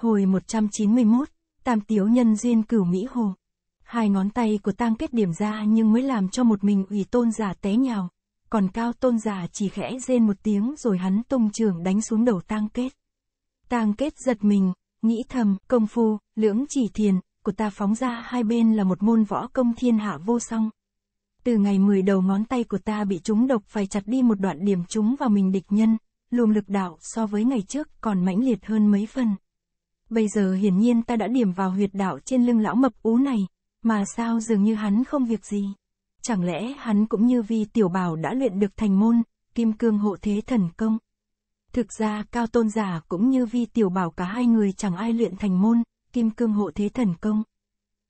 Hồi 191, Tam Tiếu nhân duyên cửu Mỹ Hồ. Hai ngón tay của tang kết điểm ra nhưng mới làm cho một mình ủy tôn giả té nhào. Còn cao tôn giả chỉ khẽ rên một tiếng rồi hắn tung trường đánh xuống đầu tang kết. Tang kết giật mình, nghĩ thầm, công phu, lưỡng chỉ thiền, của ta phóng ra hai bên là một môn võ công thiên hạ vô song. Từ ngày 10 đầu ngón tay của ta bị trúng độc phải chặt đi một đoạn điểm trúng vào mình địch nhân, luồng lực đạo so với ngày trước còn mãnh liệt hơn mấy phần. Bây giờ hiển nhiên ta đã điểm vào huyệt đạo trên lưng lão mập ú này, mà sao dường như hắn không việc gì. Chẳng lẽ hắn cũng như vi tiểu bảo đã luyện được thành môn, kim cương hộ thế thần công. Thực ra cao tôn giả cũng như vi tiểu bảo cả hai người chẳng ai luyện thành môn, kim cương hộ thế thần công.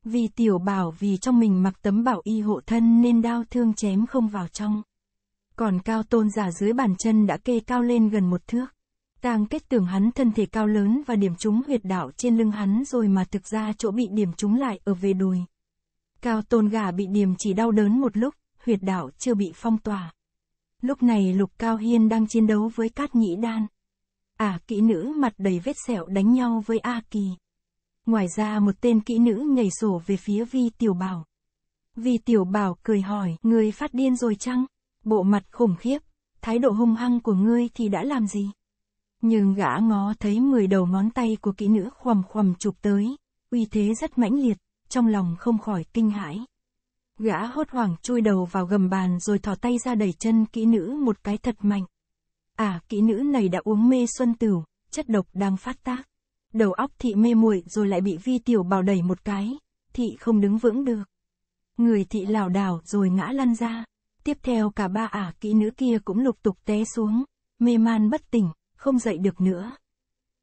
Vi tiểu bảo vì trong mình mặc tấm bảo y hộ thân nên đao thương chém không vào trong. Còn cao tôn giả dưới bàn chân đã kê cao lên gần một thước. Tang kết tưởng hắn thân thể cao lớn và điểm trúng huyệt đạo trên lưng hắn rồi mà thực ra chỗ bị điểm trúng lại ở về đùi. Cao tôn gà bị điểm chỉ đau đớn một lúc, huyệt đạo chưa bị phong tỏa. Lúc này Lục Cao Hiên đang chiến đấu với Cát Nhĩ Đan. À kỹ nữ mặt đầy vết sẹo đánh nhau với A Kỳ. Ngoài ra một tên kỹ nữ nhảy sổ về phía Vi Tiểu Bảo. Vi Tiểu Bảo cười hỏi, người phát điên rồi chăng? Bộ mặt khủng khiếp, thái độ hung hăng của ngươi thì đã làm gì? nhưng gã ngó thấy 10 đầu ngón tay của kỹ nữ khoằm khoằm chụp tới, uy thế rất mãnh liệt, trong lòng không khỏi kinh hãi. Gã hốt hoảng chui đầu vào gầm bàn rồi thò tay ra đẩy chân kỹ nữ một cái thật mạnh. À, kỹ nữ này đã uống mê xuân tửu, chất độc đang phát tác. Đầu óc thị mê muội rồi lại bị vi tiểu bào đẩy một cái, thị không đứng vững được. Người thị lảo đảo rồi ngã lăn ra. Tiếp theo cả ba ả kỹ nữ kia cũng lục tục té xuống, mê man bất tỉnh không dậy được nữa.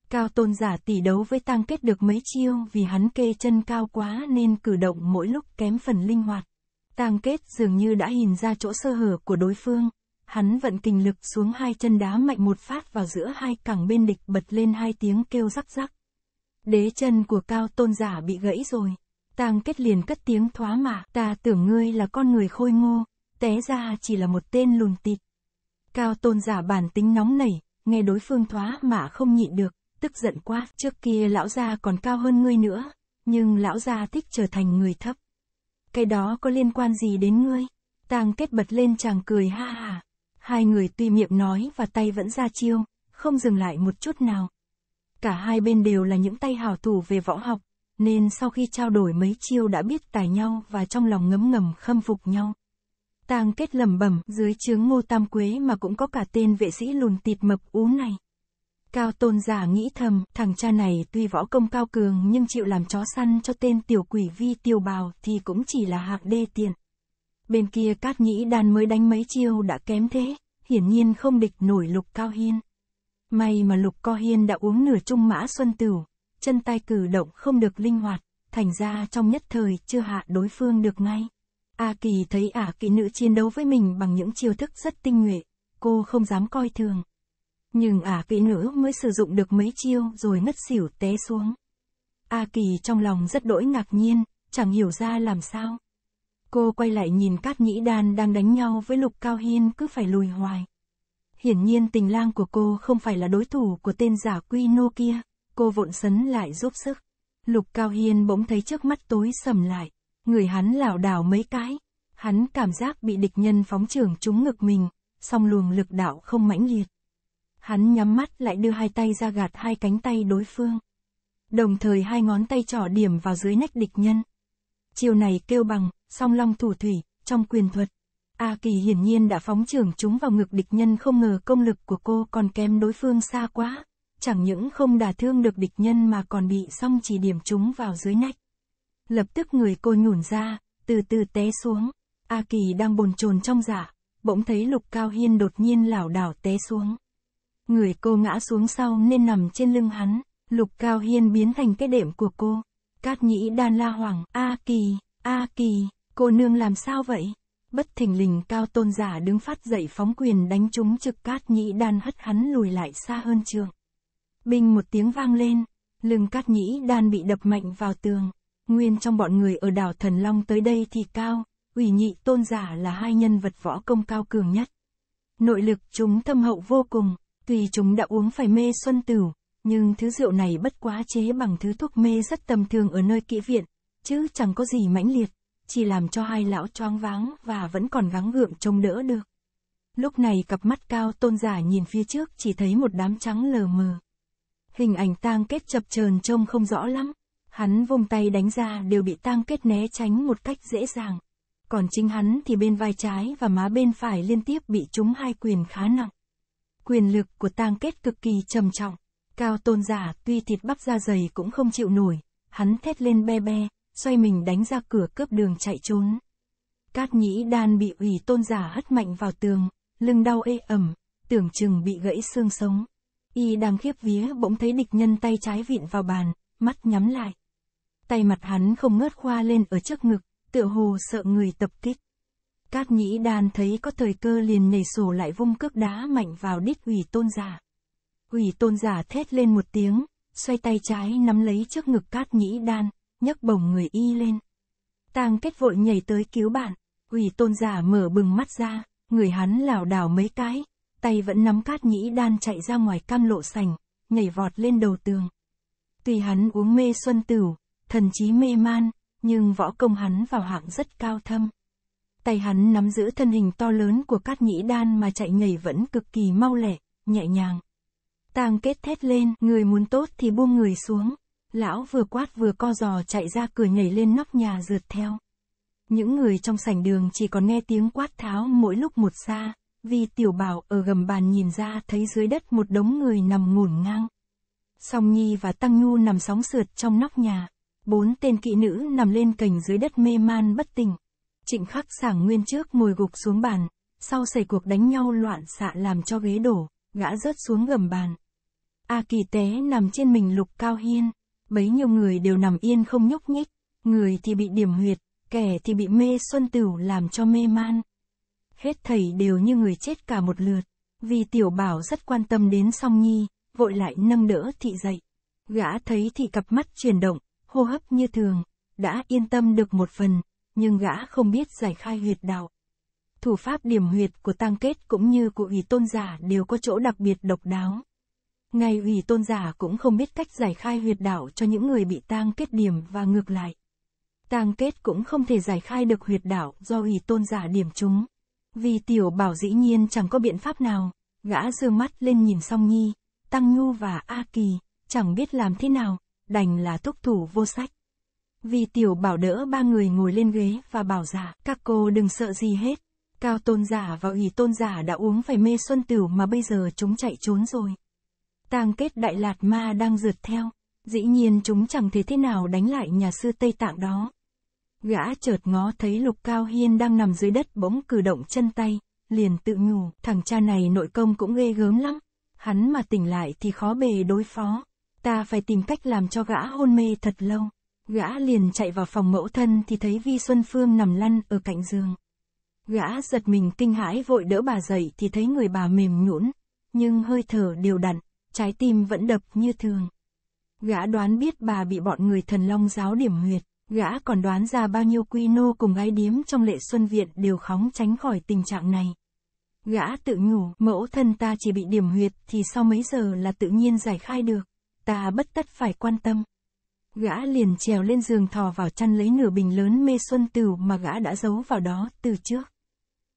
Cao tôn giả tỷ đấu với tăng kết được mấy chiêu vì hắn kê chân cao quá nên cử động mỗi lúc kém phần linh hoạt. Tăng kết dường như đã nhìn ra chỗ sơ hở của đối phương. Hắn vận kinh lực xuống hai chân đá mạnh một phát vào giữa hai cẳng bên địch bật lên hai tiếng kêu rắc rắc. Đế chân của cao tôn giả bị gãy rồi. Tang kết liền cất tiếng thoá mạ, ta tưởng ngươi là con người khôi ngô, té ra chỉ là một tên lùn tịt. Cao tôn giả bản tính nóng nảy, nghe đối phương thoá mà không nhịn được, tức giận quá, trước kia lão gia còn cao hơn ngươi nữa, nhưng lão gia thích trở thành người thấp. Cái đó có liên quan gì đến ngươi? Tàng kết bật lên chàng cười ha ha. Hai người tuy miệng nói và tay vẫn ra chiêu, không dừng lại một chút nào. Cả hai bên đều là những tay hào thủ về võ học, nên sau khi trao đổi mấy chiêu đã biết tài nhau và trong lòng ngấm ngầm khâm phục nhau. Tang kết lẩm bẩm, dưới chướng Ngô Tam Quế mà cũng có cả tên vệ sĩ lùn tịt mập ú này. Cao tôn giả nghĩ thầm, thằng cha này tuy võ công cao cường nhưng chịu làm chó săn cho tên tiểu quỷ vi tiêu bào thì cũng chỉ là hạc đê tiền. Bên kia cát nhĩ Đan mới đánh mấy chiêu đã kém thế, hiển nhiên không địch nổi lục cao hiên. May mà lục Cao hiên đã uống nửa trung mã xuân tửu, chân tay cử động không được linh hoạt, thành ra trong nhất thời chưa hạ đối phương được ngay. A Kỳ thấy ả kỹ nữ chiến đấu với mình bằng những chiêu thức rất tinh nhuệ, cô không dám coi thường. Nhưng ả kỹ nữ mới sử dụng được mấy chiêu rồi ngất xỉu té xuống. A Kỳ trong lòng rất đỗi ngạc nhiên, chẳng hiểu ra làm sao. Cô quay lại nhìn Cát Nhĩ Đan đang đánh nhau với Lục Cao Hiên cứ phải lùi hoài. Hiển nhiên tình lang của cô không phải là đối thủ của tên giả quy nô kia, cô vội sấn lại giúp sức. Lục Cao Hiên bỗng thấy trước mắt tối sầm lại, người hắn lảo đảo mấy cái. Hắn cảm giác bị địch nhân phóng trưởng trúng ngực mình, song luồng lực đạo không mãnh liệt. Hắn nhắm mắt lại đưa hai tay ra gạt hai cánh tay đối phương. Đồng thời hai ngón tay trỏ điểm vào dưới nách địch nhân. Chiều này kêu bằng, song long thủ thủy, trong quyền thuật. A Kỳ hiển nhiên đã phóng trưởng chúng vào ngực địch nhân không ngờ công lực của cô còn kém đối phương xa quá. Chẳng những không đả thương được địch nhân mà còn bị song chỉ điểm chúng vào dưới nách lập tức người cô nhủn ra, từ từ té xuống. A Kỳ đang bồn chồn trong giả, dạ, bỗng thấy Lục Cao Hiên đột nhiên lảo đảo té xuống. Người cô ngã xuống sau nên nằm trên lưng hắn, Lục Cao Hiên biến thành cái đệm của cô. Cát nhĩ đan la hoàng, A Kỳ, A Kỳ, cô nương làm sao vậy? Bất thình lình cao tôn giả đứng phát dậy phóng quyền đánh trúng trực cát nhĩ đan hất hắn lùi lại xa hơn trường. Bình một tiếng vang lên, lưng cát nhĩ đan bị đập mạnh vào tường, Nguyên trong bọn người ở đảo Thần Long tới đây thì Cao, ủy nhị tôn giả là hai nhân vật võ công cao cường nhất. Nội lực chúng thâm hậu vô cùng, tuy chúng đã uống phải mê xuân tử nhưng thứ rượu này bất quá chế bằng thứ thuốc mê rất tầm thường ở nơi kỹ viện, chứ chẳng có gì mãnh liệt, chỉ làm cho hai lão choáng váng và vẫn còn gắng gượng trông đỡ được. Lúc này cặp mắt cao tôn giả nhìn phía trước chỉ thấy một đám trắng lờ mờ. Hình ảnh tang kết chập chờn trông không rõ lắm, Hắn vung tay đánh ra đều bị tang kết né tránh một cách dễ dàng. Còn chính hắn thì bên vai trái và má bên phải liên tiếp bị trúng hai quyền khá nặng. Quyền lực của tang kết cực kỳ trầm trọng. Cao tôn giả tuy thịt bắp da dày cũng không chịu nổi. Hắn thét lên be be, xoay mình đánh ra cửa cướp đường chạy trốn. Cát nhĩ đan bị ủy tôn giả hất mạnh vào tường, lưng đau ê ẩm, tưởng chừng bị gãy xương sống. Y đang khiếp vía bỗng thấy địch nhân tay trái vịn vào bàn, mắt nhắm lại tay mặt hắn không ngớt khoa lên ở trước ngực, tựa hồ sợ người tập kích. Cát nhĩ đan thấy có thời cơ liền nhảy sổ lại vung cước đá mạnh vào đít ủy tôn giả. Ủy tôn giả thét lên một tiếng, xoay tay trái nắm lấy trước ngực cát nhĩ đan, nhấc bổng người y lên. Tang kết vội nhảy tới cứu bạn, ủy tôn giả mở bừng mắt ra, người hắn lảo đảo mấy cái, tay vẫn nắm cát nhĩ đan chạy ra ngoài cam lộ sành, nhảy vọt lên đầu tường. Tuy hắn uống mê xuân tửu, thần trí mê man, nhưng võ công hắn vào hạng rất cao thâm. Tay hắn nắm giữ thân hình to lớn của Cát Nhĩ Đan mà chạy nhảy vẫn cực kỳ mau lẹ, nhẹ nhàng. Tang kết thét lên, người muốn tốt thì buông người xuống. Lão vừa quát vừa co giò chạy ra cửa nhảy lên nóc nhà rượt theo. Những người trong sảnh đường chỉ còn nghe tiếng quát tháo mỗi lúc một xa, vì tiểu bảo ở gầm bàn nhìn ra thấy dưới đất một đống người nằm ngổn ngang. Song Nhi và Tăng Nhu nằm sóng sượt trong nóc nhà. Bốn tên kỵ nữ nằm lên cành dưới đất mê man bất tỉnh. Trịnh khắc sảng nguyên trước ngồi gục xuống bàn, sau xảy cuộc đánh nhau loạn xạ làm cho ghế đổ, gã rớt xuống gầm bàn. A kỳ té nằm trên mình lục cao hiên, bấy nhiêu người đều nằm yên không nhúc nhích, người thì bị điểm huyệt, kẻ thì bị mê xuân tửu làm cho mê man. Hết thầy đều như người chết cả một lượt, vì tiểu bảo rất quan tâm đến song nhi, vội lại nâng đỡ thị dậy. Gã thấy thị cặp mắt chuyển động, hô hấp như thường, đã yên tâm được một phần, nhưng gã không biết giải khai huyệt đạo. Thủ pháp điểm huyệt của tăng kết cũng như của ủy tôn giả đều có chỗ đặc biệt độc đáo. Ngay ủy tôn giả cũng không biết cách giải khai huyệt đạo cho những người bị tang kết điểm và ngược lại. Tang kết cũng không thể giải khai được huyệt đạo do ủy tôn giả điểm chúng. Vì tiểu bảo dĩ nhiên chẳng có biện pháp nào, gã dương mắt lên nhìn song nhi, tăng nhu và a kỳ, chẳng biết làm thế nào, đành là thúc thủ vô sách. Vì tiểu bảo đỡ ba người ngồi lên ghế và bảo giả, các cô đừng sợ gì hết. Cao tôn giả và ủy tôn giả đã uống phải mê xuân tửu mà bây giờ chúng chạy trốn rồi. Tang kết đại lạt ma đang rượt theo. Dĩ nhiên chúng chẳng thể thế nào đánh lại nhà sư Tây Tạng đó. Gã chợt ngó thấy lục cao hiên đang nằm dưới đất bỗng cử động chân tay, liền tự nhủ, thằng cha này nội công cũng ghê gớm lắm. Hắn mà tỉnh lại thì khó bề đối phó ta phải tìm cách làm cho gã hôn mê thật lâu. Gã liền chạy vào phòng mẫu thân thì thấy Vi Xuân Phương nằm lăn ở cạnh giường. Gã giật mình kinh hãi vội đỡ bà dậy thì thấy người bà mềm nhũn, nhưng hơi thở đều đặn, trái tim vẫn đập như thường. Gã đoán biết bà bị bọn người thần long giáo điểm huyệt, gã còn đoán ra bao nhiêu quy nô cùng gái điếm trong lệ xuân viện đều khóng tránh khỏi tình trạng này. Gã tự nhủ, mẫu thân ta chỉ bị điểm huyệt thì sau mấy giờ là tự nhiên giải khai được ta bất tất phải quan tâm. Gã liền trèo lên giường thò vào chăn lấy nửa bình lớn mê xuân tửu mà gã đã giấu vào đó từ trước.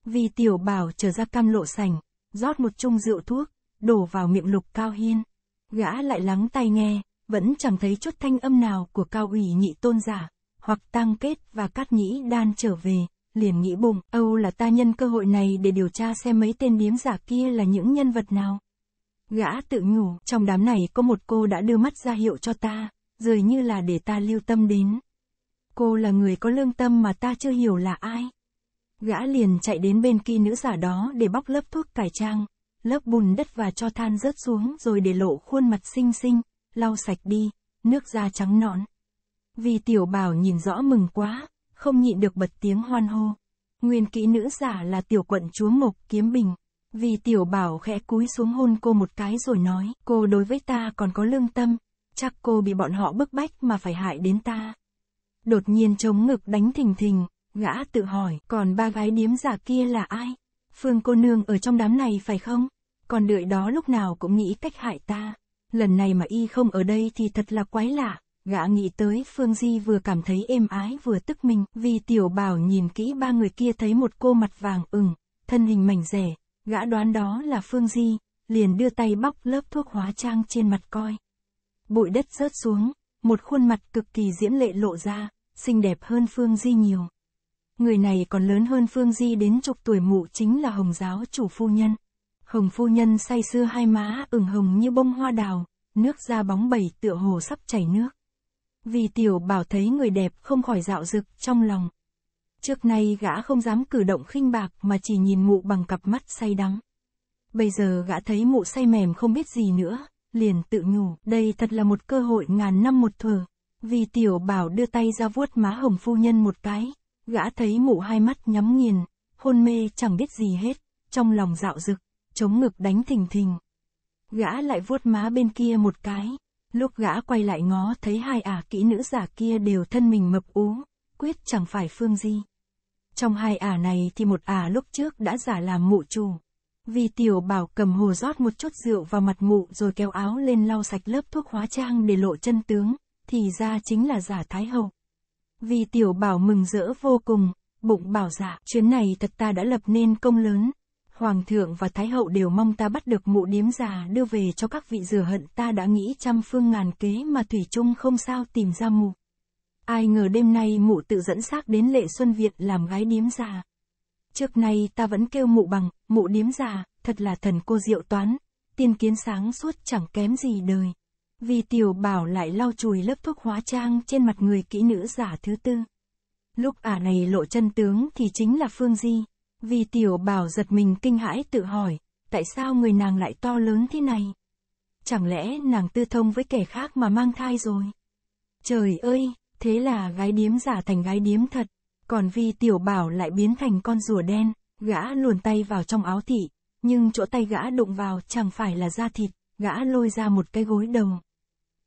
Vì tiểu bảo trở ra cam lộ sành, rót một chung rượu thuốc, đổ vào miệng lục cao hiên. Gã lại lắng tai nghe, vẫn chẳng thấy chút thanh âm nào của cao ủy nhị tôn giả, hoặc tăng kết và cát nhĩ đan trở về, liền nghĩ bụng, Âu là ta nhân cơ hội này để điều tra xem mấy tên điếm giả kia là những nhân vật nào. Gã tự nhủ, trong đám này có một cô đã đưa mắt ra hiệu cho ta, rồi như là để ta lưu tâm đến. Cô là người có lương tâm mà ta chưa hiểu là ai. Gã liền chạy đến bên kia nữ giả đó để bóc lớp thuốc cải trang, lớp bùn đất và cho than rớt xuống rồi để lộ khuôn mặt xinh xinh, lau sạch đi, nước da trắng nõn. Vì tiểu bảo nhìn rõ mừng quá, không nhịn được bật tiếng hoan hô. Nguyên kỹ nữ giả là tiểu quận chúa Mộc Kiếm Bình. Vì tiểu bảo khẽ cúi xuống hôn cô một cái rồi nói, cô đối với ta còn có lương tâm, chắc cô bị bọn họ bức bách mà phải hại đến ta. Đột nhiên chống ngực đánh thình thình, gã tự hỏi, còn ba gái điếm giả kia là ai? Phương cô nương ở trong đám này phải không? Còn đợi đó lúc nào cũng nghĩ cách hại ta. Lần này mà y không ở đây thì thật là quái lạ. Gã nghĩ tới Phương Di vừa cảm thấy êm ái vừa tức mình, vì tiểu bảo nhìn kỹ ba người kia thấy một cô mặt vàng ửng, thân hình mảnh rẻ, Gã đoán đó là Phương Di, liền đưa tay bóc lớp thuốc hóa trang trên mặt coi. Bụi đất rớt xuống, một khuôn mặt cực kỳ diễm lệ lộ ra, xinh đẹp hơn Phương Di nhiều. Người này còn lớn hơn Phương Di đến chục tuổi mụ chính là Hồng giáo chủ phu nhân. Hồng phu nhân say sưa hai má ửng hồng như bông hoa đào, nước da bóng bẩy tựa hồ sắp chảy nước. Vì tiểu bảo thấy người đẹp không khỏi dạo dực trong lòng, Trước nay gã không dám cử động khinh bạc mà chỉ nhìn mụ bằng cặp mắt say đắm. Bây giờ gã thấy mụ say mềm không biết gì nữa, liền tự nhủ, đây thật là một cơ hội ngàn năm một thừa Vì tiểu bảo đưa tay ra vuốt má hồng phu nhân một cái, gã thấy mụ hai mắt nhắm nghiền, hôn mê chẳng biết gì hết, trong lòng dạo rực, chống ngực đánh thình thình. Gã lại vuốt má bên kia một cái, lúc gã quay lại ngó thấy hai ả kỹ nữ giả kia đều thân mình mập ú, quyết chẳng phải phương di. Trong hai ả này thì một ả lúc trước đã giả làm mụ chủ. Vì tiểu bảo cầm hồ rót một chút rượu vào mặt mụ rồi kéo áo lên lau sạch lớp thuốc hóa trang để lộ chân tướng, thì ra chính là giả thái hậu. Vì tiểu bảo mừng rỡ vô cùng, bụng bảo giả, chuyến này thật ta đã lập nên công lớn. Hoàng thượng và thái hậu đều mong ta bắt được mụ điếm giả đưa về cho các vị rửa hận ta đã nghĩ trăm phương ngàn kế mà thủy chung không sao tìm ra mụ. Ai ngờ đêm nay mụ tự dẫn xác đến lệ xuân viện làm gái điếm già. Trước nay ta vẫn kêu mụ bằng, mụ điếm già, thật là thần cô diệu toán, tiên kiến sáng suốt chẳng kém gì đời. Vì tiểu bảo lại lau chùi lớp thuốc hóa trang trên mặt người kỹ nữ giả thứ tư. Lúc ả này lộ chân tướng thì chính là Phương Di. Vì tiểu bảo giật mình kinh hãi tự hỏi, tại sao người nàng lại to lớn thế này? Chẳng lẽ nàng tư thông với kẻ khác mà mang thai rồi? Trời ơi, Thế là gái điếm giả thành gái điếm thật, còn Vi Tiểu Bảo lại biến thành con rùa đen, gã luồn tay vào trong áo thị, nhưng chỗ tay gã đụng vào chẳng phải là da thịt, gã lôi ra một cái gối đồng.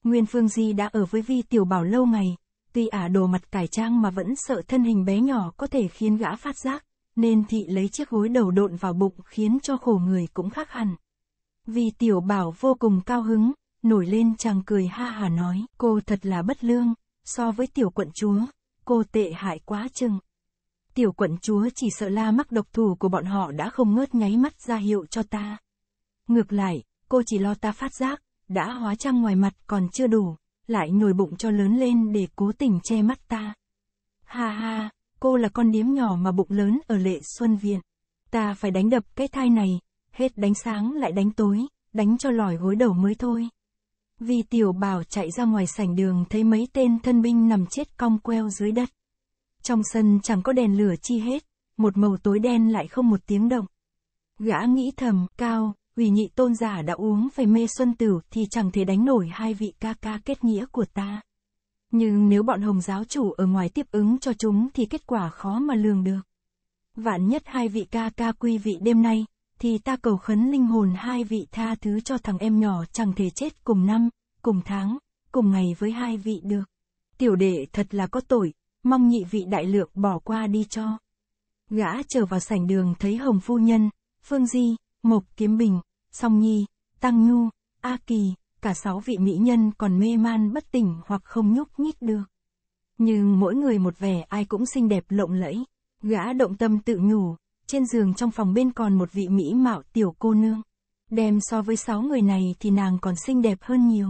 Nguyên Phương Di đã ở với Vi Tiểu Bảo lâu ngày, tuy ả đồ mặt cải trang mà vẫn sợ thân hình bé nhỏ có thể khiến gã phát giác, nên thị lấy chiếc gối đầu độn vào bụng khiến cho khổ người cũng khác hẳn. Vi tiểu bảo vô cùng cao hứng, nổi lên chàng cười ha hà nói, cô thật là bất lương, so với tiểu quận chúa, cô tệ hại quá chừng. Tiểu quận chúa chỉ sợ la mắc độc thủ của bọn họ đã không ngớt nháy mắt ra hiệu cho ta. Ngược lại, cô chỉ lo ta phát giác, đã hóa trang ngoài mặt còn chưa đủ, lại nhồi bụng cho lớn lên để cố tình che mắt ta. Ha ha, cô là con điếm nhỏ mà bụng lớn ở lệ xuân viện. Ta phải đánh đập cái thai này, hết đánh sáng lại đánh tối, đánh cho lòi gối đầu mới thôi. Vi tiểu bảo chạy ra ngoài sảnh đường thấy mấy tên thân binh nằm chết cong queo dưới đất. Trong sân chẳng có đèn lửa chi hết, một màu tối đen lại không một tiếng động. Gã nghĩ thầm, cao, vì nhị tôn giả đã uống phải mê xuân tử thì chẳng thể đánh nổi hai vị ca ca kết nghĩa của ta. Nhưng nếu bọn hồng giáo chủ ở ngoài tiếp ứng cho chúng thì kết quả khó mà lường được. Vạn nhất hai vị ca ca quy vị đêm nay, thì ta cầu khấn linh hồn hai vị tha thứ cho thằng em nhỏ chẳng thể chết cùng năm, cùng tháng, cùng ngày với hai vị được. Tiểu đệ thật là có tội, mong nhị vị đại lượng bỏ qua đi cho. Gã trở vào sảnh đường thấy Hồng Phu Nhân, Phương Di, Mộc Kiếm Bình, Song Nhi, Tăng Nhu, A Kỳ, cả sáu vị mỹ nhân còn mê man bất tỉnh hoặc không nhúc nhích được. Nhưng mỗi người một vẻ ai cũng xinh đẹp lộng lẫy, gã động tâm tự nhủ, trên giường trong phòng bên còn một vị mỹ mạo tiểu cô nương. Đem so với sáu người này thì nàng còn xinh đẹp hơn nhiều.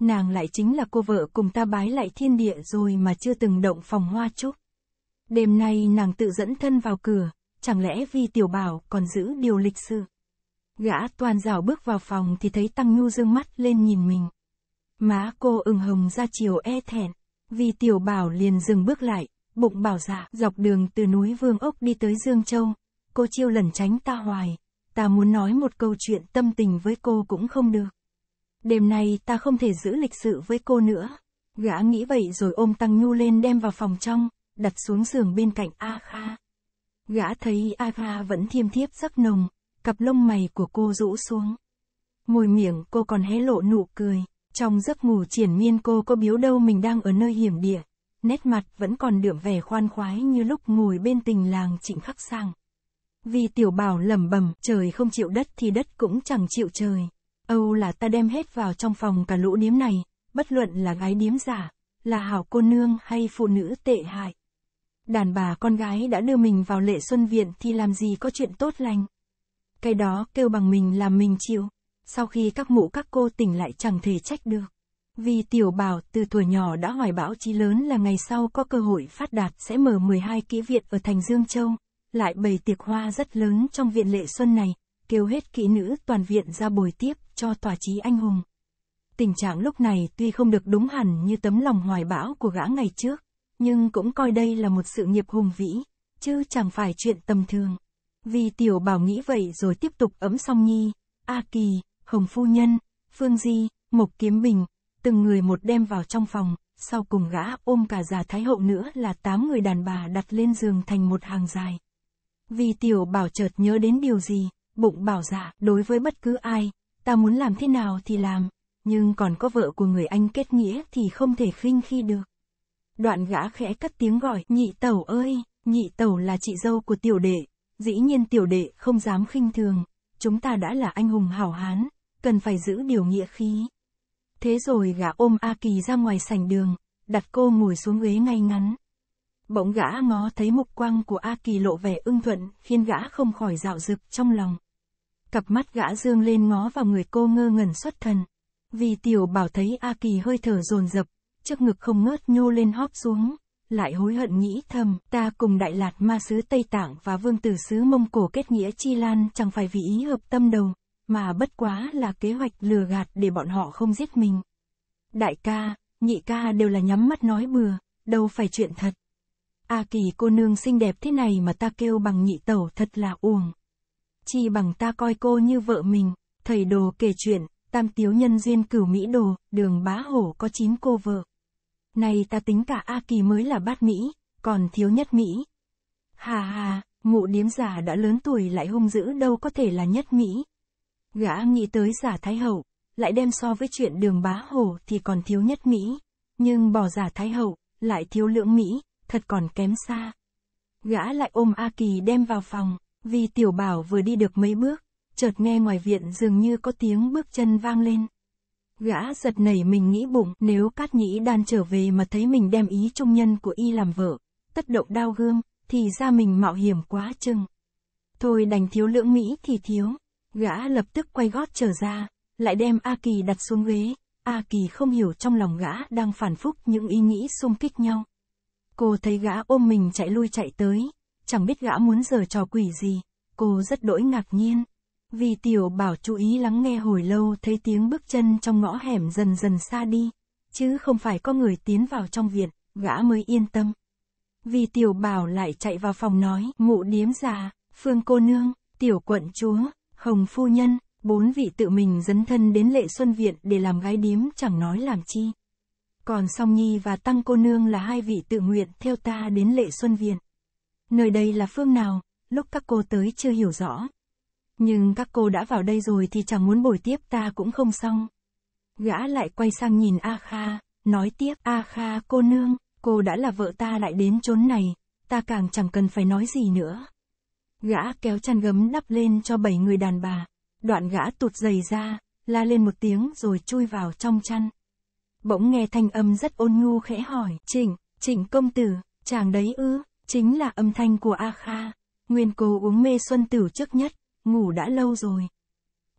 Nàng lại chính là cô vợ cùng ta bái lại thiên địa rồi mà chưa từng động phòng hoa chút. Đêm nay nàng tự dẫn thân vào cửa, chẳng lẽ vì tiểu bảo còn giữ điều lịch sự. Gã toàn rào bước vào phòng thì thấy Tăng Nhu dương mắt lên nhìn mình. Má cô ửng hồng ra chiều e thẹn, vì tiểu bảo liền dừng bước lại, bụng bảo dạ, dọc đường từ núi Vương Ốc đi tới Dương Châu, cô chiêu lẩn tránh ta hoài, ta muốn nói một câu chuyện tâm tình với cô cũng không được. Đêm nay ta không thể giữ lịch sự với cô nữa. Gã nghĩ vậy rồi ôm Tăng Nhu lên đem vào phòng trong, đặt xuống giường bên cạnh A Kha. Gã thấy A Kha vẫn thiêm thiếp giấc nồng, cặp lông mày của cô rũ xuống. Môi miệng cô còn hé lộ nụ cười, trong giấc ngủ triển miên cô có biếu đâu mình đang ở nơi hiểm địa nét mặt vẫn còn đượm vẻ khoan khoái như lúc ngồi bên tình làng trịnh khắc sang. Vì tiểu bảo lẩm bẩm, trời không chịu đất thì đất cũng chẳng chịu trời. Âu là ta đem hết vào trong phòng cả lũ điếm này, bất luận là gái điếm giả, là hảo cô nương hay phụ nữ tệ hại. Đàn bà con gái đã đưa mình vào lệ xuân viện thì làm gì có chuyện tốt lành. Cái đó kêu bằng mình làm mình chịu. Sau khi các mụ các cô tỉnh lại chẳng thể trách được. Vì tiểu bảo từ tuổi nhỏ đã hoài bão chí lớn là ngày sau có cơ hội phát đạt sẽ mở 12 kỹ viện ở thành Dương Châu, lại bày tiệc hoa rất lớn trong viện lệ xuân này, kêu hết kỹ nữ toàn viện ra bồi tiếp cho tòa chí anh hùng. Tình trạng lúc này tuy không được đúng hẳn như tấm lòng hoài bão của gã ngày trước, nhưng cũng coi đây là một sự nghiệp hùng vĩ, chứ chẳng phải chuyện tầm thường. Vì tiểu bảo nghĩ vậy rồi tiếp tục ấm song nhi, A Kỳ, Hồng Phu Nhân, Phương Di, Mộc Kiếm Bình, từng người một đem vào trong phòng, sau cùng gã ôm cả già thái hậu nữa là tám người đàn bà đặt lên giường thành một hàng dài. Vì tiểu bảo chợt nhớ đến điều gì, bụng bảo dạ, đối với bất cứ ai, ta muốn làm thế nào thì làm, nhưng còn có vợ của người anh kết nghĩa thì không thể khinh khi được. Đoạn gã khẽ cất tiếng gọi, nhị tẩu ơi, nhị tẩu là chị dâu của tiểu đệ, dĩ nhiên tiểu đệ không dám khinh thường, chúng ta đã là anh hùng hảo hán, cần phải giữ điều nghĩa khí. Thế rồi gã ôm A Kỳ ra ngoài sảnh đường, đặt cô ngồi xuống ghế ngay ngắn. Bỗng gã ngó thấy mục quang của A Kỳ lộ vẻ ưng thuận, khiến gã không khỏi dạo dực trong lòng. Cặp mắt gã dương lên ngó vào người cô ngơ ngẩn xuất thần. Vì tiểu bảo thấy A Kỳ hơi thở dồn dập, trước ngực không ngớt nhô lên hóp xuống, lại hối hận nghĩ thầm, ta cùng Đại Lạt Ma sứ Tây Tạng và Vương tử sứ Mông Cổ kết nghĩa chi lan chẳng phải vì ý hợp tâm đầu, mà bất quá là kế hoạch lừa gạt để bọn họ không giết mình. Đại ca, nhị ca đều là nhắm mắt nói bừa, đâu phải chuyện thật. A à kỳ cô nương xinh đẹp thế này mà ta kêu bằng nhị tẩu thật là uổng. Chi bằng ta coi cô như vợ mình, thầy đồ kể chuyện, tam tiếu nhân duyên cửu Mỹ đồ, đường bá hổ có chín cô vợ. Này ta tính cả A kỳ mới là bát Mỹ, còn thiếu nhất Mỹ. Hà hà, mụ điếm già đã lớn tuổi lại hung dữ đâu có thể là nhất Mỹ. Gã nghĩ tới giả thái hậu, lại đem so với chuyện đường bá hồ thì còn thiếu nhất Mỹ. Nhưng bỏ giả thái hậu, lại thiếu lưỡng Mỹ, thật còn kém xa. Gã lại ôm A Kỳ đem vào phòng, vì tiểu bảo vừa đi được mấy bước, chợt nghe ngoài viện dường như có tiếng bước chân vang lên. Gã giật nảy mình nghĩ bụng nếu Cát Nhĩ Đan trở về mà thấy mình đem ý trung nhân của y làm vợ, tất động đau gươm, thì ra mình mạo hiểm quá chừng. Thôi đành thiếu lưỡng Mỹ thì thiếu. Gã lập tức quay gót trở ra, lại đem A Kỳ đặt xuống ghế. A Kỳ không hiểu trong lòng gã đang phản phúc những ý nghĩ xung kích nhau. Cô thấy gã ôm mình chạy lui chạy tới, chẳng biết gã muốn giở trò quỷ gì, cô rất đỗi ngạc nhiên. Vì tiểu bảo chú ý lắng nghe hồi lâu thấy tiếng bước chân trong ngõ hẻm dần dần xa đi, chứ không phải có người tiến vào trong viện, gã mới yên tâm. Vì tiểu bảo lại chạy vào phòng nói, mụ điếm già, phương cô nương, tiểu quận chúa, Hồng phu nhân, bốn vị tự mình dấn thân đến lệ xuân viện để làm gái điếm chẳng nói làm chi. Còn Song Nhi và Tăng Cô Nương là hai vị tự nguyện theo ta đến lệ xuân viện. Nơi đây là phương nào, lúc các cô tới chưa hiểu rõ. Nhưng các cô đã vào đây rồi thì chẳng muốn bồi tiếp ta cũng không xong. Gã lại quay sang nhìn A Kha, nói tiếp A Kha cô nương, cô đã là vợ ta lại đến chốn này, ta càng chẳng cần phải nói gì nữa. Gã kéo chăn gấm đắp lên cho bảy người đàn bà. Đoạn gã tụt giày ra, la lên một tiếng rồi chui vào trong chăn. Bỗng nghe thanh âm rất ôn nhu khẽ hỏi, Trịnh, Trịnh công tử, chàng đấy ư, chính là âm thanh của A Kha. Nguyên cô uống mê xuân tử trước nhất, ngủ đã lâu rồi.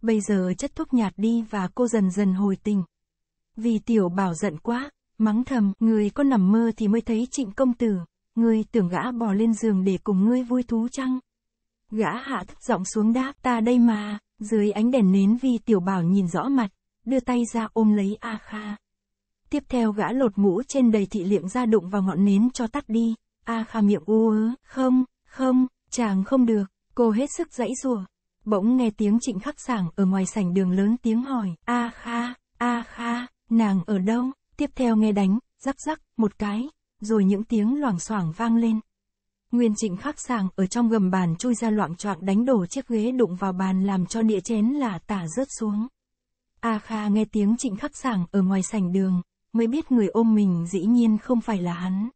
Bây giờ chất thuốc nhạt đi và cô dần dần hồi tình. Vì tiểu bảo giận quá, mắng thầm, người có nằm mơ thì mới thấy trịnh công tử, người tưởng gã bò lên giường để cùng ngươi vui thú chăng? gã hạ thấp giọng xuống đáp ta đây mà, dưới ánh đèn nến vi tiểu bảo nhìn rõ mặt, đưa tay ra ôm lấy A Kha. Tiếp theo gã lột mũ trên đầy thị liệm ra đụng vào ngọn nến cho tắt đi, A Kha miệng u ớ, không, không, chàng không được, cô hết sức dãy rủa Bỗng nghe tiếng trịnh khắc sảng ở ngoài sảnh đường lớn tiếng hỏi, A Kha, A Kha, nàng ở đâu? Tiếp theo nghe đánh, rắc rắc, một cái, rồi những tiếng loảng xoảng vang lên. Nguyên Trịnh khắc sàng ở trong gầm bàn chui ra loạn choạng đánh đổ chiếc ghế đụng vào bàn làm cho đĩa chén là tả rớt xuống. A Kha nghe tiếng Trịnh khắc sàng ở ngoài sảnh đường, mới biết người ôm mình dĩ nhiên không phải là hắn.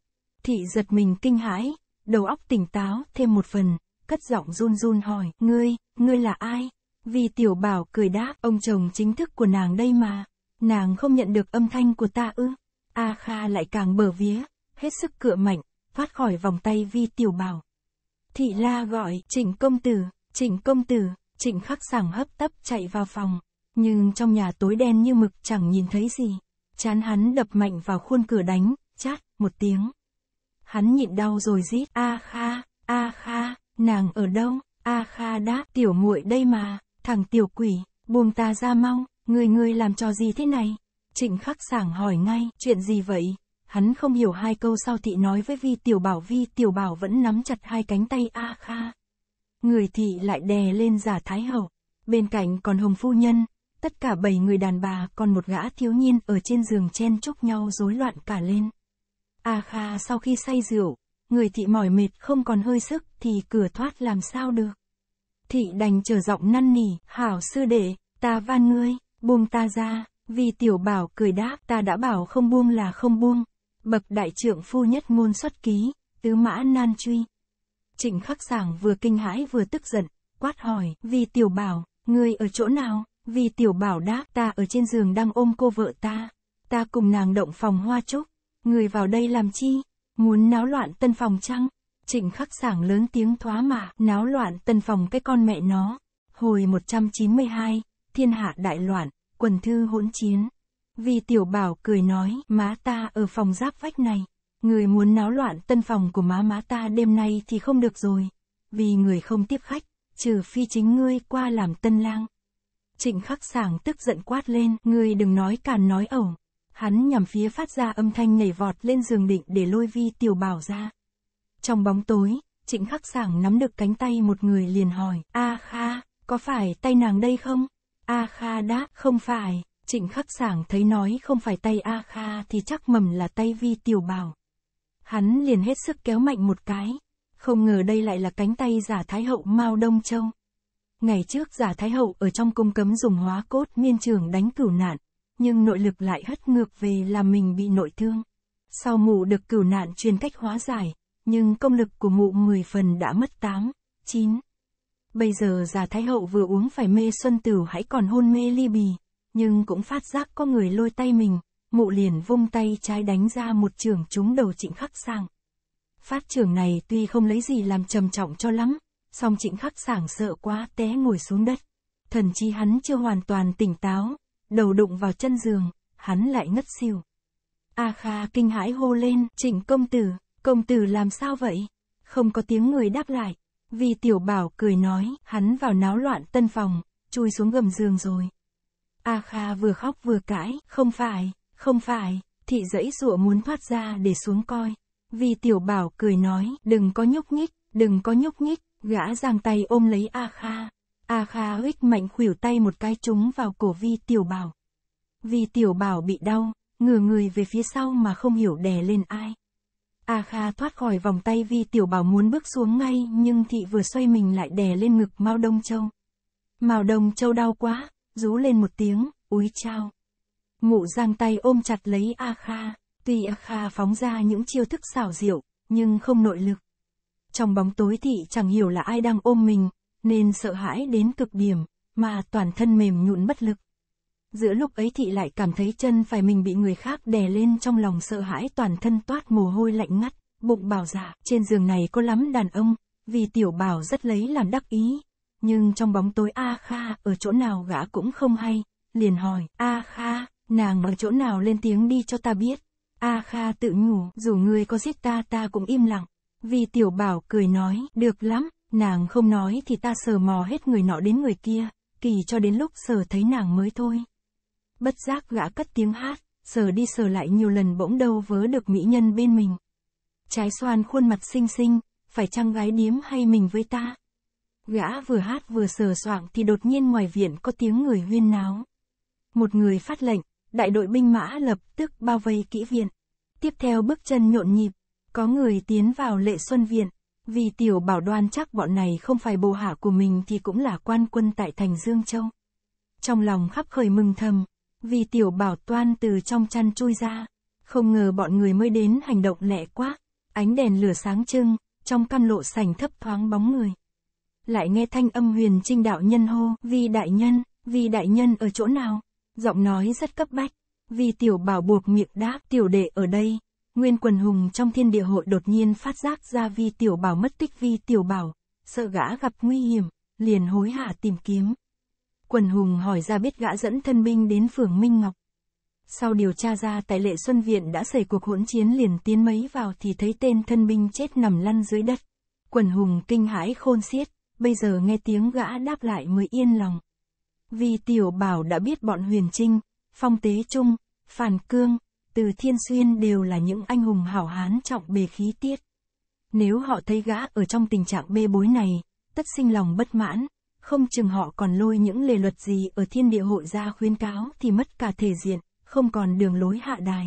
Thị giật mình kinh hãi, đầu óc tỉnh táo thêm một phần, cất giọng run run hỏi, ngươi, ngươi là ai? Vì tiểu bảo cười đáp, ông chồng chính thức của nàng đây mà, nàng không nhận được âm thanh của ta ư. A Kha lại càng bở vía, hết sức cựa mạnh, thoát khỏi vòng tay vi tiểu bảo. Thị la gọi, trịnh công tử, trịnh công tử, trịnh khắc sảng hấp tấp chạy vào phòng, nhưng trong nhà tối đen như mực chẳng nhìn thấy gì. Chán hắn đập mạnh vào khuôn cửa đánh, chát, một tiếng. Hắn nhịn đau rồi rít, a kha, a kha, nàng ở đâu, a kha đáp tiểu muội đây mà, thằng tiểu quỷ, buông ta ra mong người người làm trò gì thế này? Trịnh khắc sảng hỏi ngay, chuyện gì vậy? hắn không hiểu hai câu sao thị nói với vi tiểu bảo vi tiểu bảo vẫn nắm chặt hai cánh tay a kha. Người thị lại đè lên giả thái hậu, bên cạnh còn hồng phu nhân, tất cả bảy người đàn bà còn một gã thiếu niên ở trên giường chen chúc nhau rối loạn cả lên. A kha sau khi say rượu, người thị mỏi mệt không còn hơi sức thì cửa thoát làm sao được. Thị đành trở giọng năn nỉ, hảo sư đệ, ta van ngươi, buông ta ra, vì tiểu bảo cười đáp ta đã bảo không buông là không buông, Bậc đại trưởng phu nhất ngôn xuất ký, tứ mã nan truy. Trịnh khắc sàng vừa kinh hãi vừa tức giận, quát hỏi, vì tiểu bảo, ngươi ở chỗ nào? Vì tiểu bảo đáp, ta ở trên giường đang ôm cô vợ ta. Ta cùng nàng động phòng hoa trúc. Người vào đây làm chi? Muốn náo loạn tân phòng chăng? Trịnh khắc sàng lớn tiếng thoá mạ, náo loạn tân phòng cái con mẹ nó. Hồi 192, thiên hạ đại loạn, quần thư hỗn chiến. Vì tiểu bảo cười nói, má ta ở phòng giáp vách này. Người muốn náo loạn tân phòng của má má ta đêm nay thì không được rồi. Vì người không tiếp khách, trừ phi chính ngươi qua làm tân lang. Trịnh khắc sảng tức giận quát lên, ngươi đừng nói càn nói ẩu. Hắn nhằm phía phát ra âm thanh nhảy vọt lên giường định để lôi vi tiểu bảo ra. Trong bóng tối, trịnh khắc sảng nắm được cánh tay một người liền hỏi, A Kha, có phải tay nàng đây không? A Kha đáp, không phải. Trịnh khắc sảng thấy nói không phải tay A Kha thì chắc mầm là tay vi tiểu bảo. Hắn liền hết sức kéo mạnh một cái. Không ngờ đây lại là cánh tay giả thái hậu Mao Đông Châu. Ngày trước giả thái hậu ở trong cung cấm dùng hóa cốt miên trường đánh cửu nạn, nhưng nội lực lại hất ngược về làm mình bị nội thương. Sau mụ được cửu nạn truyền cách hóa giải, nhưng công lực của mụ 10 phần đã mất 8, 9. Bây giờ giả thái hậu vừa uống phải mê xuân tử hãy còn hôn mê ly bì nhưng cũng phát giác có người lôi tay mình, mụ liền vung tay trái đánh ra một trường trúng đầu trịnh khắc sàng Phát trường này tuy không lấy gì làm trầm trọng cho lắm, song trịnh khắc sàng sợ quá té ngồi xuống đất. Thần chi hắn chưa hoàn toàn tỉnh táo, đầu đụng vào chân giường, hắn lại ngất xỉu. A Kha kinh hãi hô lên, trịnh công tử, công tử làm sao vậy? Không có tiếng người đáp lại, vì tiểu bảo cười nói, hắn vào náo loạn tân phòng, chui xuống gầm giường rồi. A Kha vừa khóc vừa cãi, không phải, không phải, thị dãy rụa muốn thoát ra để xuống coi. Vì tiểu bảo cười nói, đừng có nhúc nhích, đừng có nhúc nhích, gã giang tay ôm lấy A Kha. A Kha hích mạnh khuỷu tay một cái trúng vào cổ vi tiểu bảo. Vì tiểu bảo bị đau, ngửa người về phía sau mà không hiểu đè lên ai. A Kha thoát khỏi vòng tay vi tiểu bảo muốn bước xuống ngay nhưng thị vừa xoay mình lại đè lên ngực Mao Đông Châu. Mao Đông Châu đau quá, rú lên một tiếng, úi chao. Ngụ giang tay ôm chặt lấy A Kha, tuy A Kha phóng ra những chiêu thức xảo diệu, nhưng không nội lực. Trong bóng tối thị chẳng hiểu là ai đang ôm mình, nên sợ hãi đến cực điểm, mà toàn thân mềm nhũn bất lực. Giữa lúc ấy thị lại cảm thấy chân phải mình bị người khác đè lên trong lòng sợ hãi toàn thân toát mồ hôi lạnh ngắt, bụng bảo giả, dạ. trên giường này có lắm đàn ông, vì tiểu bảo rất lấy làm đắc ý, nhưng trong bóng tối A Kha ở chỗ nào gã cũng không hay, liền hỏi, A Kha, nàng ở chỗ nào lên tiếng đi cho ta biết. A Kha tự nhủ, dù ngươi có giết ta ta cũng im lặng, vì tiểu bảo cười nói, được lắm, nàng không nói thì ta sờ mò hết người nọ đến người kia, kỳ cho đến lúc sờ thấy nàng mới thôi. Bất giác gã cất tiếng hát, sờ đi sờ lại nhiều lần bỗng đâu vớ được mỹ nhân bên mình. Trái xoan khuôn mặt xinh xinh, phải chăng gái điếm hay mình với ta? Gã vừa hát vừa sờ soạng thì đột nhiên ngoài viện có tiếng người huyên náo. Một người phát lệnh, đại đội binh mã lập tức bao vây kỹ viện. Tiếp theo bước chân nhộn nhịp, có người tiến vào lệ xuân viện. Vì tiểu bảo đoan chắc bọn này không phải bộ hạ của mình thì cũng là quan quân tại thành Dương Châu. Trong lòng khắp khởi mừng thầm, vì tiểu bảo toan từ trong chăn chui ra. Không ngờ bọn người mới đến hành động lẹ quá. Ánh đèn lửa sáng trưng, trong căn lộ sảnh thấp thoáng bóng người lại nghe thanh âm huyền trinh đạo nhân hô, vi đại nhân, vi đại nhân ở chỗ nào? Giọng nói rất cấp bách, vi tiểu bảo buộc miệng đáp, tiểu đệ ở đây. Nguyên quần hùng trong thiên địa hội đột nhiên phát giác ra vi tiểu bảo mất tích vi tiểu bảo, sợ gã gặp nguy hiểm, liền hối hả tìm kiếm. Quần hùng hỏi ra biết gã dẫn thân binh đến phường Minh Ngọc. Sau điều tra ra tại lệ Xuân Viện đã xảy cuộc hỗn chiến liền tiến mấy vào thì thấy tên thân binh chết nằm lăn dưới đất. Quần hùng kinh hãi khôn xiết, bây giờ nghe tiếng gã đáp lại mới yên lòng. Vì tiểu bảo đã biết bọn huyền trinh, phong tế trung, phản cương, từ thiên xuyên đều là những anh hùng hảo hán trọng bề khí tiết. Nếu họ thấy gã ở trong tình trạng bê bối này, tất sinh lòng bất mãn, không chừng họ còn lôi những lề luật gì ở thiên địa hội ra khuyên cáo thì mất cả thể diện, không còn đường lối hạ đài.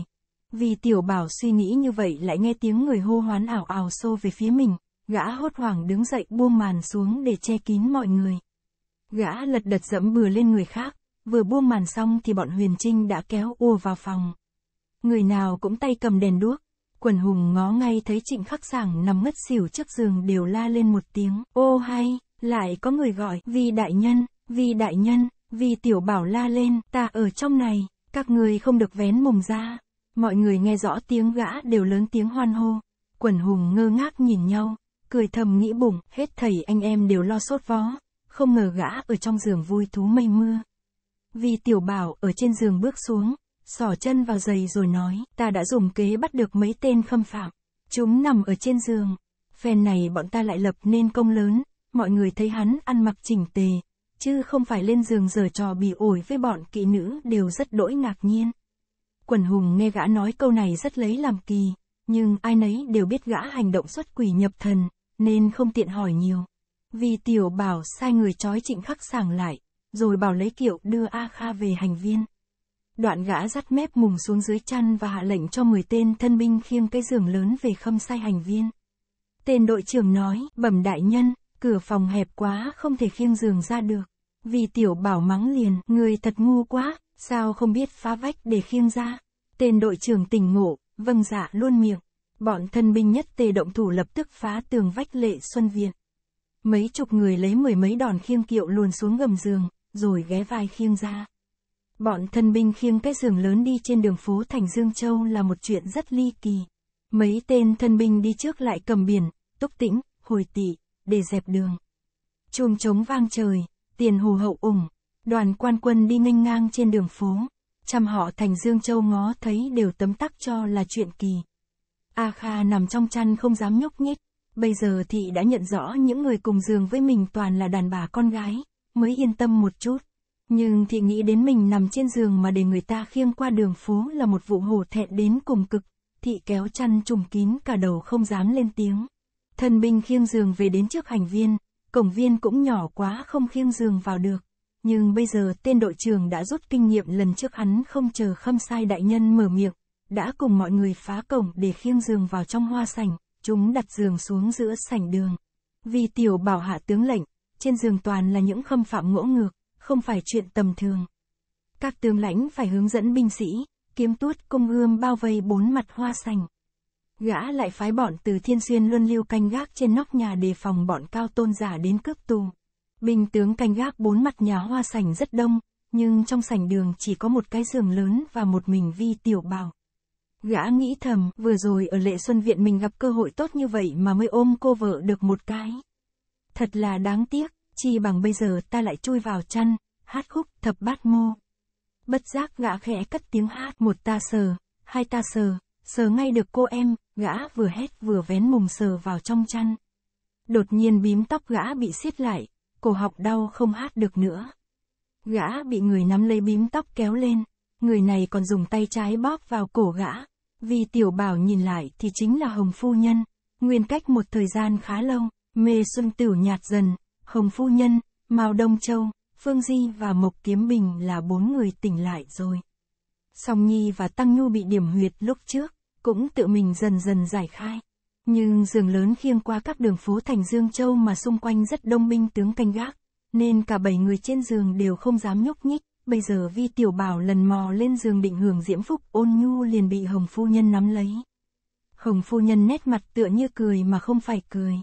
Vì tiểu bảo suy nghĩ như vậy lại nghe tiếng người hô hoán ảo ảo xô về phía mình, Gã hốt hoảng đứng dậy buông màn xuống để che kín mọi người. Gã lật đật dẫm bừa lên người khác, vừa buông màn xong thì bọn Huyền Trinh đã kéo ùa vào phòng. Người nào cũng tay cầm đèn đuốc, quần hùng ngó ngay thấy trịnh khắc sảng nằm ngất xỉu trước giường đều la lên một tiếng, ô hay, lại có người gọi, vì đại nhân, vì đại nhân, vì tiểu bảo la lên, ta ở trong này, các người không được vén mồm ra. Mọi người nghe rõ tiếng gã đều lớn tiếng hoan hô, quần hùng ngơ ngác nhìn nhau, cười thầm nghĩ bụng, hết thầy anh em đều lo sốt vó, không ngờ gã ở trong giường vui thú mây mưa. Vì tiểu bảo ở trên giường bước xuống, sỏ chân vào giày rồi nói, ta đã dùng kế bắt được mấy tên khâm phạm, chúng nằm ở trên giường, phen này bọn ta lại lập nên công lớn, mọi người thấy hắn ăn mặc chỉnh tề, chứ không phải lên giường giờ trò bỉ ổi với bọn kỵ nữ đều rất đỗi ngạc nhiên. Quần hùng nghe gã nói câu này rất lấy làm kỳ, nhưng ai nấy đều biết gã hành động xuất quỷ nhập thần, nên không tiện hỏi nhiều. Vì tiểu bảo sai người trói trịnh khắc sàng lại, rồi bảo lấy kiệu đưa A Kha về hành viên. Đoạn gã dắt mép mùng xuống dưới chăn và hạ lệnh cho 10 tên thân binh khiêng cái giường lớn về khâm sai hành viên. Tên đội trưởng nói, bẩm đại nhân, cửa phòng hẹp quá không thể khiêng giường ra được. Vì tiểu bảo mắng liền, người thật ngu quá, sao không biết phá vách để khiêng ra. Tên đội trưởng tỉnh ngộ, vâng dạ luôn miệng. Bọn thân binh nhất tề động thủ lập tức phá tường vách lệ Xuân Viện. Mấy chục người lấy mười mấy đòn khiêng kiệu luồn xuống gầm giường, rồi ghé vai khiêng ra. Bọn thân binh khiêng cái giường lớn đi trên đường phố thành Dương Châu là một chuyện rất ly kỳ. Mấy tên thân binh đi trước lại cầm biển, túc tĩnh, hồi tị, để dẹp đường. Chuông trống vang trời, tiền hồ hậu ủng, đoàn quan quân đi nghênh ngang trên đường phố. Trăm họ thành Dương Châu ngó thấy đều tấm tắc cho là chuyện kỳ. A Kha nằm trong chăn không dám nhúc nhích. Bây giờ thị đã nhận rõ những người cùng giường với mình toàn là đàn bà con gái, mới yên tâm một chút. Nhưng thị nghĩ đến mình nằm trên giường mà để người ta khiêng qua đường phố là một vụ hổ thẹn đến cùng cực. Thị kéo chăn trùng kín cả đầu không dám lên tiếng. Thần binh khiêng giường về đến trước hành viên, cổng viên cũng nhỏ quá không khiêng giường vào được. Nhưng bây giờ tên đội trưởng đã rút kinh nghiệm lần trước hắn không chờ khâm sai đại nhân mở miệng, đã cùng mọi người phá cổng để khiêng giường vào trong hoa sảnh, chúng đặt giường xuống giữa sảnh đường. Vì tiểu bảo hạ tướng lệnh, trên giường toàn là những khâm phạm ngỗ ngược, không phải chuyện tầm thường. Các tướng lãnh phải hướng dẫn binh sĩ, kiếm tuốt cung gươm bao vây bốn mặt hoa sành. Gã lại phái bọn từ thiên xuyên luân lưu canh gác trên nóc nhà đề phòng bọn cao tôn giả đến cướp tù. Binh tướng canh gác bốn mặt nhà hoa sành rất đông, nhưng trong sảnh đường chỉ có một cái giường lớn và một mình vi tiểu bảo. Gã nghĩ thầm, vừa rồi ở lệ xuân viện mình gặp cơ hội tốt như vậy mà mới ôm cô vợ được một cái. Thật là đáng tiếc, chi bằng bây giờ ta lại chui vào chăn, hát khúc thập bát mô. Bất giác gã khẽ cất tiếng hát một ta sờ, hai ta sờ, sờ ngay được cô em, gã vừa hét vừa vén mùng sờ vào trong chăn. Đột nhiên bím tóc gã bị siết lại, cổ học đau không hát được nữa. Gã bị người nắm lấy bím tóc kéo lên, người này còn dùng tay trái bóp vào cổ gã. Vì tiểu bảo nhìn lại thì chính là Hồng Phu Nhân. Nguyên cách một thời gian khá lâu, mê xuân tử nhạt dần, Hồng Phu Nhân, Mao Đông Châu, Phương Di và Mộc Kiếm Bình là bốn người tỉnh lại rồi. Song Nhi và Tăng Nhu bị điểm huyệt lúc trước, cũng tự mình dần dần giải khai. Nhưng giường lớn khiêng qua các đường phố thành Dương Châu mà xung quanh rất đông binh tướng canh gác, nên cả bảy người trên giường đều không dám nhúc nhích. Bây giờ vi tiểu bảo lần mò lên giường định hưởng diễm phúc ôn nhu liền bị hồng phu nhân nắm lấy. Hồng phu nhân nét mặt tựa như cười mà không phải cười.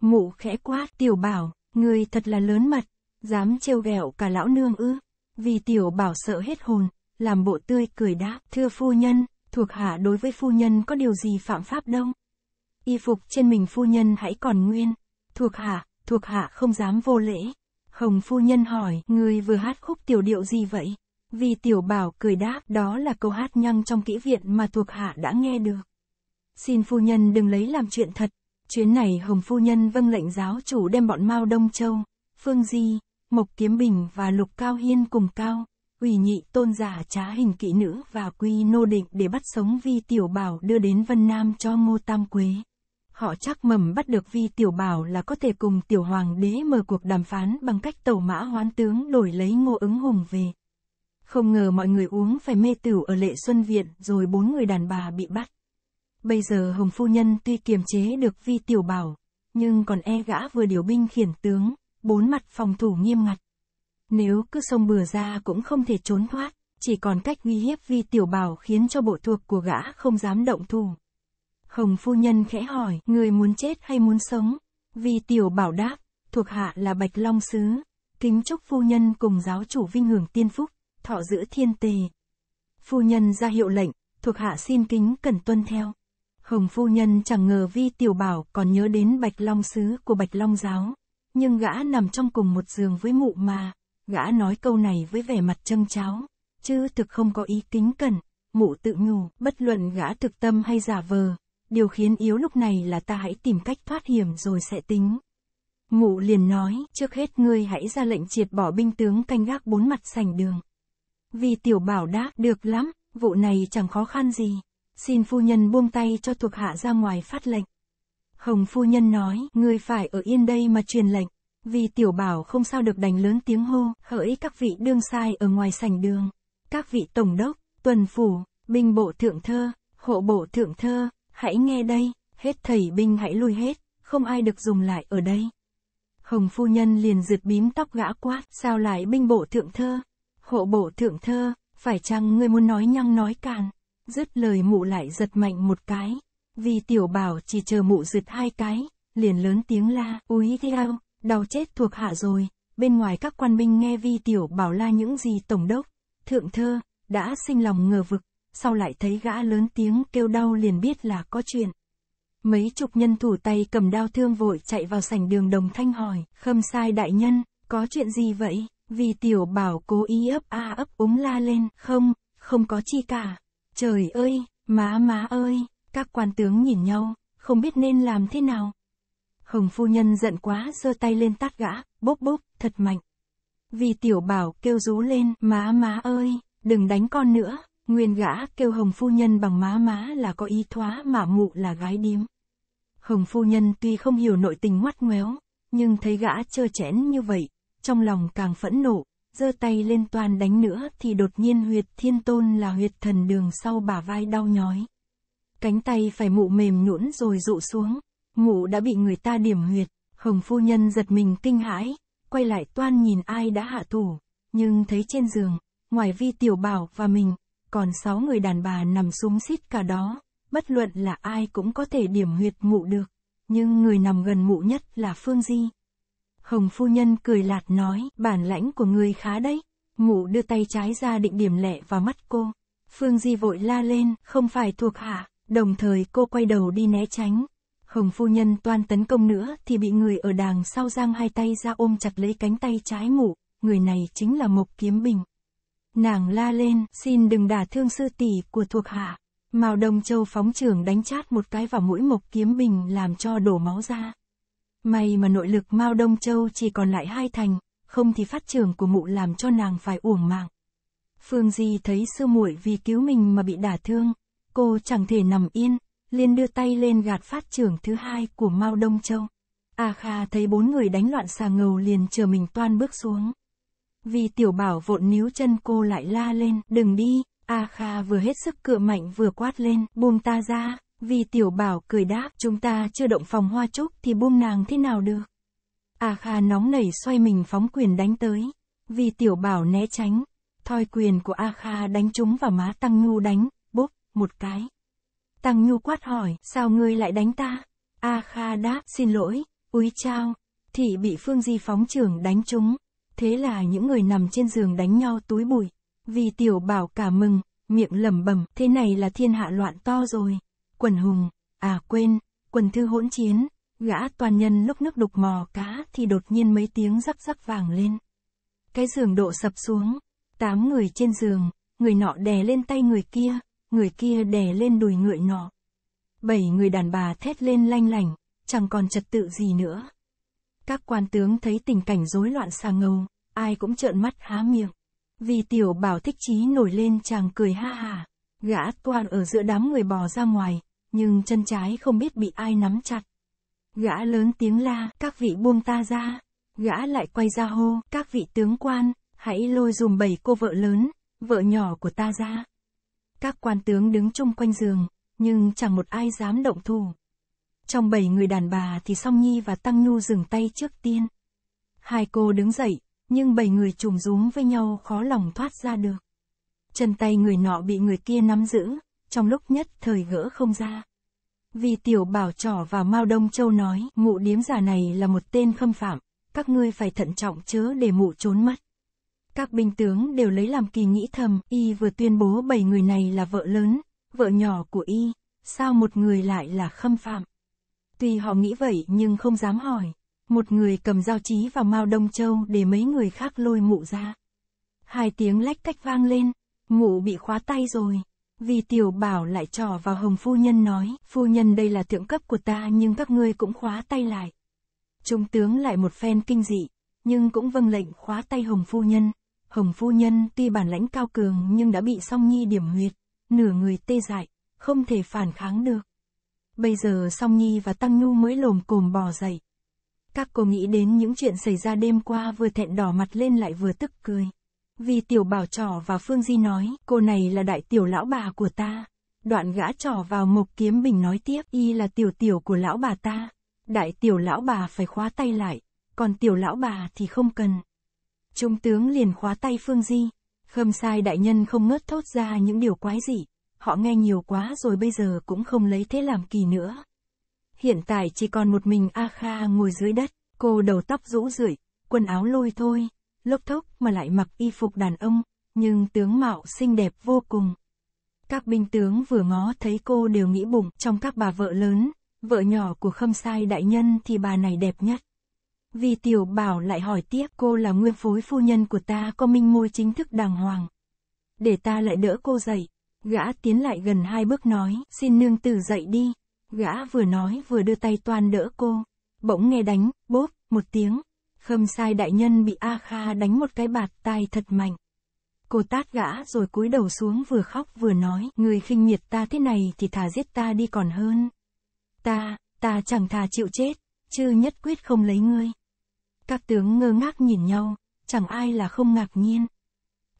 Mụ khẽ quát tiểu bảo, người thật là lớn mặt, dám trêu ghẹo cả lão nương ư. Vì tiểu bảo sợ hết hồn, làm bộ tươi cười đáp, thưa phu nhân, thuộc hạ đối với phu nhân có điều gì phạm pháp đông Y phục trên mình phu nhân hãy còn nguyên, thuộc hạ, thuộc hạ không dám vô lễ. Hồng phu nhân hỏi, người vừa hát khúc tiểu điệu gì vậy? Vì tiểu bảo cười đáp, đó là câu hát nhăng trong kỹ viện mà thuộc hạ đã nghe được. Xin phu nhân đừng lấy làm chuyện thật. Chuyến này Hồng phu nhân vâng lệnh giáo chủ đem bọn Mao Đông Châu, Phương Di, Mộc Kiếm Bình và Lục Cao Hiên cùng cao, ủy nhị tôn giả trá hình kỹ nữ và quy nô định để bắt sống vi tiểu bảo đưa đến Vân Nam cho Ngô Tam Quế họ chắc mầm bắt được vi tiểu bảo là có thể cùng tiểu hoàng đế mở cuộc đàm phán bằng cách tẩu mã hoán tướng đổi lấy ngô ứng hùng về. Không ngờ mọi người uống phải mê tửu ở lệ xuân viện rồi bốn người đàn bà bị bắt. Bây giờ Hồng Phu Nhân tuy kiềm chế được vi tiểu bảo, nhưng còn e gã vừa điều binh khiển tướng, bốn mặt phòng thủ nghiêm ngặt. Nếu cứ xông bừa ra cũng không thể trốn thoát, chỉ còn cách uy hiếp vi tiểu bảo khiến cho bộ thuộc của gã không dám động thủ. Hồng phu nhân khẽ hỏi, người muốn chết hay muốn sống? vì tiểu bảo đáp, thuộc hạ là Bạch Long Sứ. Kính chúc phu nhân cùng giáo chủ vinh hưởng tiên phúc, thọ giữ thiên tề. Phu nhân ra hiệu lệnh, thuộc hạ xin kính cần tuân theo. Hồng phu nhân chẳng ngờ Vi tiểu bảo còn nhớ đến Bạch Long Sứ của Bạch Long Giáo. Nhưng gã nằm trong cùng một giường với mụ mà, gã nói câu này với vẻ mặt châm cháo, chứ thực không có ý kính cẩn, mụ tự nhủ, bất luận gã thực tâm hay giả vờ, điều khiến yếu lúc này là ta hãy tìm cách thoát hiểm rồi sẽ tính. Ngụ liền nói, trước hết ngươi hãy ra lệnh triệt bỏ binh tướng canh gác bốn mặt sảnh đường. Vì tiểu bảo đã, được lắm, vụ này chẳng khó khăn gì. Xin phu nhân buông tay cho thuộc hạ ra ngoài phát lệnh. Hồng phu nhân nói, ngươi phải ở yên đây mà truyền lệnh. Vì tiểu bảo không sao được đánh lớn tiếng hô, hỡi các vị đương sai ở ngoài sảnh đường. Các vị tổng đốc, tuần phủ, binh bộ thượng thơ, hộ bộ thượng thơ, Hãy nghe đây, hết thầy binh hãy lui hết, không ai được dùng lại ở đây. Hồng phu nhân liền giật bím tóc gã quát, sao lại binh bộ thượng thơ? Hộ bộ thượng thơ, phải chăng ngươi muốn nói nhăng nói càn? Dứt lời mụ lại giật mạnh một cái. Vì tiểu bảo chỉ chờ mụ giật hai cái, liền lớn tiếng la, úi theo, đau chết thuộc hạ rồi. Bên ngoài các quan binh nghe vi tiểu bảo la những gì tổng đốc, thượng thơ, đã sinh lòng ngờ vực, sau lại thấy gã lớn tiếng kêu đau liền biết là có chuyện. Mấy chục nhân thủ tay cầm đao thương vội chạy vào sảnh đường đồng thanh hỏi, khâm sai đại nhân, có chuyện gì vậy? Vì tiểu bảo cố ý ấp a à ấp úng la lên, không, không có chi cả. Trời ơi, má má ơi, các quan tướng nhìn nhau, không biết nên làm thế nào. Hồng phu nhân giận quá giơ tay lên tát gã, bốp bốp, thật mạnh. Vì tiểu bảo kêu rú lên, má má ơi, đừng đánh con nữa. Nguyên gã kêu Hồng Phu Nhân bằng má má là có ý thoá mà mụ là gái điếm. Hồng Phu Nhân tuy không hiểu nội tình ngoắt ngoéo, nhưng thấy gã trơ chẽn như vậy, trong lòng càng phẫn nộ, giơ tay lên toàn đánh nữa thì đột nhiên huyệt thiên tôn là huyệt thần đường sau bà vai đau nhói. Cánh tay phải mụ mềm nhũn rồi rụ xuống, mụ đã bị người ta điểm huyệt, Hồng Phu Nhân giật mình kinh hãi, quay lại toan nhìn ai đã hạ thủ, nhưng thấy trên giường, ngoài vi tiểu bảo và mình, còn sáu người đàn bà nằm xuống xít cả đó, bất luận là ai cũng có thể điểm huyệt mụ được, nhưng người nằm gần mụ nhất là Phương Di. Hồng phu nhân cười lạt nói, bản lãnh của người khá đấy, mụ đưa tay trái ra định điểm lẹ vào mắt cô. Phương Di vội la lên, không phải thuộc hạ, đồng thời cô quay đầu đi né tránh. Hồng phu nhân toan tấn công nữa thì bị người ở đàng sau giang hai tay ra ôm chặt lấy cánh tay trái mụ, người này chính là Mộc Kiếm Bình. Nàng la lên, xin đừng đả thương sư tỷ của thuộc hạ. Mao Đông Châu phóng trường đánh chát một cái vào mũi mộc kiếm bình làm cho đổ máu ra. May mà nội lực Mao Đông Châu chỉ còn lại hai thành, không thì phát trưởng của mụ làm cho nàng phải uổng mạng. Phương Di thấy sư muội vì cứu mình mà bị đả thương, cô chẳng thể nằm yên, liền đưa tay lên gạt phát trưởng thứ hai của Mao Đông Châu. A Kha thấy bốn người đánh loạn xà ngầu liền chờ mình toan bước xuống. Vì tiểu bảo vộn níu chân cô lại la lên, đừng đi, A Kha vừa hết sức cựa mạnh vừa quát lên, buông ta ra, vì tiểu bảo cười đáp, chúng ta chưa động phòng hoa trúc thì buông nàng thế nào được. A Kha nóng nảy xoay mình phóng quyền đánh tới, vì tiểu bảo né tránh, thoi quyền của A Kha đánh trúng vào má Tăng Nhu đánh, bốp, một cái. Tăng Nhu quát hỏi, sao ngươi lại đánh ta? A Kha đáp, xin lỗi, úi trao, thị bị Phương Di phóng trưởng đánh trúng, Thế là những người nằm trên giường đánh nhau túi bụi. Vì tiểu bảo cả mừng, miệng lẩm bẩm, thế này là thiên hạ loạn to rồi. Quần hùng, à quên, quần thư hỗn chiến, gã toàn nhân lúc nước đục mò cá thì đột nhiên mấy tiếng rắc rắc vàng lên. Cái giường độ sập xuống, tám người trên giường, người nọ đè lên tay người kia, người kia đè lên đùi người nọ. Bảy người đàn bà thét lên lanh lảnh chẳng còn trật tự gì nữa. Các quan tướng thấy tình cảnh rối loạn xa ngầu, ai cũng trợn mắt há miệng. Vì tiểu bảo thích chí nổi lên chàng cười ha hà. Gã toan ở giữa đám người bò ra ngoài, nhưng chân trái không biết bị ai nắm chặt. Gã lớn tiếng la, các vị buông ta ra. Gã lại quay ra hô, các vị tướng quan, hãy lôi dùm bảy cô vợ lớn, vợ nhỏ của ta ra. Các quan tướng đứng chung quanh giường, nhưng chẳng một ai dám động thủ. Trong bảy người đàn bà thì Song Nhi và Tăng Nhu dừng tay trước tiên. Hai cô đứng dậy, nhưng bảy người trùm rúm với nhau khó lòng thoát ra được. Chân tay người nọ bị người kia nắm giữ, trong lúc nhất thời gỡ không ra. Vì tiểu bảo trỏ và Mao Đông Châu nói, mụ điếm giả này là một tên khâm phạm, các ngươi phải thận trọng chớ để mụ trốn mất. Các binh tướng đều lấy làm kỳ nghĩ thầm, y vừa tuyên bố bảy người này là vợ lớn, vợ nhỏ của y, sao một người lại là khâm phạm. Tuy họ nghĩ vậy nhưng không dám hỏi. Một người cầm dao chí vào Mao Đông Châu để mấy người khác lôi mụ ra. Hai tiếng lách cách vang lên, mụ bị khóa tay rồi. Vì tiểu bảo lại trỏ vào hồng phu nhân nói, phu nhân đây là thượng cấp của ta nhưng các ngươi cũng khóa tay lại. Trung tướng lại một phen kinh dị, nhưng cũng vâng lệnh khóa tay hồng phu nhân. Hồng phu nhân tuy bản lãnh cao cường nhưng đã bị song nhi điểm huyệt, nửa người tê dại, không thể phản kháng được bây giờ Song Nhi và Tăng Nhu mới lồm cồm bò dậy. Các cô nghĩ đến những chuyện xảy ra đêm qua vừa thẹn đỏ mặt lên lại vừa tức cười. Vì tiểu bảo trỏ và Phương Di nói, cô này là đại tiểu lão bà của ta. Đoạn gã trỏ vào mộc kiếm bình nói tiếp, y là tiểu tiểu của lão bà ta. Đại tiểu lão bà phải khóa tay lại, còn tiểu lão bà thì không cần. Trung tướng liền khóa tay Phương Di. Khâm sai đại nhân không ngớt thốt ra những điều quái dị họ nghe nhiều quá rồi bây giờ cũng không lấy thế làm kỳ nữa. Hiện tại chỉ còn một mình A Kha ngồi dưới đất, cô đầu tóc rũ rượi, quần áo lôi thôi, lốc thốc mà lại mặc y phục đàn ông, nhưng tướng mạo xinh đẹp vô cùng. Các binh tướng vừa ngó thấy cô đều nghĩ bụng trong các bà vợ lớn, vợ nhỏ của khâm sai đại nhân thì bà này đẹp nhất. Vì tiểu bảo lại hỏi tiếp cô là nguyên phối phu nhân của ta có minh môi chính thức đàng hoàng. Để ta lại đỡ cô dậy. Gã tiến lại gần hai bước nói, xin nương tử dậy đi. Gã vừa nói vừa đưa tay toan đỡ cô. Bỗng nghe đánh, bốp, một tiếng. Khâm sai đại nhân bị A Kha đánh một cái bạt tai thật mạnh. Cô tát gã rồi cúi đầu xuống vừa khóc vừa nói, người khinh miệt ta thế này thì thà giết ta đi còn hơn. Ta, ta chẳng thà chịu chết, chứ nhất quyết không lấy ngươi. Các tướng ngơ ngác nhìn nhau, chẳng ai là không ngạc nhiên.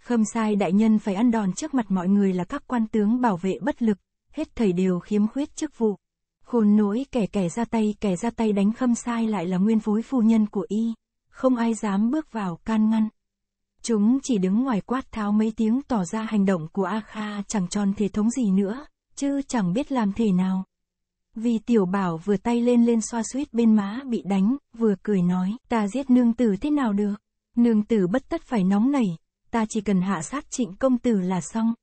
Khâm sai đại nhân phải ăn đòn trước mặt mọi người là các quan tướng bảo vệ bất lực, hết thảy đều khiếm khuyết chức vụ. Khôn nỗi kẻ kẻ ra tay kẻ ra tay đánh khâm sai lại là nguyên phối phu nhân của y, không ai dám bước vào can ngăn. Chúng chỉ đứng ngoài quát tháo mấy tiếng tỏ ra hành động của A Kha chẳng tròn thể thống gì nữa, chứ chẳng biết làm thể nào. Vì tiểu bảo vừa tay lên lên xoa suýt bên má bị đánh, vừa cười nói, ta giết nương tử thế nào được. Nương tử bất tất phải nóng nảy, ta chỉ cần hạ sát trịnh công tử là xong.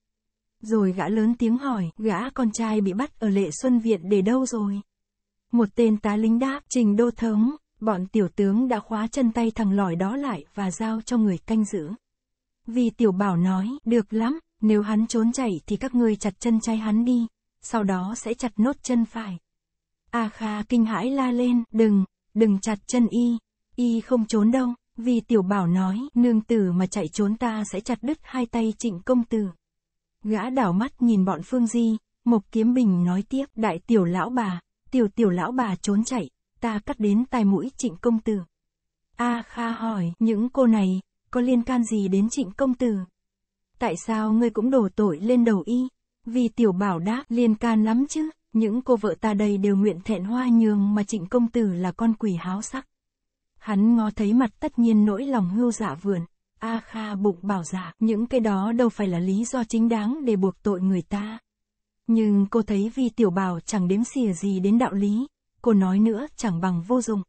Rồi gã lớn tiếng hỏi, gã con trai bị bắt ở lệ xuân viện để đâu rồi? Một tên tá lính đáp, trình đô thống, bọn tiểu tướng đã khóa chân tay thằng lỏi đó lại và giao cho người canh giữ. Vì tiểu bảo nói, được lắm, nếu hắn trốn chạy thì các ngươi chặt chân trái hắn đi, sau đó sẽ chặt nốt chân phải. A Kha kinh hãi la lên, đừng, đừng chặt chân y, y không trốn đâu. Vì tiểu bảo nói, nương tử mà chạy trốn ta sẽ chặt đứt hai tay trịnh công tử. Gã đảo mắt nhìn bọn Phương Di, Mộc Kiếm Bình nói tiếp, đại tiểu lão bà, tiểu tiểu lão bà trốn chạy, ta cắt đến tai mũi trịnh công tử. A Kha hỏi, những cô này, có liên can gì đến trịnh công tử? Tại sao ngươi cũng đổ tội lên đầu y? Vì tiểu bảo đáp, liên can lắm chứ, những cô vợ ta đây đều nguyện thẹn hoa nhường mà trịnh công tử là con quỷ háo sắc. Hắn ngó thấy mặt tất nhiên nỗi lòng hưu dạ vườn. A Kha bụng bảo dạ, những cái đó đâu phải là lý do chính đáng để buộc tội người ta. Nhưng cô thấy vì tiểu bảo chẳng đếm xỉa gì đến đạo lý, cô nói nữa chẳng bằng vô dụng.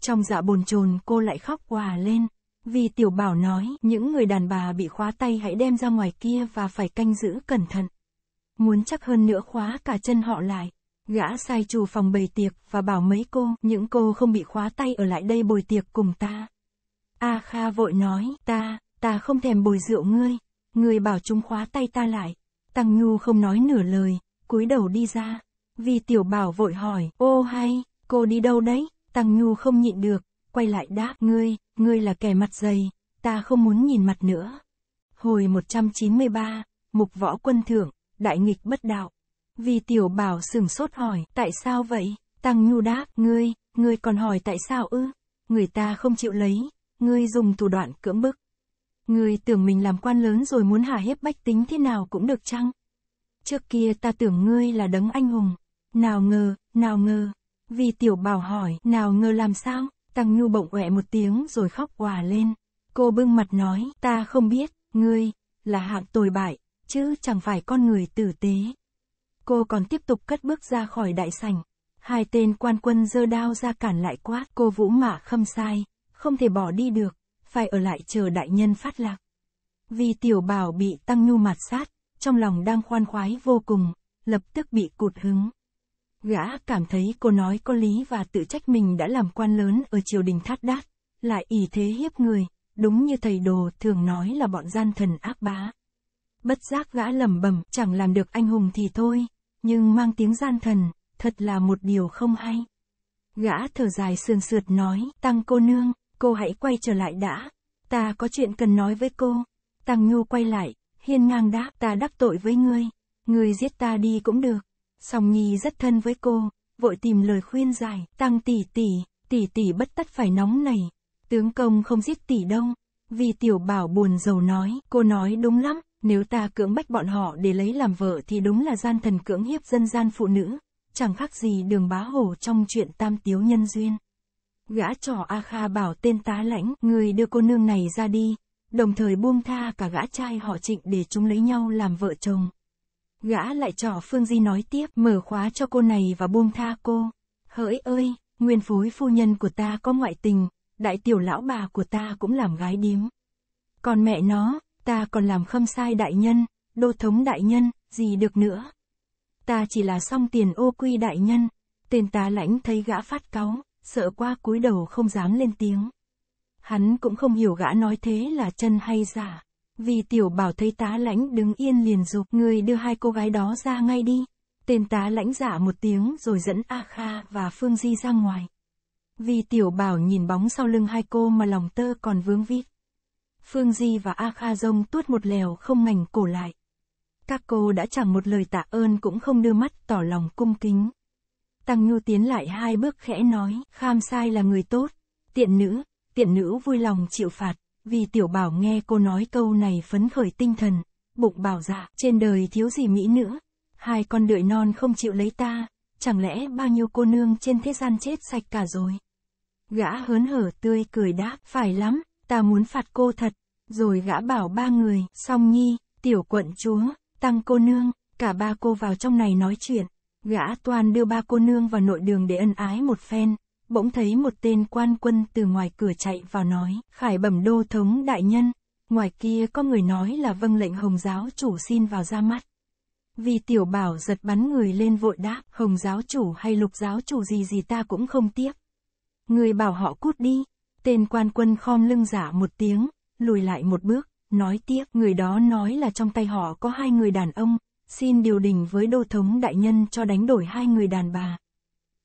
Trong dạ bồn chồn cô lại khóc hòa lên, vì tiểu bảo nói những người đàn bà bị khóa tay hãy đem ra ngoài kia và phải canh giữ cẩn thận. Muốn chắc hơn nữa khóa cả chân họ lại. Gã sai chủ phòng bày tiệc và bảo mấy cô, những cô không bị khóa tay ở lại đây bồi tiệc cùng ta. A Kha vội nói, ta, ta không thèm bồi rượu ngươi. Ngươi bảo chúng khóa tay ta lại. Tăng Nhu không nói nửa lời, cúi đầu đi ra. Vì tiểu bảo vội hỏi, ô hay, cô đi đâu đấy? Tăng Nhu không nhịn được, quay lại đáp, ngươi, ngươi là kẻ mặt dày, ta không muốn nhìn mặt nữa. Hồi 193, Mục Võ Quân Thưởng, Đại nghịch bất đạo. Vì tiểu bảo sừng sốt hỏi, tại sao vậy? Tăng Nhu đáp, ngươi, ngươi còn hỏi tại sao ư? Người ta không chịu lấy, ngươi dùng thủ đoạn cưỡng bức. Ngươi tưởng mình làm quan lớn rồi muốn hà hiếp bách tính thế nào cũng được chăng? Trước kia ta tưởng ngươi là đấng anh hùng. Nào ngờ, nào ngờ. Vì tiểu bảo hỏi, nào ngờ làm sao? Tăng Nhu bỗng quẹ một tiếng rồi khóc hòa lên. Cô bưng mặt nói, ta không biết, ngươi, là hạng tồi bại, chứ chẳng phải con người tử tế. Cô còn tiếp tục cất bước ra khỏi đại sảnh. Hai tên quan quân dơ đao ra cản lại quát. Cô Vũ Mã khâm sai, không thể bỏ đi được, phải ở lại chờ đại nhân phát lạc. Vì tiểu bảo bị tăng nhu mặt sát, trong lòng đang khoan khoái vô cùng, lập tức bị cụt hứng. Gã cảm thấy cô nói có lý và tự trách mình đã làm quan lớn ở triều đình thát đát, lại ỷ thế hiếp người, đúng như thầy đồ thường nói là bọn gian thần ác bá. Bất giác gã lẩm bẩm chẳng làm được anh hùng thì thôi, nhưng mang tiếng gian thần, thật là một điều không hay. Gã thở dài sườn sượt nói, Tăng cô nương, cô hãy quay trở lại đã, ta có chuyện cần nói với cô. Tăng Nhu quay lại, hiên ngang đáp, ta đắc tội với ngươi, ngươi giết ta đi cũng được. Song Nhi rất thân với cô, vội tìm lời khuyên giải, Tăng tỷ tỷ, tỷ tỷ bất tất phải nóng này, tướng công không giết tỷ đâu. Vì tiểu bảo buồn rầu nói, cô nói đúng lắm, nếu ta cưỡng bách bọn họ để lấy làm vợ thì đúng là gian thần cưỡng hiếp dân gian phụ nữ, chẳng khác gì đường bá hổ trong chuyện tam tiếu nhân duyên. Gã trò A Kha bảo tên tá lãnh, người đưa cô nương này ra đi, đồng thời buông tha cả gã trai họ trịnh để chúng lấy nhau làm vợ chồng. Gã lại trò Phương Di nói tiếp, mở khóa cho cô này và buông tha cô. Hỡi ơi, nguyên phối phu nhân của ta có ngoại tình, đại tiểu lão bà của ta cũng làm gái điếm. Còn mẹ nó, Ta còn làm khâm sai đại nhân, đô thống đại nhân, gì được nữa. Ta chỉ là song tiền ô quy đại nhân. Tên tá lãnh thấy gã phát cáu, sợ qua cúi đầu không dám lên tiếng. Hắn cũng không hiểu gã nói thế là chân hay giả. Vì tiểu bảo thấy tá lãnh đứng yên liền dục người đưa hai cô gái đó ra ngay đi. Tên tá lãnh giả một tiếng rồi dẫn A Kha và Phương Di ra ngoài. Vì tiểu bảo nhìn bóng sau lưng hai cô mà lòng tơ còn vướng vít. Phương Di và A Kha Dông tuốt một lèo không ngành cổ lại. Các cô đã chẳng một lời tạ ơn cũng không đưa mắt tỏ lòng cung kính. Tăng Nhu tiến lại hai bước khẽ nói, Kham Sai là người tốt, tiện nữ, tiện nữ vui lòng chịu phạt, vì tiểu bảo nghe cô nói câu này phấn khởi tinh thần, bụng bảo dạ, trên đời thiếu gì mỹ nữa, hai con đưởi non không chịu lấy ta, chẳng lẽ bao nhiêu cô nương trên thế gian chết sạch cả rồi. Gã hớn hở tươi cười đáp, phải lắm, ta muốn phạt cô thật, rồi gã bảo ba người, song nhi, tiểu quận chúa, tăng cô nương, cả ba cô vào trong này nói chuyện, gã toàn đưa ba cô nương vào nội đường để ân ái một phen, bỗng thấy một tên quan quân từ ngoài cửa chạy vào nói, khải bẩm đô thống đại nhân, ngoài kia có người nói là vâng lệnh hồng giáo chủ xin vào ra mắt. Vì tiểu bảo giật bắn người lên vội đáp, hồng giáo chủ hay lục giáo chủ gì gì ta cũng không tiếc. Người bảo họ cút đi, Tên quan quân khom lưng giả một tiếng, lùi lại một bước, nói tiếp. Người đó nói là trong tay họ có hai người đàn ông, xin điều đình với đô thống đại nhân cho đánh đổi hai người đàn bà.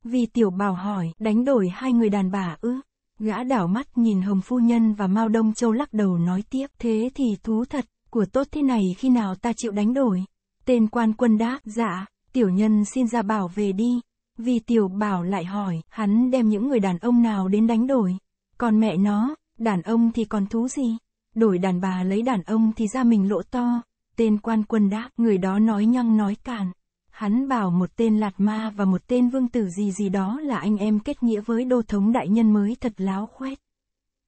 Vì tiểu bảo hỏi, đánh đổi hai người đàn bà ư? Gã đảo mắt nhìn Hồng Phu Nhân và Mao Đông Châu lắc đầu nói tiếp. Thế thì thú thật, của tốt thế này khi nào ta chịu đánh đổi? Tên quan quân đáp, dạ, tiểu nhân xin ra bảo về đi. Vì tiểu bảo lại hỏi, hắn đem những người đàn ông nào đến đánh đổi? Còn mẹ nó, đàn ông thì còn thú gì? Đổi đàn bà lấy đàn ông thì ra mình lỗ to. Tên quan quân đáp, người đó nói nhăng nói càn. Hắn bảo một tên lạt ma và một tên vương tử gì gì đó là anh em kết nghĩa với đô thống đại nhân mới thật láo khoét.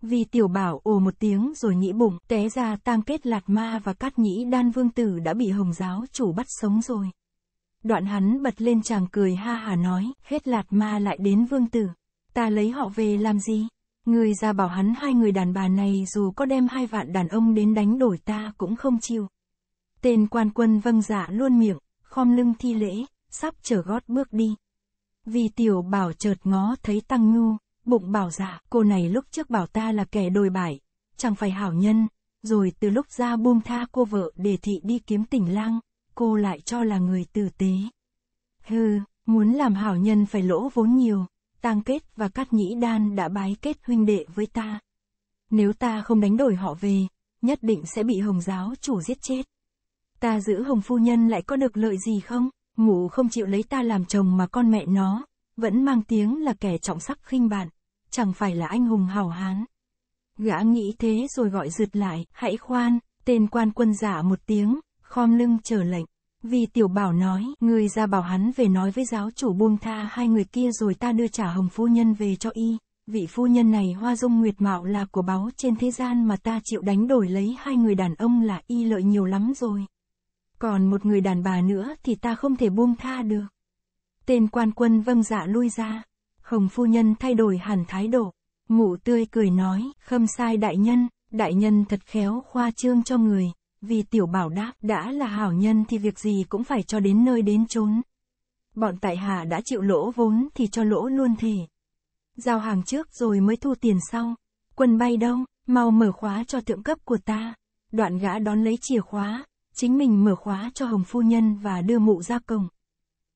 Vì tiểu bảo ồ một tiếng rồi nghĩ bụng, té ra tang kết lạt ma và cát nhĩ đan vương tử đã bị hồng giáo chủ bắt sống rồi. Đoạn hắn bật lên chàng cười ha hà nói, hết lạt ma lại đến vương tử. Ta lấy họ về làm gì? Người ra bảo hắn hai người đàn bà này dù có đem hai vạn đàn ông đến đánh đổi ta cũng không chịu. Tên quan quân vâng dạ luôn miệng, khom lưng thi lễ, sắp trở gót bước đi. Vì tiểu bảo chợt ngó thấy tăng ngu, bụng bảo dạ, cô này lúc trước bảo ta là kẻ đồi bại, chẳng phải hảo nhân, rồi từ lúc ra buông tha cô vợ để thị đi kiếm tỉnh lang, cô lại cho là người tử tế. Hừ, muốn làm hảo nhân phải lỗ vốn nhiều, Tang Kết và Cát Nhĩ Đan đã bái kết huynh đệ với ta. Nếu ta không đánh đổi họ về, nhất định sẽ bị Hồng giáo chủ giết chết. Ta giữ Hồng phu nhân lại có được lợi gì không? Ngủ không chịu lấy ta làm chồng mà con mẹ nó, vẫn mang tiếng là kẻ trọng sắc khinh bạn, chẳng phải là anh hùng hào hán. Gã nghĩ thế rồi gọi rượt lại, hãy khoan, tên quan quân giả một tiếng, khom lưng chờ lệnh. Vì tiểu bảo nói, người ra bảo hắn về nói với giáo chủ buông tha hai người kia rồi ta đưa trả hồng phu nhân về cho y. Vị phu nhân này hoa dung nguyệt mạo là của báo trên thế gian mà ta chịu đánh đổi lấy hai người đàn ông là y lợi nhiều lắm rồi. Còn một người đàn bà nữa thì ta không thể buông tha được. Tên quan quân vâng dạ lui ra. Hồng phu nhân thay đổi hẳn thái độ. Ngủ tươi cười nói, khâm sai đại nhân, đại nhân thật khéo khoa trương cho người. Vì tiểu bảo đáp, đã là hảo nhân thì việc gì cũng phải cho đến nơi đến chốn. Bọn tại hà đã chịu lỗ vốn thì cho lỗ luôn thì. Giao hàng trước rồi mới thu tiền sau. Quân bay đâu, mau mở khóa cho thượng cấp của ta. Đoạn gã đón lấy chìa khóa, chính mình mở khóa cho Hồng Phu Nhân và đưa mụ ra cổng.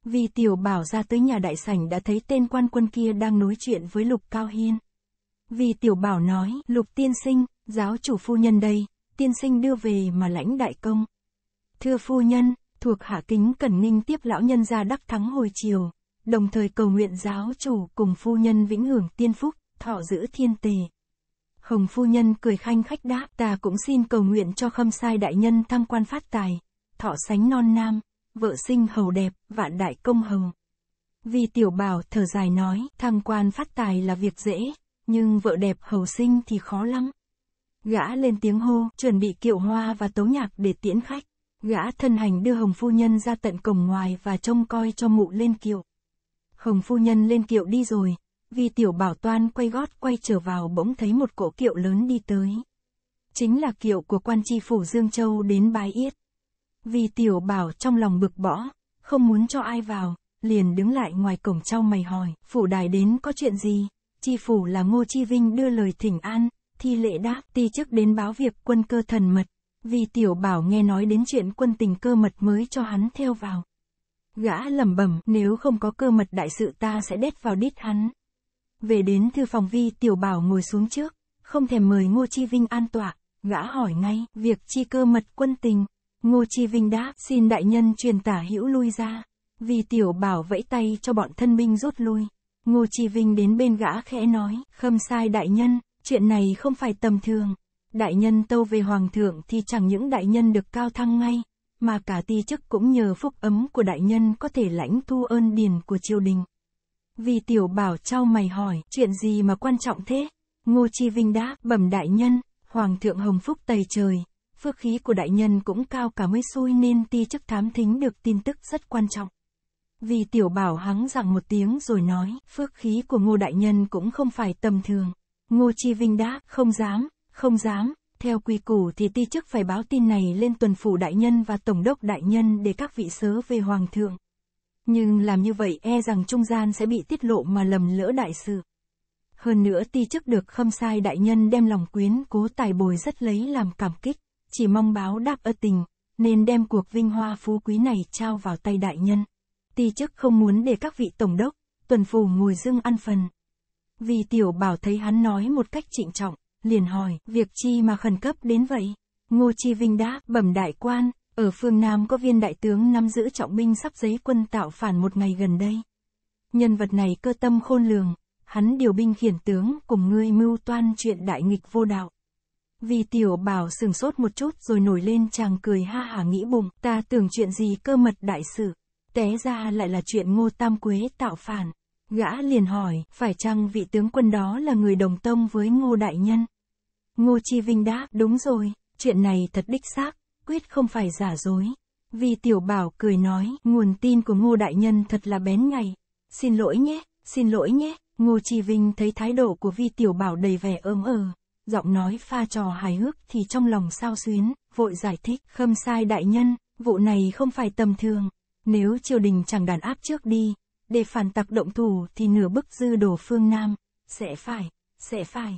Vì tiểu bảo ra tới nhà đại sảnh đã thấy tên quan quân kia đang nói chuyện với Lục Cao Hiên. Vì tiểu bảo nói, Lục Tiên Sinh, giáo chủ phu nhân đây, tiên sinh đưa về mà lãnh đại công. Thưa phu nhân, thuộc hạ kính cẩn ninh tiếp lão nhân gia đắc thắng hồi chiều, đồng thời cầu nguyện giáo chủ cùng phu nhân vĩnh hưởng tiên phúc, thọ giữ thiên tề. Hồng phu nhân cười khanh khách đáp ta cũng xin cầu nguyện cho khâm sai đại nhân tham quan phát tài, thọ sánh non nam, vợ sinh hầu đẹp, vạn đại công hồng. Vì tiểu bảo thở dài nói, tham quan phát tài là việc dễ, nhưng vợ đẹp hầu sinh thì khó lắm. Gã lên tiếng hô, chuẩn bị kiệu hoa và tấu nhạc để tiễn khách. Gã thân hành đưa Hồng Phu Nhân ra tận cổng ngoài và trông coi cho mụ lên kiệu. Hồng Phu Nhân lên kiệu đi rồi, vì tiểu bảo toan quay gót quay trở vào bỗng thấy một cỗ kiệu lớn đi tới. Chính là kiệu của quan tri phủ Dương Châu đến bái yết. Vì tiểu bảo trong lòng bực bỏ, không muốn cho ai vào, liền đứng lại ngoài cổng trao mày hỏi, phủ đài đến có chuyện gì? tri phủ là Ngô Chi Vinh đưa lời thỉnh an, Thi lệ đáp, ti chức đến báo việc quân cơ thần mật. Vì tiểu bảo nghe nói đến chuyện quân tình cơ mật mới cho hắn theo vào. Gã lẩm bẩm, nếu không có cơ mật đại sự ta sẽ đét vào đít hắn. Về đến thư phòng vi tiểu bảo ngồi xuống trước, không thèm mời Ngô Chi Vinh an tọa, gã hỏi ngay, việc chi cơ mật quân tình. Ngô Chi Vinh đáp, xin đại nhân truyền tả hữu lui ra. Vì tiểu bảo vẫy tay cho bọn thân binh rút lui. Ngô Chi Vinh đến bên gã khẽ nói, khâm sai đại nhân, Chuyện này không phải tầm thường. Đại nhân tâu về hoàng thượng thì chẳng những đại nhân được cao thăng ngay, mà cả ti chức cũng nhờ phúc ấm của đại nhân có thể lãnh thu ơn điền của triều đình. Vì tiểu bảo trao mày hỏi, chuyện gì mà quan trọng thế? Ngô Chi Vinh đáp, bẩm đại nhân, hoàng thượng hồng phúc tày trời, phước khí của đại nhân cũng cao cả mới xui nên ti chức thám thính được tin tức rất quan trọng. Vì tiểu bảo hắng rằng một tiếng rồi nói, phước khí của ngô đại nhân cũng không phải tầm thường. Ngô Chi Vinh đã, không dám, không dám, theo quy củ thì ti chức phải báo tin này lên tuần phủ đại nhân và tổng đốc đại nhân để các vị sớ về hoàng thượng. Nhưng làm như vậy e rằng trung gian sẽ bị tiết lộ mà lầm lỡ đại sự. Hơn nữa ti chức được khâm sai đại nhân đem lòng quyến cố tài bồi rất lấy làm cảm kích, chỉ mong báo đáp ơ tình, nên đem cuộc vinh hoa phú quý này trao vào tay đại nhân. Ti chức không muốn để các vị tổng đốc, tuần phủ ngồi dưng ăn phần. Vì tiểu bảo thấy hắn nói một cách trịnh trọng, liền hỏi, việc chi mà khẩn cấp đến vậy? Ngô Chi Vinh đáp, bẩm đại quan, ở phương Nam có viên đại tướng nắm giữ trọng binh sắp giấy quân tạo phản một ngày gần đây. Nhân vật này cơ tâm khôn lường, hắn điều binh khiển tướng cùng ngươi mưu toan chuyện đại nghịch vô đạo. Vì tiểu bảo sừng sốt một chút rồi nổi lên chàng cười ha hả nghĩ bụng, ta tưởng chuyện gì cơ mật đại sự, té ra lại là chuyện ngô tam quế tạo phản. Gã liền hỏi, phải chăng vị tướng quân đó là người đồng tâm với Ngô Đại Nhân? Ngô Chi Vinh đáp, đúng rồi, chuyện này thật đích xác, quyết không phải giả dối. Vì tiểu bảo cười nói, nguồn tin của Ngô Đại Nhân thật là bén ngay. Xin lỗi nhé, xin lỗi nhé. Ngô Chi Vinh thấy thái độ của Vi Tiểu Bảo đầy vẻ ớm ờ, giọng nói pha trò hài hước thì trong lòng sao xuyến, vội giải thích, khâm sai đại nhân, vụ này không phải tầm thường, nếu triều đình chẳng đàn áp trước đi, để phản tặc động thủ thì nửa bức dư đổ phương Nam, sẽ phải, sẽ phải.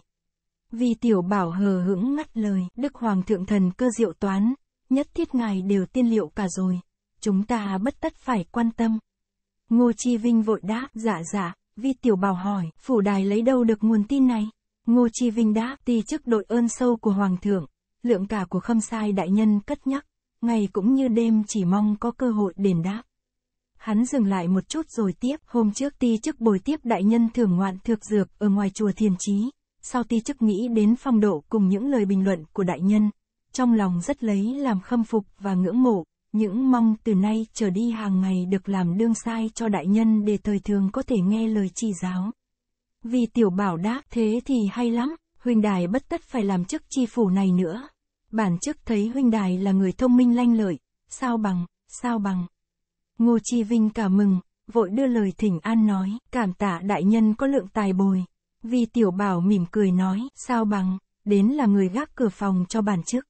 Vì tiểu bảo hờ hững ngắt lời, Đức Hoàng Thượng Thần cơ diệu toán, nhất thiết ngài đều tiên liệu cả rồi, chúng ta bất tất phải quan tâm. Ngô Chi Vinh vội đáp, dạ dạ, vi tiểu bảo hỏi, phủ đài lấy đâu được nguồn tin này? Ngô Chi Vinh đáp, ti chức đội ơn sâu của Hoàng Thượng, lượng cả của khâm sai đại nhân cất nhắc, ngày cũng như đêm chỉ mong có cơ hội đền đáp. Hắn dừng lại một chút rồi tiếp, hôm trước ti chức bồi tiếp đại nhân thưởng ngoạn thược dược ở ngoài chùa thiền trí. Sau ti chức nghĩ đến phong độ cùng những lời bình luận của đại nhân, trong lòng rất lấy làm khâm phục và ngưỡng mộ, những mong từ nay trở đi hàng ngày được làm đương sai cho đại nhân để thời thường có thể nghe lời chỉ giáo. Vì tiểu bảo đáp thế thì hay lắm, huynh đài bất tất phải làm chức chi phủ này nữa. Bản chức thấy huynh đài là người thông minh lanh lợi, sao bằng, sao bằng. Ngô Chi Vinh cả mừng, vội đưa lời thỉnh an nói, cảm tạ đại nhân có lượng tài bồi. Vì Tiểu Bảo mỉm cười nói, sao bằng, đến là người gác cửa phòng cho bản chức.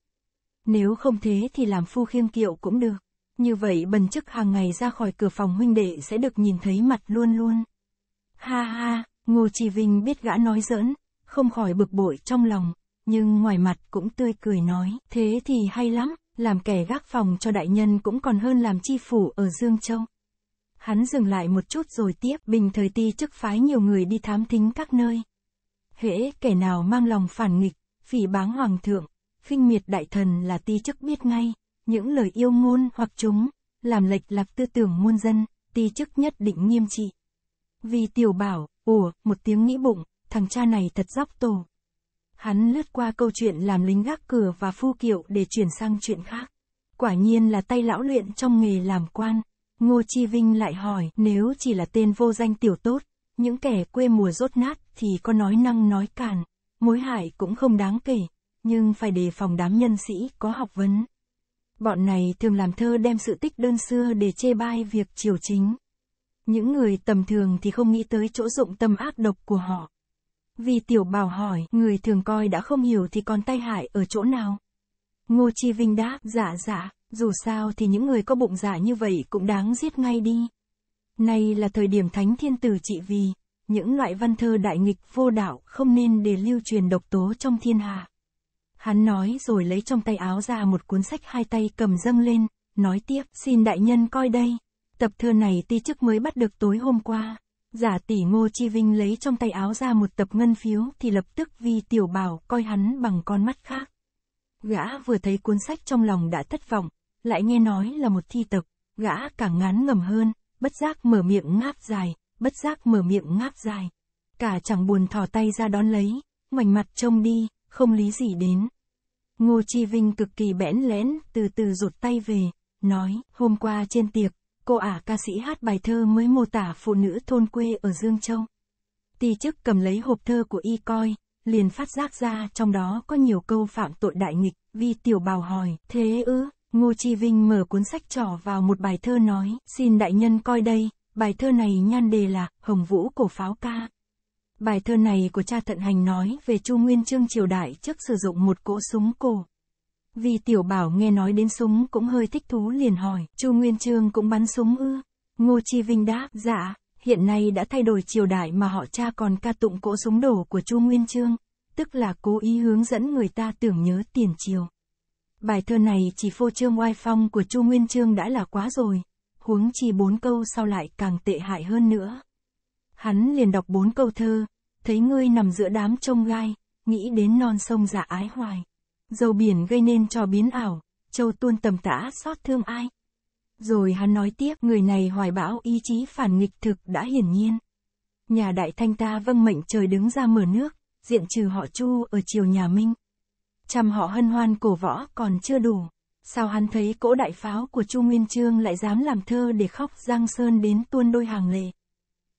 Nếu không thế thì làm phu khiêm kiệu cũng được. Như vậy bần chức hàng ngày ra khỏi cửa phòng huynh đệ sẽ được nhìn thấy mặt luôn luôn. Ha ha, Ngô Chi Vinh biết gã nói giỡn, không khỏi bực bội trong lòng, nhưng ngoài mặt cũng tươi cười nói, thế thì hay lắm, làm kẻ gác phòng cho đại nhân cũng còn hơn làm chi phủ ở Dương Châu. Hắn dừng lại một chút rồi tiếp, bình thời ti chức phái nhiều người đi thám thính các nơi. Hễ kẻ nào mang lòng phản nghịch, phỉ báng hoàng thượng, khinh miệt đại thần là ti chức biết ngay, những lời yêu ngôn hoặc chúng, làm lệch lạc tư tưởng muôn dân, ti chức nhất định nghiêm trị. Vì tiểu bảo, ủa, một tiếng nghĩ bụng, thằng cha này thật dóc tổ, Hắn lướt qua câu chuyện làm lính gác cửa và phu kiệu để chuyển sang chuyện khác. Quả nhiên là tay lão luyện trong nghề làm quan. Ngô Chi Vinh lại hỏi, nếu chỉ là tên vô danh tiểu tốt, những kẻ quê mùa rốt nát thì có nói năng nói càn, mối hại cũng không đáng kể, nhưng phải đề phòng đám nhân sĩ có học vấn. Bọn này thường làm thơ đem sự tích đơn xưa để chê bai việc triều chính. Những người tầm thường thì không nghĩ tới chỗ dụng tâm ác độc của họ. Vì tiểu bảo hỏi, người thường coi đã không hiểu thì còn tai hại ở chỗ nào? Ngô Chi Vinh đáp, dạ dạ, dù sao thì những người có bụng dạ như vậy cũng đáng giết ngay đi. Nay là thời điểm thánh thiên tử trị vì, những loại văn thơ đại nghịch vô đạo không nên để lưu truyền độc tố trong thiên hạ. Hắn nói rồi lấy trong tay áo ra một cuốn sách hai tay cầm dâng lên, nói tiếp, xin đại nhân coi đây. Tập thơ này ti chức mới bắt được tối hôm qua. Giả tỷ Ngô Chi Vinh lấy trong tay áo ra một tập ngân phiếu thì lập tức Vi Tiểu Bảo coi hắn bằng con mắt khác. Gã vừa thấy cuốn sách trong lòng đã thất vọng, lại nghe nói là một thi tập, gã càng ngán ngầm hơn, bất giác mở miệng ngáp dài, bất giác mở miệng ngáp dài. Cả chẳng buồn thò tay ra đón lấy, ngoảnh mặt trông đi, không lý gì đến. Ngô Chi Vinh cực kỳ bẽn lẽn, từ từ rụt tay về, nói, hôm qua trên tiệc, cô ả à, ca sĩ hát bài thơ mới mô tả phụ nữ thôn quê ở Dương Châu. Tỳ chức cầm lấy hộp thơ của y coi, liền phát giác ra trong đó có nhiều câu phạm tội đại nghịch, vi tiểu bào hỏi, thế ư, Ngô Chi Vinh mở cuốn sách trỏ vào một bài thơ nói, xin đại nhân coi đây, bài thơ này nhan đề là, Hồng Vũ cổ pháo ca. Bài thơ này của cha Thận Hành nói về Chu Nguyên Trương triều đại trước sử dụng một cỗ súng cổ. Vì tiểu bảo nghe nói đến súng cũng hơi thích thú liền hỏi, Chu Nguyên Trương cũng bắn súng ư? Ngô Chi Vinh đáp, dạ, hiện nay đã thay đổi triều đại mà họ cha còn ca tụng cỗ súng đổ của Chu Nguyên Trương, tức là cố ý hướng dẫn người ta tưởng nhớ tiền triều. Bài thơ này chỉ phô trương oai phong của Chu Nguyên Trương đã là quá rồi, huống chi bốn câu sau lại càng tệ hại hơn nữa. Hắn liền đọc bốn câu thơ, thấy ngươi nằm giữa đám trông gai, nghĩ đến non sông giả dạ ái hoài. Dầu biển gây nên cho biến ảo, châu tuôn tầm tã xót thương ai. Rồi hắn nói tiếp, người này hoài bão ý chí phản nghịch thực đã hiển nhiên. Nhà đại thanh ta vâng mệnh trời đứng ra mở nước, diện trừ họ chu ở triều nhà Minh. Chăm họ hân hoan cổ võ còn chưa đủ. Sao hắn thấy cỗ đại pháo của Chu Nguyên Trương lại dám làm thơ để khóc Giang Sơn đến tuôn đôi hàng lệ.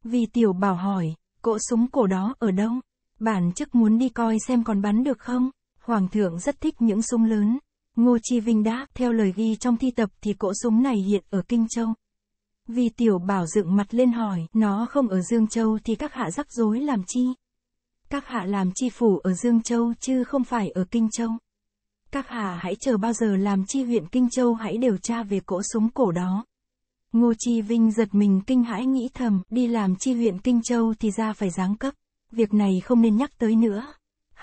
Vì tiểu bảo hỏi, cỗ súng cổ đó ở đâu? Bản chức muốn đi coi xem còn bắn được không? Hoàng thượng rất thích những súng lớn. Ngô Chi Vinh đáp, theo lời ghi trong thi tập thì cỗ súng này hiện ở Kinh Châu. Vì tiểu bảo dựng mặt lên hỏi, nó không ở Dương Châu thì các hạ rắc rối làm chi? Các hạ làm chi phủ ở Dương Châu chứ không phải ở Kinh Châu. Các hạ hãy chờ bao giờ làm chi huyện Kinh Châu hãy điều tra về cỗ súng cổ đó. Ngô Chi Vinh giật mình kinh hãi nghĩ thầm, đi làm chi huyện Kinh Châu thì ra phải giáng cấp. Việc này không nên nhắc tới nữa.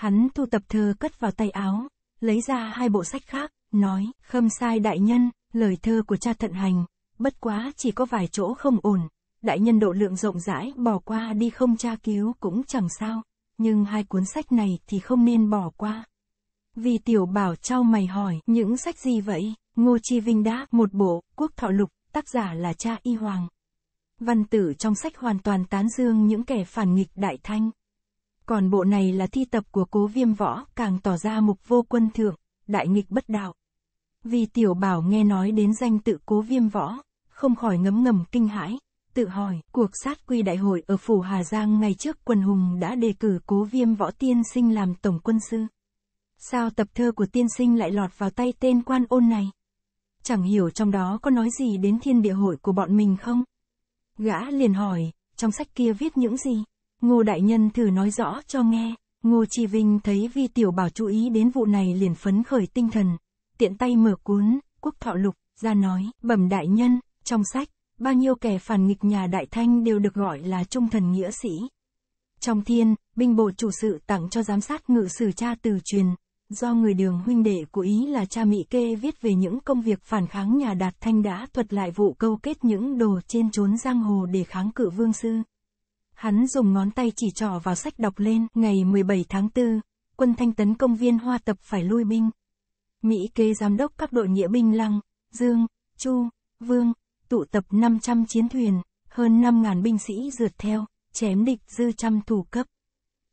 Hắn thu tập thơ cất vào tay áo, lấy ra hai bộ sách khác, nói, khâm sai đại nhân, lời thơ của cha thận hành, bất quá chỉ có vài chỗ không ổn, đại nhân độ lượng rộng rãi bỏ qua đi không tra cứu cũng chẳng sao, nhưng hai cuốn sách này thì không nên bỏ qua. Vì tiểu bảo trao mày hỏi, những sách gì vậy? Ngô Chi Vinh đáp, một bộ, quốc thọ lục, tác giả là cha y hoàng. Văn tử trong sách hoàn toàn tán dương những kẻ phản nghịch đại thanh. Còn bộ này là thi tập của cố viêm võ, càng tỏ ra mục vô quân thượng, đại nghịch bất đạo. Vì tiểu bảo nghe nói đến danh tự cố viêm võ, không khỏi ngấm ngầm kinh hãi, tự hỏi, cuộc sát quy đại hội ở Phủ Hà Giang ngày trước quần hùng đã đề cử cố viêm võ tiên sinh làm tổng quân sư. Sao tập thơ của tiên sinh lại lọt vào tay tên quan ôn này? Chẳng hiểu trong đó có nói gì đến thiên địa hội của bọn mình không? Gã liền hỏi, trong sách kia viết những gì? Ngô Đại Nhân thử nói rõ cho nghe. Ngô Chi Vinh thấy Vi Tiểu Bảo chú ý đến vụ này liền phấn khởi tinh thần. Tiện tay mở cuốn, quốc thọ lục, ra nói, bẩm đại nhân, trong sách, bao nhiêu kẻ phản nghịch nhà Đại Thanh đều được gọi là trung thần nghĩa sĩ. Trong thiên, binh bộ chủ sự tặng cho giám sát ngự sử cha từ truyền, do người đường huynh đệ của Ý là cha Mỹ Kê viết về những công việc phản kháng nhà Đạt Thanh đã thuật lại vụ câu kết những đồ trên trốn giang hồ để kháng cự vương sư. Hắn dùng ngón tay chỉ trỏ vào sách đọc lên, ngày 17 tháng 4, quân thanh tấn công viên hoa tập phải lui binh. Mỹ kê giám đốc các đội nghĩa binh Lăng, Dương, Chu, Vương, tụ tập 500 chiến thuyền, hơn 5.000 binh sĩ rượt theo, chém địch dư trăm thủ cấp.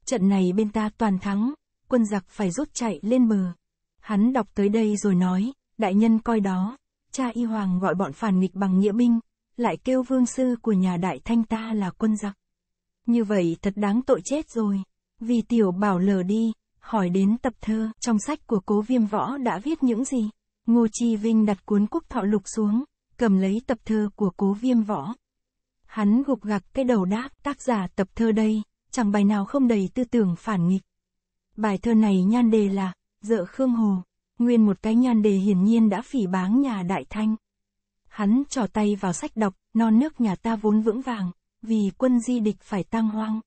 Trận này bên ta toàn thắng, quân giặc phải rút chạy lên bờ. Hắn đọc tới đây rồi nói, đại nhân coi đó, cha y hoàng gọi bọn phản nghịch bằng nghĩa binh, lại kêu vương sư của nhà đại thanh ta là quân giặc. Như vậy thật đáng tội chết rồi. Vì tiểu bảo lờ đi, hỏi đến tập thơ trong sách của cố viêm võ đã viết những gì. Ngô Chi Vinh đặt cuốn quốc thọ lục xuống, cầm lấy tập thơ của cố viêm võ. Hắn gục gặc cái đầu đáp tác giả tập thơ đây, chẳng bài nào không đầy tư tưởng phản nghịch. Bài thơ này nhan đề là, dợ Khương Hồ, nguyên một cái nhan đề hiển nhiên đã phỉ báng nhà Đại Thanh. Hắn trò tay vào sách đọc, non nước nhà ta vốn vững vàng, vì quân di địch phải tăng hoang.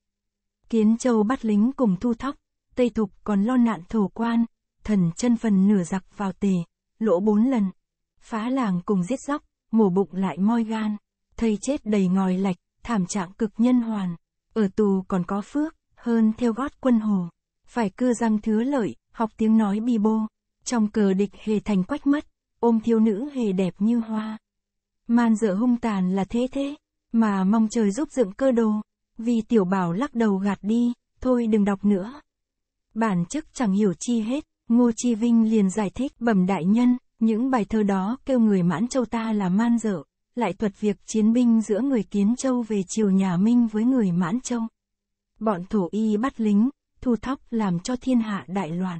Kiến châu bắt lính cùng thu thóc, Tây Thục còn lo nạn thổ quan, thần chân phần nửa giặc vào tề, lỗ bốn lần. Phá làng cùng giết dóc, mổ bụng lại moi gan, thầy chết đầy ngòi lạch, thảm trạng cực nhân hoàn. Ở tù còn có phước, hơn theo gót quân hồ. Phải cưa răng thứ lợi, học tiếng nói bi bô. Trong cờ địch hề thành quách mất, ôm thiếu nữ hề đẹp như hoa. Man dở hung tàn là thế thế. Mà mong trời giúp dựng cơ đồ. Vì tiểu bảo lắc đầu gạt đi, thôi đừng đọc nữa. Bản chức chẳng hiểu chi hết, Ngô Chi Vinh liền giải thích bẩm đại nhân, những bài thơ đó kêu người mãn châu ta là man dở, lại thuật việc chiến binh giữa người kiến châu về triều nhà Minh với người mãn châu. Bọn thổ y bắt lính, thu thóc làm cho thiên hạ đại loạn.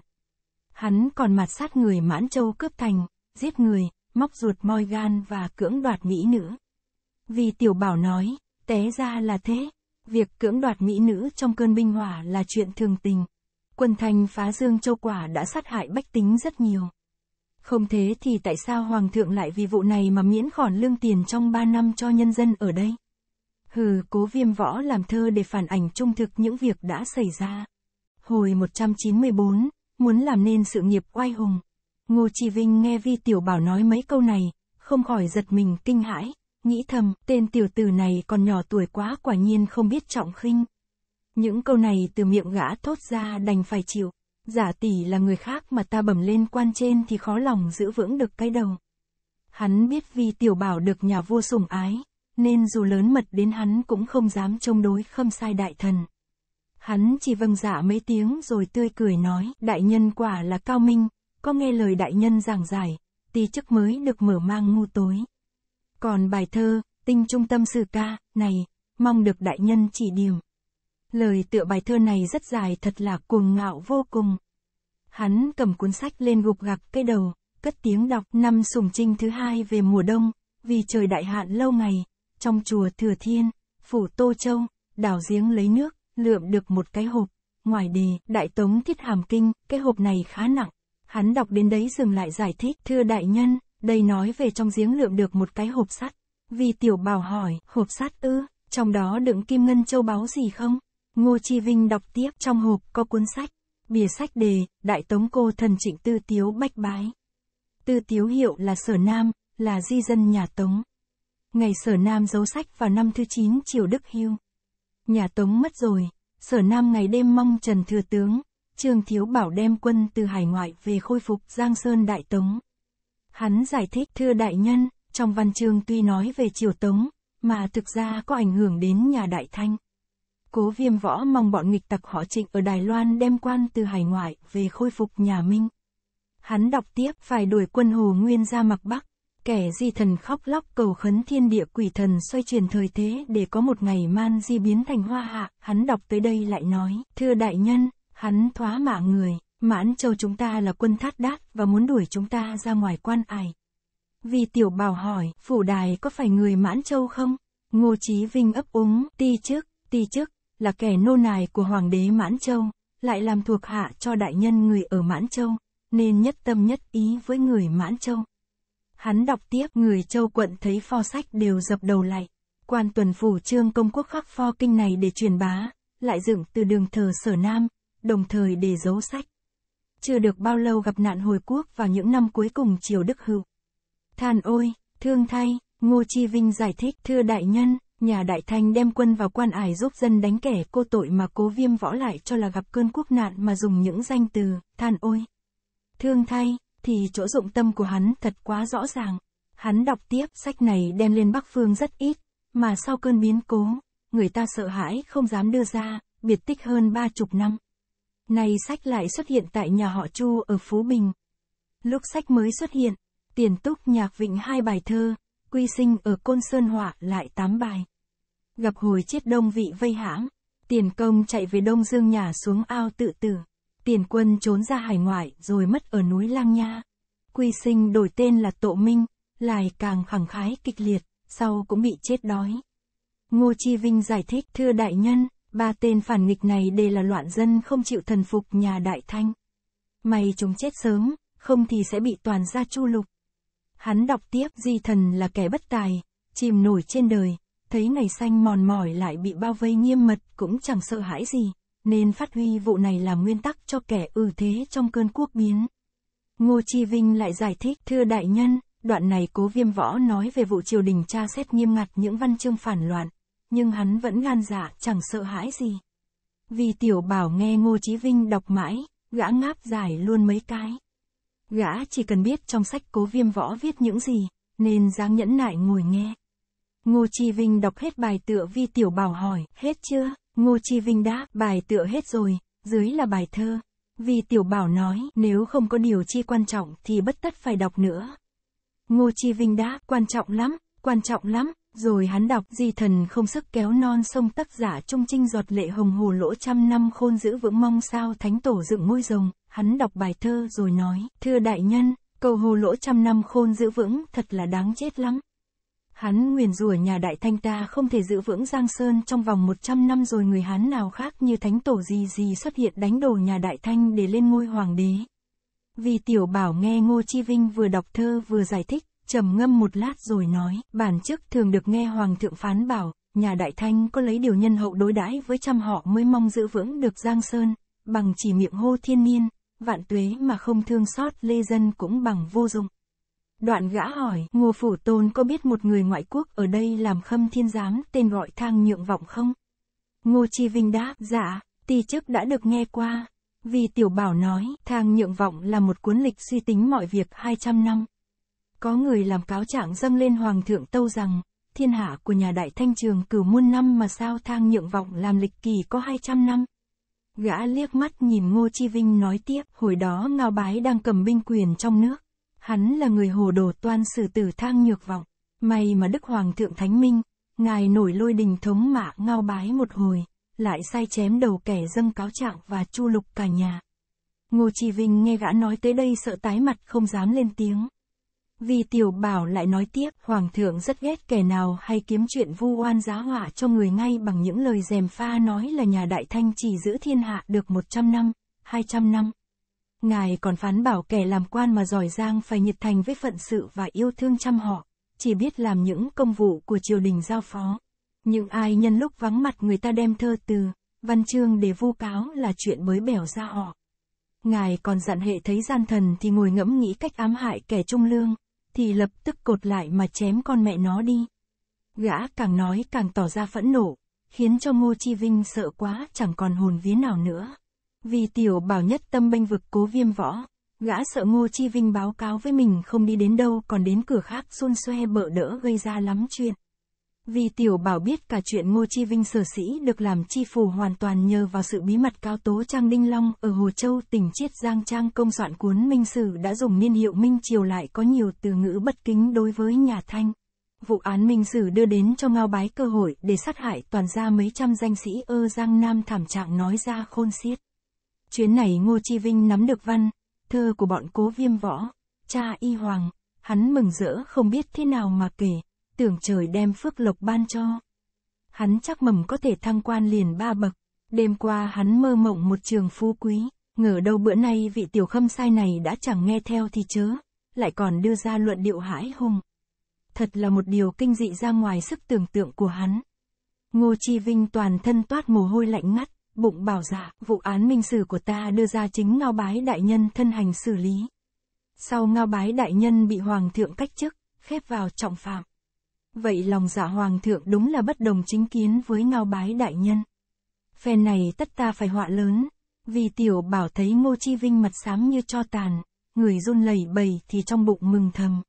Hắn còn mặt sát người mãn châu cướp thành, giết người, móc ruột moi gan và cưỡng đoạt mỹ nữ. Vì tiểu bảo nói, té ra là thế. Việc cưỡng đoạt mỹ nữ trong cơn binh hỏa là chuyện thường tình. Quân thành phá dương châu quả đã sát hại bách tính rất nhiều. Không thế thì tại sao Hoàng thượng lại vì vụ này mà miễn khoản lương tiền trong 3 năm cho nhân dân ở đây? Hừ, cố viêm võ làm thơ để phản ảnh trung thực những việc đã xảy ra. Hồi 194, muốn làm nên sự nghiệp oai hùng. Ngô Chi Vinh nghe Vi Tiểu Bảo nói mấy câu này, không khỏi giật mình kinh hãi nghĩ thầm, tên tiểu tử này còn nhỏ tuổi quá quả nhiên không biết trọng khinh. Những câu này từ miệng gã thốt ra đành phải chịu, giả tỷ là người khác mà ta bẩm lên quan trên thì khó lòng giữ vững được cái đầu. Hắn biết vì tiểu bảo được nhà vua sủng ái, nên dù lớn mật đến hắn cũng không dám chống đối khâm sai đại thần. Hắn chỉ vâng dạ mấy tiếng rồi tươi cười nói, đại nhân quả là cao minh, có nghe lời đại nhân giảng giải, tí chức mới được mở mang ngu tối. Còn bài thơ, tinh trung tâm sử ca, này, mong được đại nhân chỉ điểm. Lời tựa bài thơ này rất dài thật là cuồng ngạo vô cùng. Hắn cầm cuốn sách lên gục gặc cái đầu, cất tiếng đọc năm sùng trinh thứ hai về mùa đông, vì trời đại hạn lâu ngày, trong chùa Thừa Thiên, phủ Tô Châu, đảo giếng lấy nước, lượm được một cái hộp, ngoài đề Đại Tống Thiết Hàm Kinh, cái hộp này khá nặng. Hắn đọc đến đấy dừng lại giải thích, thưa đại nhân, đây nói về trong giếng lượm được một cái hộp sắt. Vì tiểu bảo hỏi, hộp sắt ư, trong đó đựng kim ngân châu báu gì không? Ngô Chi Vinh đọc tiếp trong hộp có cuốn sách. Bìa sách đề, Đại Tống Cô Thần Trịnh Tư Tiếu Bách Bái. Tư Tiếu hiệu là Sở Nam, là di dân nhà Tống. Ngày Sở Nam giấu sách vào năm thứ 9 triều Đức Hưu. Nhà Tống mất rồi, Sở Nam ngày đêm mong Trần Thừa Tướng, Trương Thiếu Bảo đem quân từ hải ngoại về khôi phục Giang Sơn Đại Tống. Hắn giải thích thưa đại nhân, trong văn chương tuy nói về triều Tống, mà thực ra có ảnh hưởng đến nhà Đại Thanh. Cố viêm võ mong bọn nghịch tặc họ trịnh ở Đài Loan đem quan từ hải ngoại về khôi phục nhà Minh. Hắn đọc tiếp phải đuổi quân Hồ Nguyên ra mặc Bắc, kẻ di thần khóc lóc cầu khấn thiên địa quỷ thần xoay chuyển thời thế để có một ngày man di biến thành hoa hạ, hắn đọc tới đây lại nói, thưa đại nhân, hắn thoá mạ người. Mãn châu chúng ta là quân thát đát và muốn đuổi chúng ta ra ngoài quan ải. Vì tiểu bảo hỏi, phủ đài có phải người mãn châu không? Ngô Chí Vinh ấp úng, ti chức, ti chức, là kẻ nô nài của hoàng đế mãn châu, lại làm thuộc hạ cho đại nhân người ở mãn châu, nên nhất tâm nhất ý với người mãn châu. Hắn đọc tiếp, người châu quận thấy pho sách đều dập đầu lại. Quan tuần phủ trương công quốc khắc pho kinh này để truyền bá, lại dựng từ đường thờ sở nam, đồng thời để giấu sách chưa được bao lâu gặp nạn hồi quốc vào những năm cuối cùng triều Đức Hữu. Than ôi, thương thay, Ngô Chi Vinh giải thích, thưa đại nhân, nhà đại thanh đem quân vào quan ải giúp dân đánh kẻ cô tội mà cố viêm võ lại cho là gặp cơn quốc nạn mà dùng những danh từ, than ôi. Thương thay, thì chỗ dụng tâm của hắn thật quá rõ ràng. Hắn đọc tiếp, sách này đem lên Bắc Phương rất ít, mà sau cơn biến cố, người ta sợ hãi không dám đưa ra, biệt tích hơn ba chục năm. Nay sách lại xuất hiện tại nhà họ Chu ở Phú Bình. Lúc sách mới xuất hiện, tiền túc nhạc vịnh hai bài thơ, quy sinh ở Côn Sơn Họa lại tám bài. Gặp hồi chết đông vị vây hãng, tiền công chạy về Đông Dương nhà xuống ao tự tử. Tiền quân trốn ra hải ngoại rồi mất ở núi Lang Nha. Quy sinh đổi tên là Tộ Minh, lại càng khẳng khái kịch liệt, sau cũng bị chết đói. Ngô Chi Vinh giải thích thưa đại nhân, Ba tên phản nghịch này đều là loạn dân không chịu thần phục nhà Đại Thanh. May chúng chết sớm, không thì sẽ bị toàn gia chu lục. Hắn đọc tiếp di thần là kẻ bất tài, chìm nổi trên đời, thấy ngày xanh mòn mỏi lại bị bao vây nghiêm mật cũng chẳng sợ hãi gì, nên phát huy vụ này làm nguyên tắc cho kẻ ư thế trong cơn quốc biến. Ngô Chi Vinh lại giải thích, thưa đại nhân, đoạn này cố viêm võ nói về vụ triều đình tra xét nghiêm ngặt những văn chương phản loạn, nhưng hắn vẫn gan dạ, chẳng sợ hãi gì. Vì tiểu bảo nghe Ngô Chí Vinh đọc mãi, gã ngáp dài luôn mấy cái. Gã chỉ cần biết trong sách cố viêm võ viết những gì, nên dáng nhẫn nại ngồi nghe. Ngô Chi Vinh đọc hết bài tựa vi tiểu bảo hỏi, hết chưa? Ngô Chi Vinh đáp, bài tựa hết rồi, dưới là bài thơ. Vì tiểu bảo nói, nếu không có điều chi quan trọng thì bất tất phải đọc nữa. Ngô Chi Vinh đáp, quan trọng lắm, quan trọng lắm, rồi hắn đọc di thần không sức kéo non sông tác giả trung trinh giọt lệ hồng hồ lỗ trăm năm khôn giữ vững mong sao thánh tổ dựng ngôi rồng, hắn đọc bài thơ rồi nói, thưa đại nhân, cầu hồ lỗ trăm năm khôn giữ vững thật là đáng chết lắm. Hắn nguyền rủa nhà đại thanh ta không thể giữ vững Giang Sơn trong vòng một trăm năm rồi người hắn nào khác như thánh tổ gì gì xuất hiện đánh đổ nhà đại thanh để lên ngôi hoàng đế. Vì tiểu bảo nghe Ngô Chi Vinh vừa đọc thơ vừa giải thích, trầm ngâm một lát rồi nói, bản chức thường được nghe hoàng thượng phán bảo, nhà đại thanh có lấy điều nhân hậu đối đãi với trăm họ mới mong giữ vững được giang sơn, bằng chỉ miệng hô thiên niên, vạn tuế mà không thương xót lê dân cũng bằng vô dụng. Đoạn gã hỏi, ngô phủ tôn có biết một người ngoại quốc ở đây làm khâm thiên giám tên gọi thang nhượng vọng không? Ngô Chi Vinh đáp, dạ, ti chức đã được nghe qua. Vì tiểu bảo nói, thang nhượng vọng là một cuốn lịch suy tính mọi việc 200 năm. Có người làm cáo trạng dâng lên Hoàng thượng Tâu rằng, thiên hạ của nhà đại thanh trường cử muôn năm mà sao thang nhượng vọng làm lịch kỳ có 200 năm. Gã liếc mắt nhìn Ngô Chi Vinh nói tiếp, hồi đó Ngao Bái đang cầm binh quyền trong nước. Hắn là người hồ đồ toan xử tử thang nhược vọng. May mà Đức Hoàng thượng Thánh Minh, ngài nổi lôi đình thống mạ Ngao Bái một hồi, lại sai chém đầu kẻ dâng cáo trạng và chu lục cả nhà. Ngô Chi Vinh nghe gã nói tới đây sợ tái mặt không dám lên tiếng. Vì tiểu bảo lại nói tiếp, Hoàng thượng rất ghét kẻ nào hay kiếm chuyện vu oan giá họa cho người ngay bằng những lời dèm pha nói là nhà đại thanh chỉ giữ thiên hạ được 100 năm, 200 năm. Ngài còn phán bảo kẻ làm quan mà giỏi giang phải nhiệt thành với phận sự và yêu thương chăm họ, chỉ biết làm những công vụ của triều đình giao phó. những ai nhân lúc vắng mặt người ta đem thơ từ, văn chương để vu cáo là chuyện mới bẻo ra họ. Ngài còn dặn hệ thấy gian thần thì ngồi ngẫm nghĩ cách ám hại kẻ trung lương, thì lập tức cột lại mà chém con mẹ nó đi. Gã càng nói càng tỏ ra phẫn nộ, khiến cho Ngô Chi Vinh sợ quá chẳng còn hồn vía nào nữa. Vì tiểu bảo nhất tâm bênh vực cố viêm võ, gã sợ Ngô Chi Vinh báo cáo với mình không đi đến đâu còn đến cửa khác xôn xoe bợ đỡ gây ra lắm chuyện. Vì tiểu bảo biết cả chuyện Ngô Chi Vinh sở sĩ được làm chi phủ hoàn toàn nhờ vào sự bí mật cao tố Trang Đinh Long ở Hồ Châu tỉnh Chiết Giang Trang công soạn cuốn Minh Sử đã dùng niên hiệu Minh Triều lại có nhiều từ ngữ bất kính đối với nhà Thanh. Vụ án Minh Sử đưa đến cho Ngao Bái cơ hội để sát hại toàn ra mấy trăm danh sĩ ơ Giang Nam thảm trạng nói ra khôn xiết. Chuyến này Ngô Chi Vinh nắm được văn, thơ của bọn cố viêm võ, cha y hoàng, hắn mừng rỡ không biết thế nào mà kể tưởng trời đem phước lộc ban cho. Hắn chắc mầm có thể thăng quan liền ba bậc. Đêm qua hắn mơ mộng một trường phú quý, ngờ đâu bữa nay vị tiểu khâm sai này đã chẳng nghe theo thì chớ, lại còn đưa ra luận điệu hãi hùng. Thật là một điều kinh dị ra ngoài sức tưởng tượng của hắn. Ngô Chi Vinh toàn thân toát mồ hôi lạnh ngắt, bụng bảo giả, dạ, vụ án minh sử của ta đưa ra chính Ngao Bái Đại Nhân thân hành xử lý. Sau Ngao Bái Đại Nhân bị Hoàng thượng cách chức, khép vào trọng phạm, Vậy lòng dạ hoàng thượng đúng là bất đồng chính kiến với ngao bái đại nhân. phe này tất ta phải họa lớn, vì tiểu bảo thấy ngô chi vinh mặt xám như cho tàn, người run lẩy bẩy thì trong bụng mừng thầm.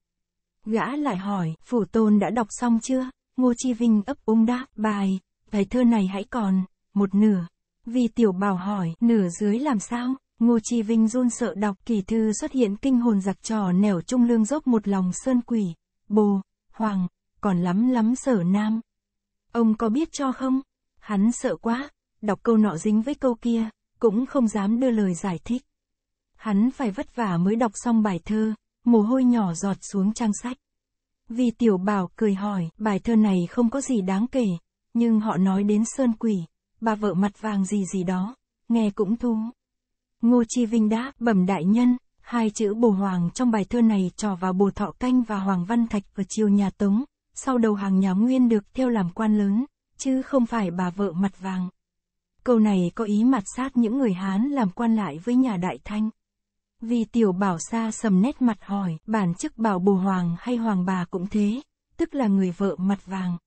Gã lại hỏi, phủ tôn đã đọc xong chưa? Ngô Chi Vinh ấp úng đáp, bài, bài thơ này hãy còn, một nửa. Vì tiểu bảo hỏi, nửa dưới làm sao? Ngô Chi Vinh run sợ đọc kỳ thư xuất hiện kinh hồn giặc trò nẻo trung lương dốc một lòng sơn quỷ, bồ, hoàng, còn lắm lắm sở nam. Ông có biết cho không? Hắn sợ quá, đọc câu nọ dính với câu kia, cũng không dám đưa lời giải thích. Hắn phải vất vả mới đọc xong bài thơ, mồ hôi nhỏ giọt xuống trang sách. Vì tiểu bảo cười hỏi, bài thơ này không có gì đáng kể, nhưng họ nói đến sơn quỷ, bà vợ mặt vàng gì gì đó, nghe cũng thú. Ngô Chi Vinh đã bẩm đại nhân, hai chữ bồ hoàng trong bài thơ này trò vào bồ thọ canh và hoàng văn thạch ở chiều nhà Tống, sau đầu hàng nhóm nguyên được theo làm quan lớn, chứ không phải bà vợ mặt vàng. Câu này có ý mặt sát những người Hán làm quan lại với nhà Đại Thanh. Vì tiểu bảo xa sầm nét mặt hỏi, bản chức bảo bù hoàng hay hoàng bà cũng thế, tức là người vợ mặt vàng.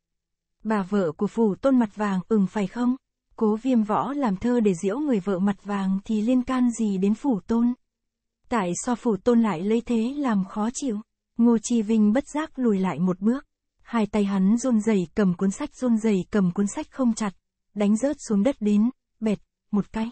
Bà vợ của phủ tôn mặt vàng ừng phải không? Cố viêm võ làm thơ để diễu người vợ mặt vàng thì liên can gì đến phủ tôn? Tại sao phủ tôn lại lấy thế làm khó chịu? Ngô Chi Vinh bất giác lùi lại một bước hai tay hắn run rẩy cầm cuốn sách run rẩy cầm cuốn sách không chặt, đánh rớt xuống đất đến, bẹt, một cái.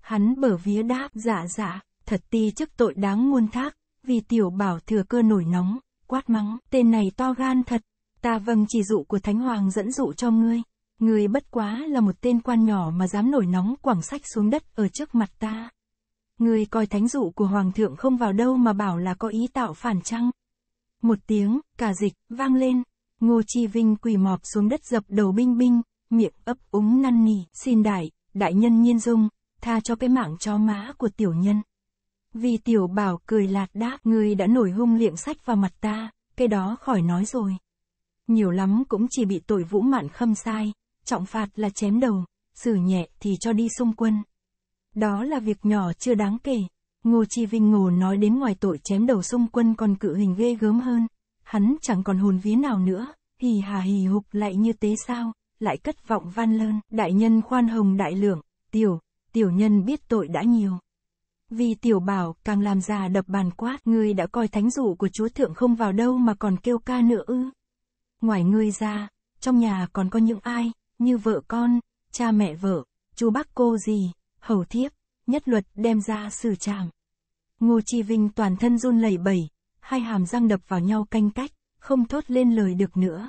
Hắn bở vía đáp, dạ dạ, thật ti chức tội đáng muôn thác, vì tiểu bảo thừa cơ nổi nóng, quát mắng, tên này to gan thật, ta vâng chỉ dụ của Thánh Hoàng dẫn dụ cho ngươi. Ngươi bất quá là một tên quan nhỏ mà dám nổi nóng quảng sách xuống đất ở trước mặt ta. Ngươi coi thánh dụ của Hoàng thượng không vào đâu mà bảo là có ý tạo phản trăng. Một tiếng, cả dịch, vang lên, Ngô Chi Vinh quỳ mọp xuống đất dập đầu binh binh, miệng ấp úng năn nỉ, xin đại, đại nhân nhiên dung, tha cho cái mạng cho mã của tiểu nhân. Vì tiểu bảo cười lạt đáp, ngươi đã nổi hung liệng sách vào mặt ta, cái đó khỏi nói rồi. Nhiều lắm cũng chỉ bị tội vũ mạn khâm sai, trọng phạt là chém đầu, xử nhẹ thì cho đi xung quân. Đó là việc nhỏ chưa đáng kể, Ngô Chi Vinh Ngồ nói đến ngoài tội chém đầu xung quân còn cự hình ghê gớm hơn hắn chẳng còn hồn vía nào nữa, hì hà hì hục lại như tế sao, lại cất vọng van lơn, đại nhân khoan hồng đại lượng, tiểu, tiểu nhân biết tội đã nhiều. Vì tiểu bảo càng làm già đập bàn quát, ngươi đã coi thánh dụ của chúa thượng không vào đâu mà còn kêu ca nữa ư. Ngoài ngươi ra, trong nhà còn có những ai, như vợ con, cha mẹ vợ, chú bác cô gì, hầu thiếp, nhất luật đem ra xử trạm Ngô Chi Vinh toàn thân run lẩy bẩy, hai hàm răng đập vào nhau canh cách, không thốt lên lời được nữa.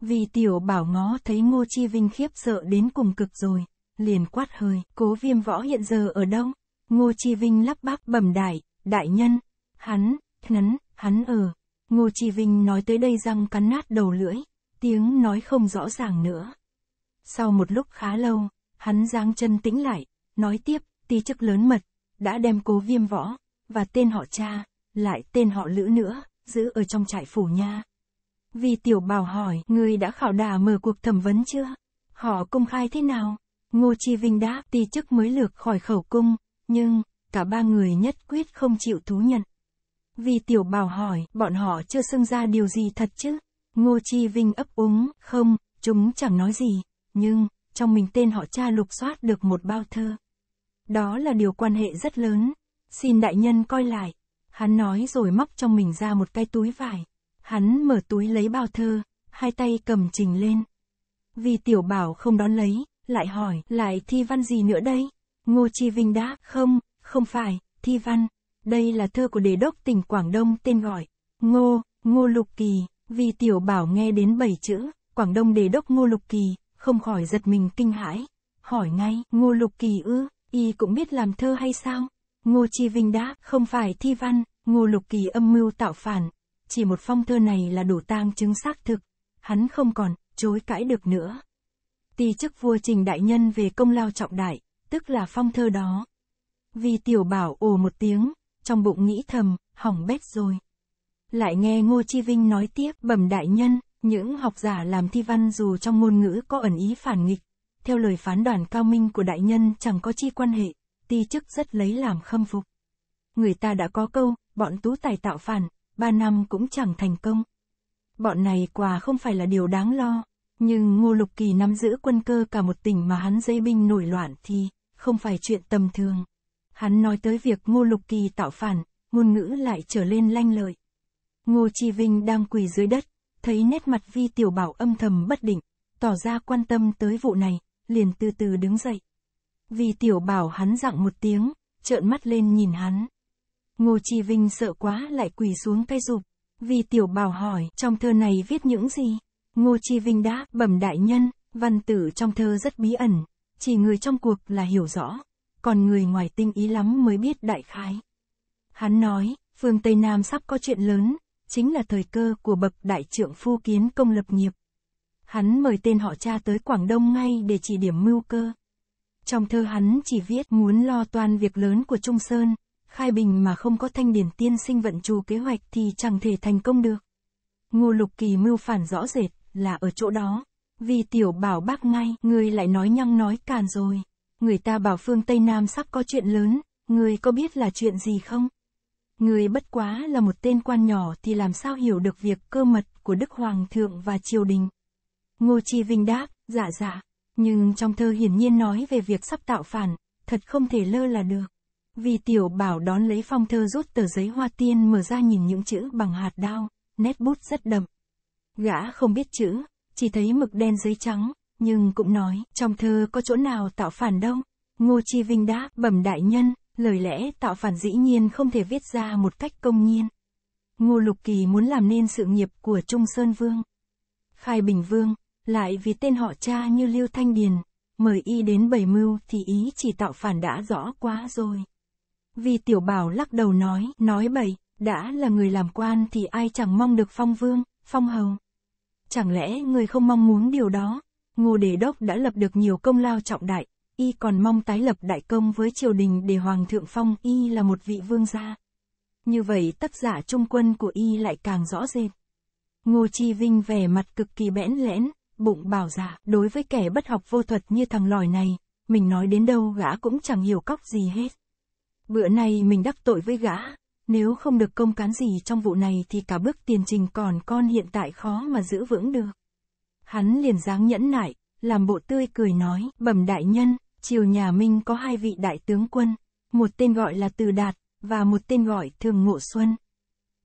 Vì tiểu bảo ngó thấy Ngô Chi Vinh khiếp sợ đến cùng cực rồi, liền quát hơi, cố viêm võ hiện giờ ở đâu? Ngô Chi Vinh lắp bắp bẩm đại, đại nhân, hắn, hắn, hắn ở. Ngô Chi Vinh nói tới đây răng cắn nát đầu lưỡi, tiếng nói không rõ ràng nữa. Sau một lúc khá lâu, hắn giang chân tĩnh lại, nói tiếp, tí chức lớn mật, đã đem cố viêm võ, và tên họ cha, lại tên họ lữ nữa, giữ ở trong trại phủ nha. Vì tiểu bảo hỏi, người đã khảo đà mở cuộc thẩm vấn chưa? Họ công khai thế nào? Ngô Chi Vinh đáp, ti chức mới lược khỏi khẩu cung, nhưng, cả ba người nhất quyết không chịu thú nhận. Vì tiểu bảo hỏi, bọn họ chưa xưng ra điều gì thật chứ? Ngô Chi Vinh ấp úng, không, chúng chẳng nói gì, nhưng, trong mình tên họ cha lục soát được một bao thơ. Đó là điều quan hệ rất lớn. Xin đại nhân coi lại. Hắn nói rồi móc trong mình ra một cái túi vải. Hắn mở túi lấy bao thơ, hai tay cầm trình lên. Vì tiểu bảo không đón lấy, lại hỏi, lại thi văn gì nữa đây? Ngô Chi Vinh đã, không, không phải, thi văn. Đây là thơ của đề đốc tỉnh Quảng Đông tên gọi, Ngô, Ngô Lục Kỳ, vì tiểu bảo nghe đến bảy chữ, Quảng Đông đề đốc Ngô Lục Kỳ, không khỏi giật mình kinh hãi. Hỏi ngay, Ngô Lục Kỳ ư, y cũng biết làm thơ hay sao? Ngô Chi Vinh đáp: không phải thi văn, Ngô Lục Kỳ âm mưu tạo phản. Chỉ một phong thơ này là đủ tang chứng xác thực. Hắn không còn, chối cãi được nữa. Tì chức vua trình đại nhân về công lao trọng đại, tức là phong thơ đó. Vì tiểu bảo ồ một tiếng, trong bụng nghĩ thầm, hỏng bét rồi. Lại nghe Ngô Chi Vinh nói tiếp, bẩm đại nhân, những học giả làm thi văn dù trong ngôn ngữ có ẩn ý phản nghịch, theo lời phán đoàn cao minh của đại nhân chẳng có chi quan hệ ti chức rất lấy làm khâm phục. Người ta đã có câu, bọn tú tài tạo phản, ba năm cũng chẳng thành công. Bọn này quả không phải là điều đáng lo, nhưng Ngô Lục Kỳ nắm giữ quân cơ cả một tỉnh mà hắn dây binh nổi loạn thì, không phải chuyện tầm thường. Hắn nói tới việc Ngô Lục Kỳ tạo phản, ngôn ngữ lại trở lên lanh lợi. Ngô Chi Vinh đang quỳ dưới đất, thấy nét mặt Vi Tiểu Bảo âm thầm bất định, tỏ ra quan tâm tới vụ này, liền từ từ đứng dậy. Vì tiểu bảo hắn dặn một tiếng, trợn mắt lên nhìn hắn. Ngô Chi Vinh sợ quá lại quỳ xuống tay dục. Vì tiểu bảo hỏi, trong thơ này viết những gì? Ngô Chi Vinh đáp: bẩm đại nhân, văn tử trong thơ rất bí ẩn, chỉ người trong cuộc là hiểu rõ, còn người ngoài tinh ý lắm mới biết đại khái. Hắn nói, phương Tây Nam sắp có chuyện lớn, chính là thời cơ của bậc đại trưởng phu kiến công lập nghiệp. Hắn mời tên họ cha tới Quảng Đông ngay để chỉ điểm mưu cơ. Trong thơ hắn chỉ viết muốn lo toàn việc lớn của Trung Sơn, khai bình mà không có thanh điển tiên sinh vận trù kế hoạch thì chẳng thể thành công được. Ngô Lục Kỳ mưu phản rõ rệt, là ở chỗ đó. Vì tiểu bảo bác ngay, người lại nói nhăng nói càn rồi. Người ta bảo phương Tây Nam sắp có chuyện lớn, người có biết là chuyện gì không? Người bất quá là một tên quan nhỏ thì làm sao hiểu được việc cơ mật của Đức Hoàng thượng và triều đình. Ngô Chi Vinh đáp, dạ dạ, nhưng trong thơ hiển nhiên nói về việc sắp tạo phản, thật không thể lơ là được. Vì tiểu bảo đón lấy phong thơ rút tờ giấy hoa tiên mở ra nhìn những chữ bằng hạt đao, nét bút rất đậm. Gã không biết chữ, chỉ thấy mực đen giấy trắng, nhưng cũng nói, trong thơ có chỗ nào tạo phản đâu. Ngô Chi Vinh đáp, bẩm đại nhân, lời lẽ tạo phản dĩ nhiên không thể viết ra một cách công nhiên. Ngô Lục Kỳ muốn làm nên sự nghiệp của Trung Sơn Vương. Khai Bình Vương, lại vì tên họ cha như Lưu Thanh Điền, mời y đến bảy mưu thì ý chỉ tạo phản đã rõ quá rồi. Vì tiểu bảo lắc đầu nói, nói bậy, đã là người làm quan thì ai chẳng mong được phong vương, phong hầu. Chẳng lẽ người không mong muốn điều đó? Ngô Đề Đốc đã lập được nhiều công lao trọng đại, y còn mong tái lập đại công với triều đình để Hoàng thượng phong y là một vị vương gia. Như vậy tác giả trung quân của y lại càng rõ rệt. Ngô Chi Vinh vẻ mặt cực kỳ bẽn lẽn, bụng bảo dạ, đối với kẻ bất học vô thuật như thằng lòi này, mình nói đến đâu gã cũng chẳng hiểu cóc gì hết. Bữa nay mình đắc tội với gã, nếu không được công cán gì trong vụ này thì cả bước tiền trình còn con hiện tại khó mà giữ vững được. Hắn liền dáng nhẫn nại, làm bộ tươi cười nói, bẩm đại nhân, triều nhà Minh có hai vị đại tướng quân, một tên gọi là Từ Đạt, và một tên gọi Thường Ngộ Xuân.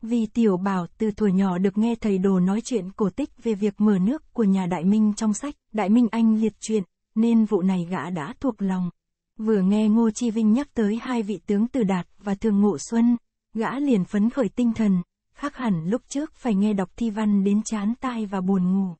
Vì tiểu bảo từ tuổi nhỏ được nghe thầy đồ nói chuyện cổ tích về việc mở nước của nhà Đại Minh trong sách Đại Minh Anh liệt truyện, nên vụ này gã đã thuộc lòng. Vừa nghe Ngô Chi Vinh nhắc tới hai vị tướng Từ Đạt và Thường Ngộ Xuân, gã liền phấn khởi tinh thần, khác hẳn lúc trước phải nghe đọc thi văn đến chán tai và buồn ngủ.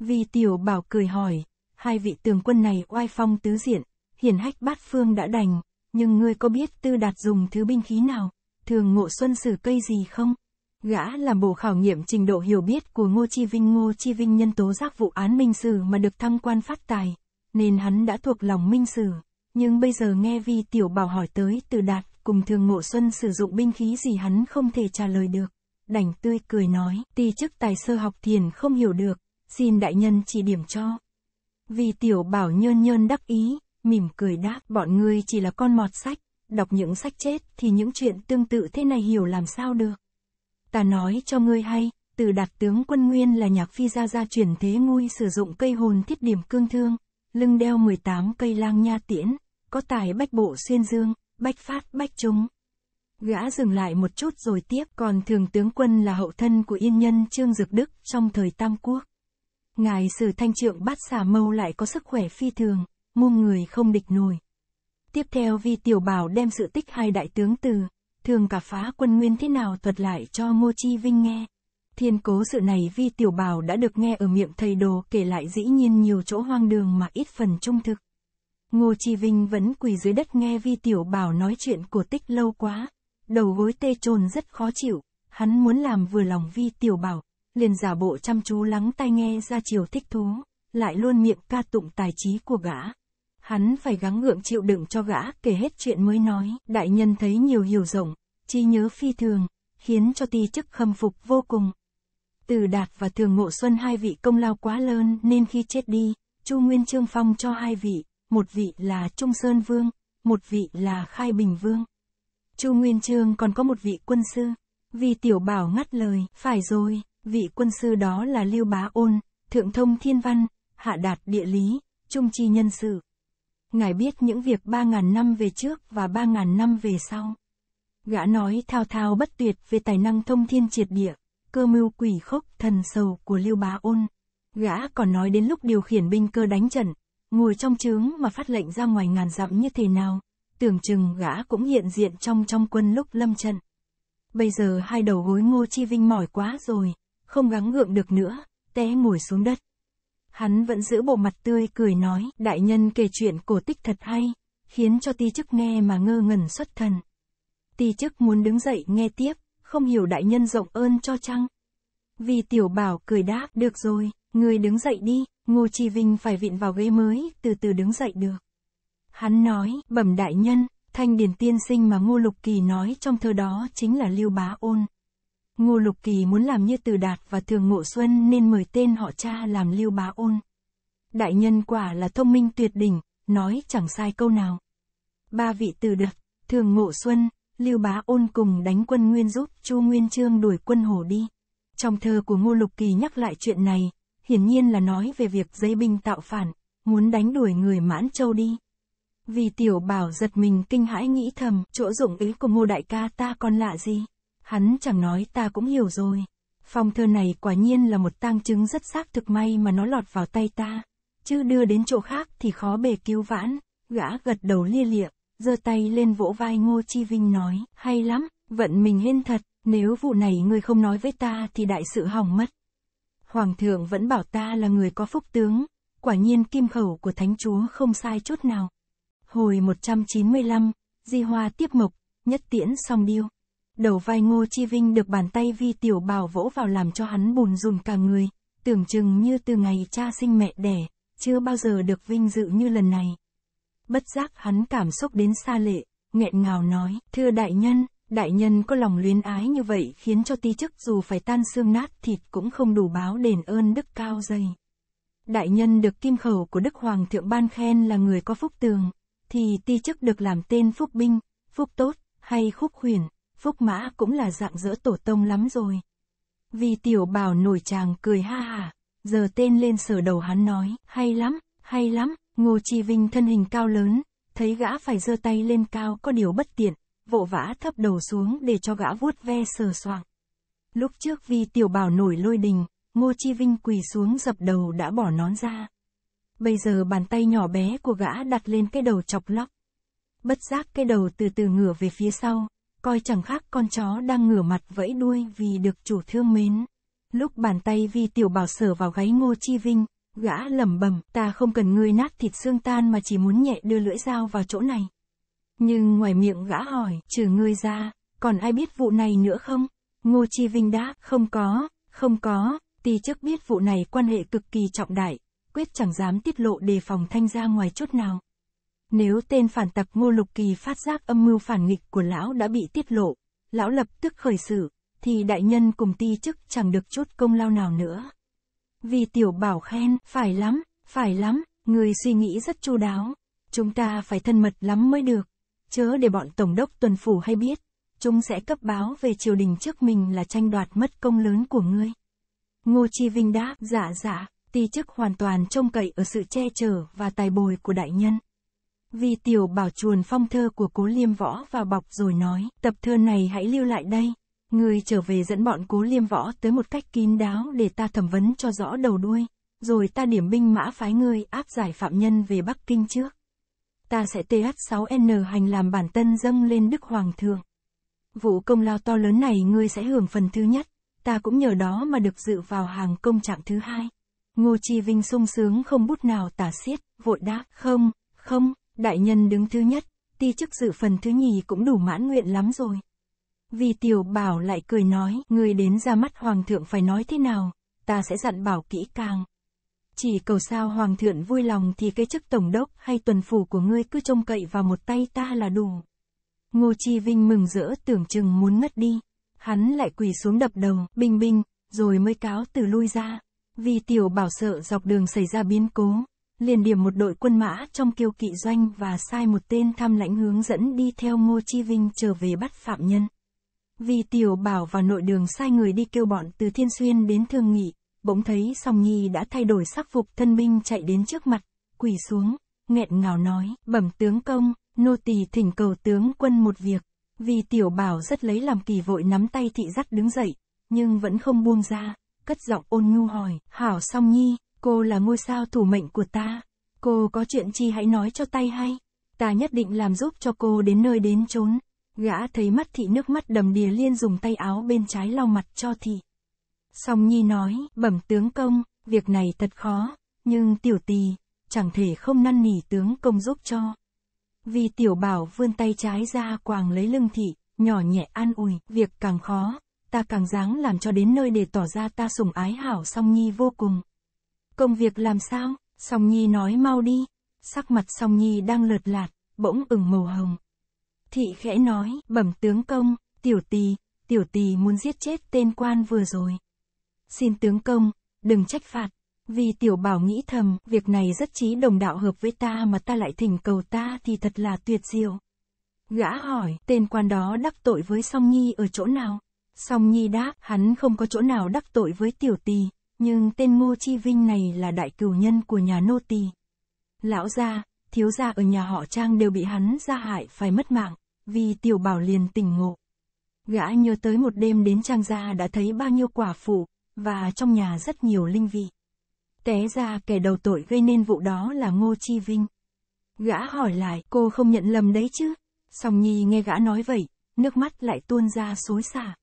Vì tiểu bảo cười hỏi, hai vị tướng quân này oai phong tứ diện, hiển hách bát phương đã đành, nhưng ngươi có biết Tư Đạt dùng thứ binh khí nào? thường ngộ xuân sử cây gì không? Gã làm bổ khảo nghiệm trình độ hiểu biết của Ngô Chi Vinh Ngô Chi Vinh nhân tố giác vụ án minh sử mà được thăng quan phát tài, nên hắn đã thuộc lòng minh sử. Nhưng bây giờ nghe Vi Tiểu Bảo hỏi tới từ đạt cùng thường ngộ xuân sử dụng binh khí gì hắn không thể trả lời được. đảnh tươi cười nói, tì chức tài sơ học thiền không hiểu được, xin đại nhân chỉ điểm cho. Vì tiểu bảo nhơn nhơn đắc ý, mỉm cười đáp bọn ngươi chỉ là con mọt sách, đọc những sách chết thì những chuyện tương tự thế này hiểu làm sao được. Ta nói cho ngươi hay, từ đạt tướng quân nguyên là nhạc phi gia gia truyền thế nguôi sử dụng cây hồn thiết điểm cương thương, lưng đeo 18 cây lang nha tiễn, có tài bách bộ xuyên dương, bách phát bách trúng. Gã dừng lại một chút rồi tiếp còn thường tướng quân là hậu thân của yên nhân Trương Dực Đức trong thời Tam Quốc. Ngài sử thanh trượng bát xà mâu lại có sức khỏe phi thường, muôn người không địch nổi. Tiếp theo Vi Tiểu Bảo đem sự tích hai đại tướng từ, thường cả phá quân nguyên thế nào thuật lại cho Ngô Chi Vinh nghe. Thiên cố sự này Vi Tiểu Bảo đã được nghe ở miệng thầy đồ kể lại dĩ nhiên nhiều chỗ hoang đường mà ít phần trung thực. Ngô Chi Vinh vẫn quỳ dưới đất nghe Vi Tiểu Bảo nói chuyện cổ tích lâu quá, đầu gối tê trồn rất khó chịu, hắn muốn làm vừa lòng Vi Tiểu Bảo, liền giả bộ chăm chú lắng tai nghe ra chiều thích thú, lại luôn miệng ca tụng tài trí của gã. Hắn phải gắng gượng chịu đựng cho gã, kể hết chuyện mới nói. Đại nhân thấy nhiều hiểu rộng, chi nhớ phi thường, khiến cho ti chức khâm phục vô cùng. Từ Đạt và Thường Ngộ Xuân hai vị công lao quá lớn nên khi chết đi, Chu Nguyên Trương phong cho hai vị, một vị là Trung Sơn Vương, một vị là Khai Bình Vương. Chu Nguyên Trương còn có một vị quân sư. Vì tiểu bảo ngắt lời, phải rồi, vị quân sư đó là Lưu Bá Ôn, Thượng Thông Thiên Văn, Hạ Đạt Địa Lý, Trung Chi Nhân Sự, Ngài biết những việc ba ngàn năm về trước và ba ngàn năm về sau. Gã nói thao thao bất tuyệt về tài năng thông thiên triệt địa, cơ mưu quỷ khốc thần sầu của Lưu Bá Ôn. Gã còn nói đến lúc điều khiển binh cơ đánh trận, ngồi trong trướng mà phát lệnh ra ngoài ngàn dặm như thế nào, tưởng chừng gã cũng hiện diện trong trong quân lúc lâm trận. Bây giờ hai đầu gối ngô chi vinh mỏi quá rồi, không gắng gượng được nữa, té ngồi xuống đất. Hắn vẫn giữ bộ mặt tươi cười nói, đại nhân kể chuyện cổ tích thật hay, khiến cho ti chức nghe mà ngơ ngẩn xuất thần. Ti chức muốn đứng dậy nghe tiếp, không hiểu đại nhân rộng ơn cho chăng? Vì tiểu bảo cười đáp, được rồi, người đứng dậy đi, Ngô Chi Vinh phải vịn vào ghế mới, từ từ đứng dậy được. Hắn nói, bẩm đại nhân, thanh điển tiên sinh mà Ngô Lục Kỳ nói trong thơ đó chính là Lưu Bá Ôn. Ngô Lục Kỳ muốn làm như Từ Đạt và Thường Ngộ Xuân nên mời tên họ cha làm Lưu Bá Ôn. Đại nhân quả là thông minh tuyệt đỉnh, nói chẳng sai câu nào. Ba vị Từ Đạt, Thường Ngộ Xuân, Lưu Bá Ôn cùng đánh quân Nguyên giúp Chu Nguyên Chương đuổi quân Hồ đi. Trong thơ của Ngô Lục Kỳ nhắc lại chuyện này, hiển nhiên là nói về việc dây binh tạo phản, muốn đánh đuổi người Mãn Châu đi. Vì tiểu bảo giật mình kinh hãi nghĩ thầm, chỗ dụng ý của ngô đại ca ta còn lạ gì? Hắn chẳng nói ta cũng hiểu rồi. Phong thơ này quả nhiên là một tang chứng rất xác thực may mà nó lọt vào tay ta. Chứ đưa đến chỗ khác thì khó bề cứu vãn. Gã gật đầu lia lịa, giơ tay lên vỗ vai Ngô Chi Vinh nói, hay lắm, vận mình hên thật, nếu vụ này ngươi không nói với ta thì đại sự hỏng mất. Hoàng thượng vẫn bảo ta là người có phúc tướng, quả nhiên kim khẩu của thánh chúa không sai chút nào. Hồi 195, Di Hoa tiếp mộc, nhất tiễn song điêu. Đầu vai Ngô Chi Vinh được bàn tay Vi Tiểu Bảo vỗ vào làm cho hắn bùn rùn cả người, tưởng chừng như từ ngày cha sinh mẹ đẻ, chưa bao giờ được vinh dự như lần này. Bất giác hắn cảm xúc đến xa lệ, nghẹn ngào nói, thưa đại nhân, đại nhân có lòng luyến ái như vậy khiến cho ti chức dù phải tan xương nát thịt cũng không đủ báo đền ơn đức cao dày. Đại nhân được kim khẩu của Đức Hoàng thượng ban khen là người có phúc tường, thì ti chức được làm tên phúc binh, phúc tốt, hay khúc huyền, Phúc Mã cũng là dạng giữa tổ tông lắm rồi. Vì tiểu bảo nổi chàng cười ha hả, giờ tên lên sở đầu hắn nói, hay lắm, hay lắm, Ngô Chi Vinh thân hình cao lớn, thấy gã phải giơ tay lên cao có điều bất tiện, vội vã thấp đầu xuống để cho gã vuốt ve sờ soạng. Lúc trước vì tiểu bảo nổi lôi đình, Ngô Chi Vinh quỳ xuống dập đầu đã bỏ nón ra. Bây giờ bàn tay nhỏ bé của gã đặt lên cái đầu chọc lóc. Bất giác cái đầu từ từ ngửa về phía sau, coi chẳng khác con chó đang ngửa mặt vẫy đuôi vì được chủ thương mến. Lúc bàn tay vi tiểu bảo sở vào gáy ngô chi vinh, gã lẩm bẩm ta không cần ngươi nát thịt xương tan mà chỉ muốn nhẹ đưa lưỡi dao vào chỗ này. Nhưng ngoài miệng gã hỏi, trừ ngươi ra, còn ai biết vụ này nữa không? Ngô Chi Vinh đáp, không có, không có, ti trước biết vụ này quan hệ cực kỳ trọng đại, quyết chẳng dám tiết lộ đề phòng thanh ra ngoài chút nào. Nếu tên phản tập Ngô Lục Kỳ phát giác âm mưu phản nghịch của lão đã bị tiết lộ, lão lập tức khởi xử, thì đại nhân cùng ti chức chẳng được chút công lao nào nữa. Vì tiểu bảo khen, phải lắm, phải lắm, người suy nghĩ rất chu đáo, chúng ta phải thân mật lắm mới được, chớ để bọn tổng đốc tuần phủ hay biết, chúng sẽ cấp báo về triều đình trước mình là tranh đoạt mất công lớn của ngươi. Ngô Chi Vinh đáp, dạ dạ, ti chức hoàn toàn trông cậy ở sự che chở và tài bồi của đại nhân. Vi Tiểu bảo chuồn phong thơ của Cố Liêm Võ vào bọc rồi nói, tập thơ này hãy lưu lại đây. Người trở về dẫn bọn Cố Liêm Võ tới một cách kín đáo để ta thẩm vấn cho rõ đầu đuôi, rồi ta điểm binh mã phái ngươi áp giải phạm nhân về Bắc Kinh trước. Ta sẽ TH6N hành làm bản tân dâng lên Đức Hoàng thượng. Vụ công lao to lớn này ngươi sẽ hưởng phần thứ nhất, ta cũng nhờ đó mà được dự vào hàng công trạng thứ hai. Ngô Chi Vinh sung sướng không bút nào tả xiết, vội đáp, không, không, Đại nhân đứng thứ nhất, ti chức dự phần thứ nhì cũng đủ mãn nguyện lắm rồi. Vì tiểu bảo lại cười nói, người đến ra mắt hoàng thượng phải nói thế nào, ta sẽ dặn bảo kỹ càng. Chỉ cầu sao hoàng thượng vui lòng thì cái chức tổng đốc hay tuần phủ của ngươi cứ trông cậy vào một tay ta là đủ. Ngô Chi Vinh mừng rỡ tưởng chừng muốn ngất đi. Hắn lại quỳ xuống đập đầu, bình bình, rồi mới cáo từ lui ra. Vì tiểu bảo sợ dọc đường xảy ra biến cố, liền điểm một đội quân mã trong kiêu kỵ doanh và sai một tên tham lãnh hướng dẫn đi theo Ngô Chi Vinh trở về bắt phạm nhân. Vì tiểu bảo vào nội đường sai người đi kêu bọn từ Thiên Xuyên đến Thương Nghị, bỗng thấy Song Nhi đã thay đổi sắc phục thân binh chạy đến trước mặt, quỳ xuống, nghẹn ngào nói, bẩm tướng công, nô tỳ thỉnh cầu tướng quân một việc. Vì tiểu bảo rất lấy làm kỳ vội nắm tay thị giác đứng dậy, nhưng vẫn không buông ra, cất giọng ôn nhu hỏi, hảo Song Nhi, Cô là ngôi sao thủ mệnh của ta. Cô có chuyện chi hãy nói cho tay hay. Ta nhất định làm giúp cho cô đến nơi đến chốn. Gã thấy mắt thị nước mắt đầm đìa liên dùng tay áo bên trái lau mặt cho thị. Song Nhi nói, bẩm tướng công, việc này thật khó, nhưng tiểu tỳ, chẳng thể không năn nỉ tướng công giúp cho. Vì tiểu bảo vươn tay trái ra quàng lấy lưng thị, nhỏ nhẹ an ủi, việc càng khó, ta càng dáng làm cho đến nơi để tỏ ra ta sủng ái hảo song nhi vô cùng. Công việc làm sao? Song Nhi nói mau đi. Sắc mặt Song Nhi đang lợt lạt, bỗng ửng màu hồng. Thị khẽ nói, bẩm tướng công, tiểu tỳ, tiểu tỳ muốn giết chết tên quan vừa rồi. Xin tướng công, đừng trách phạt. Vì tiểu bảo nghĩ thầm, việc này rất chí đồng đạo hợp với ta mà ta lại thỉnh cầu ta thì thật là tuyệt diệu. Gã hỏi, tên quan đó đắc tội với Song Nhi ở chỗ nào? Song Nhi đáp, hắn không có chỗ nào đắc tội với tiểu tỳ, nhưng tên Ngô Chi Vinh này là đại cửu nhân của nhà nô Tì, Lão gia, thiếu gia ở nhà họ Trang đều bị hắn ra hại phải mất mạng, vì tiểu bảo liền tỉnh ngộ. Gã nhớ tới một đêm đến Trang gia đã thấy bao nhiêu quả phụ, và trong nhà rất nhiều linh vị. Té ra kẻ đầu tội gây nên vụ đó là Ngô Chi Vinh. Gã hỏi lại, cô không nhận lầm đấy chứ? Song Nhi nghe gã nói vậy, nước mắt lại tuôn ra xối xả.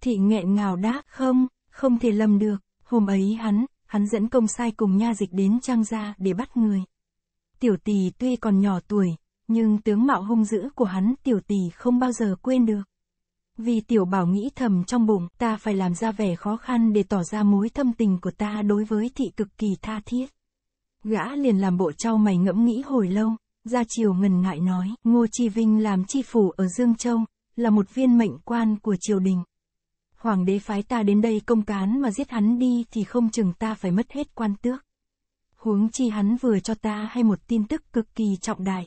Thị nghẹn ngào đáp, không, không thể lầm được. Hôm ấy hắn, hắn dẫn công sai cùng nha dịch đến trang gia để bắt người. Tiểu tỷ tuy còn nhỏ tuổi, nhưng tướng mạo hung dữ của hắn tiểu tỷ không bao giờ quên được. Vì tiểu bảo nghĩ thầm trong bụng, ta phải làm ra vẻ khó khăn để tỏ ra mối thâm tình của ta đối với thị cực kỳ tha thiết. Gã liền làm bộ trao mày ngẫm nghĩ hồi lâu, ra chiều ngần ngại nói, Ngô Chi Vinh làm chi phủ ở Dương Châu, là một viên mệnh quan của triều đình hoàng đế phái ta đến đây công cán mà giết hắn đi thì không chừng ta phải mất hết quan tước. Huống chi hắn vừa cho ta hay một tin tức cực kỳ trọng đại.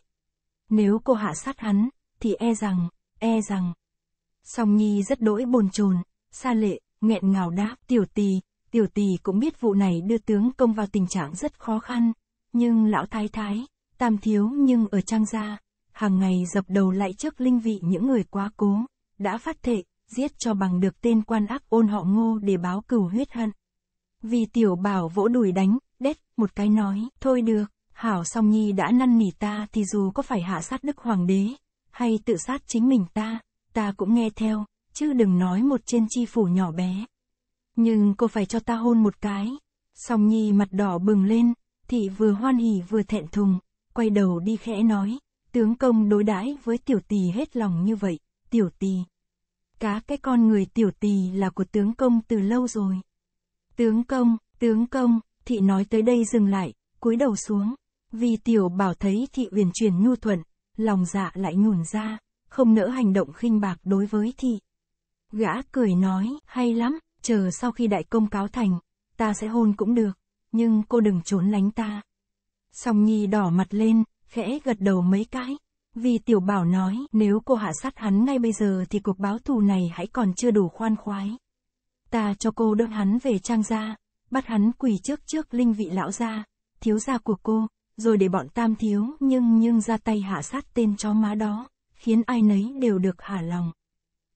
Nếu cô hạ sát hắn, thì e rằng, e rằng. Song Nhi rất đỗi bồn chồn, xa lệ, nghẹn ngào đáp tiểu Tì, tiểu Tì cũng biết vụ này đưa tướng công vào tình trạng rất khó khăn, nhưng lão thái thái, tam thiếu nhưng ở trang gia, hàng ngày dập đầu lại trước linh vị những người quá cố, đã phát thệ, giết cho bằng được tên quan ác ôn họ ngô để báo cửu huyết hận. Vì tiểu bảo vỗ đùi đánh, đét, một cái nói, thôi được, hảo song nhi đã năn nỉ ta thì dù có phải hạ sát đức hoàng đế, hay tự sát chính mình ta, ta cũng nghe theo, chứ đừng nói một trên chi phủ nhỏ bé. Nhưng cô phải cho ta hôn một cái. Song nhi mặt đỏ bừng lên, thị vừa hoan hỉ vừa thẹn thùng, quay đầu đi khẽ nói, tướng công đối đãi với tiểu tỳ hết lòng như vậy, tiểu tỳ cá cái con người tiểu tỳ là của tướng công từ lâu rồi. Tướng công, tướng công, thị nói tới đây dừng lại, cúi đầu xuống. Vì tiểu bảo thấy thị uyển chuyển nhu thuận, lòng dạ lại nhủn ra, không nỡ hành động khinh bạc đối với thị. Gã cười nói, hay lắm, chờ sau khi đại công cáo thành, ta sẽ hôn cũng được, nhưng cô đừng trốn lánh ta. Song Nhi đỏ mặt lên, khẽ gật đầu mấy cái. Vì tiểu bảo nói, nếu cô hạ sát hắn ngay bây giờ thì cuộc báo thù này hãy còn chưa đủ khoan khoái. Ta cho cô đưa hắn về trang gia, bắt hắn quỳ trước trước linh vị lão gia, thiếu gia của cô, rồi để bọn tam thiếu nhưng nhưng ra tay hạ sát tên chó má đó, khiến ai nấy đều được hả lòng.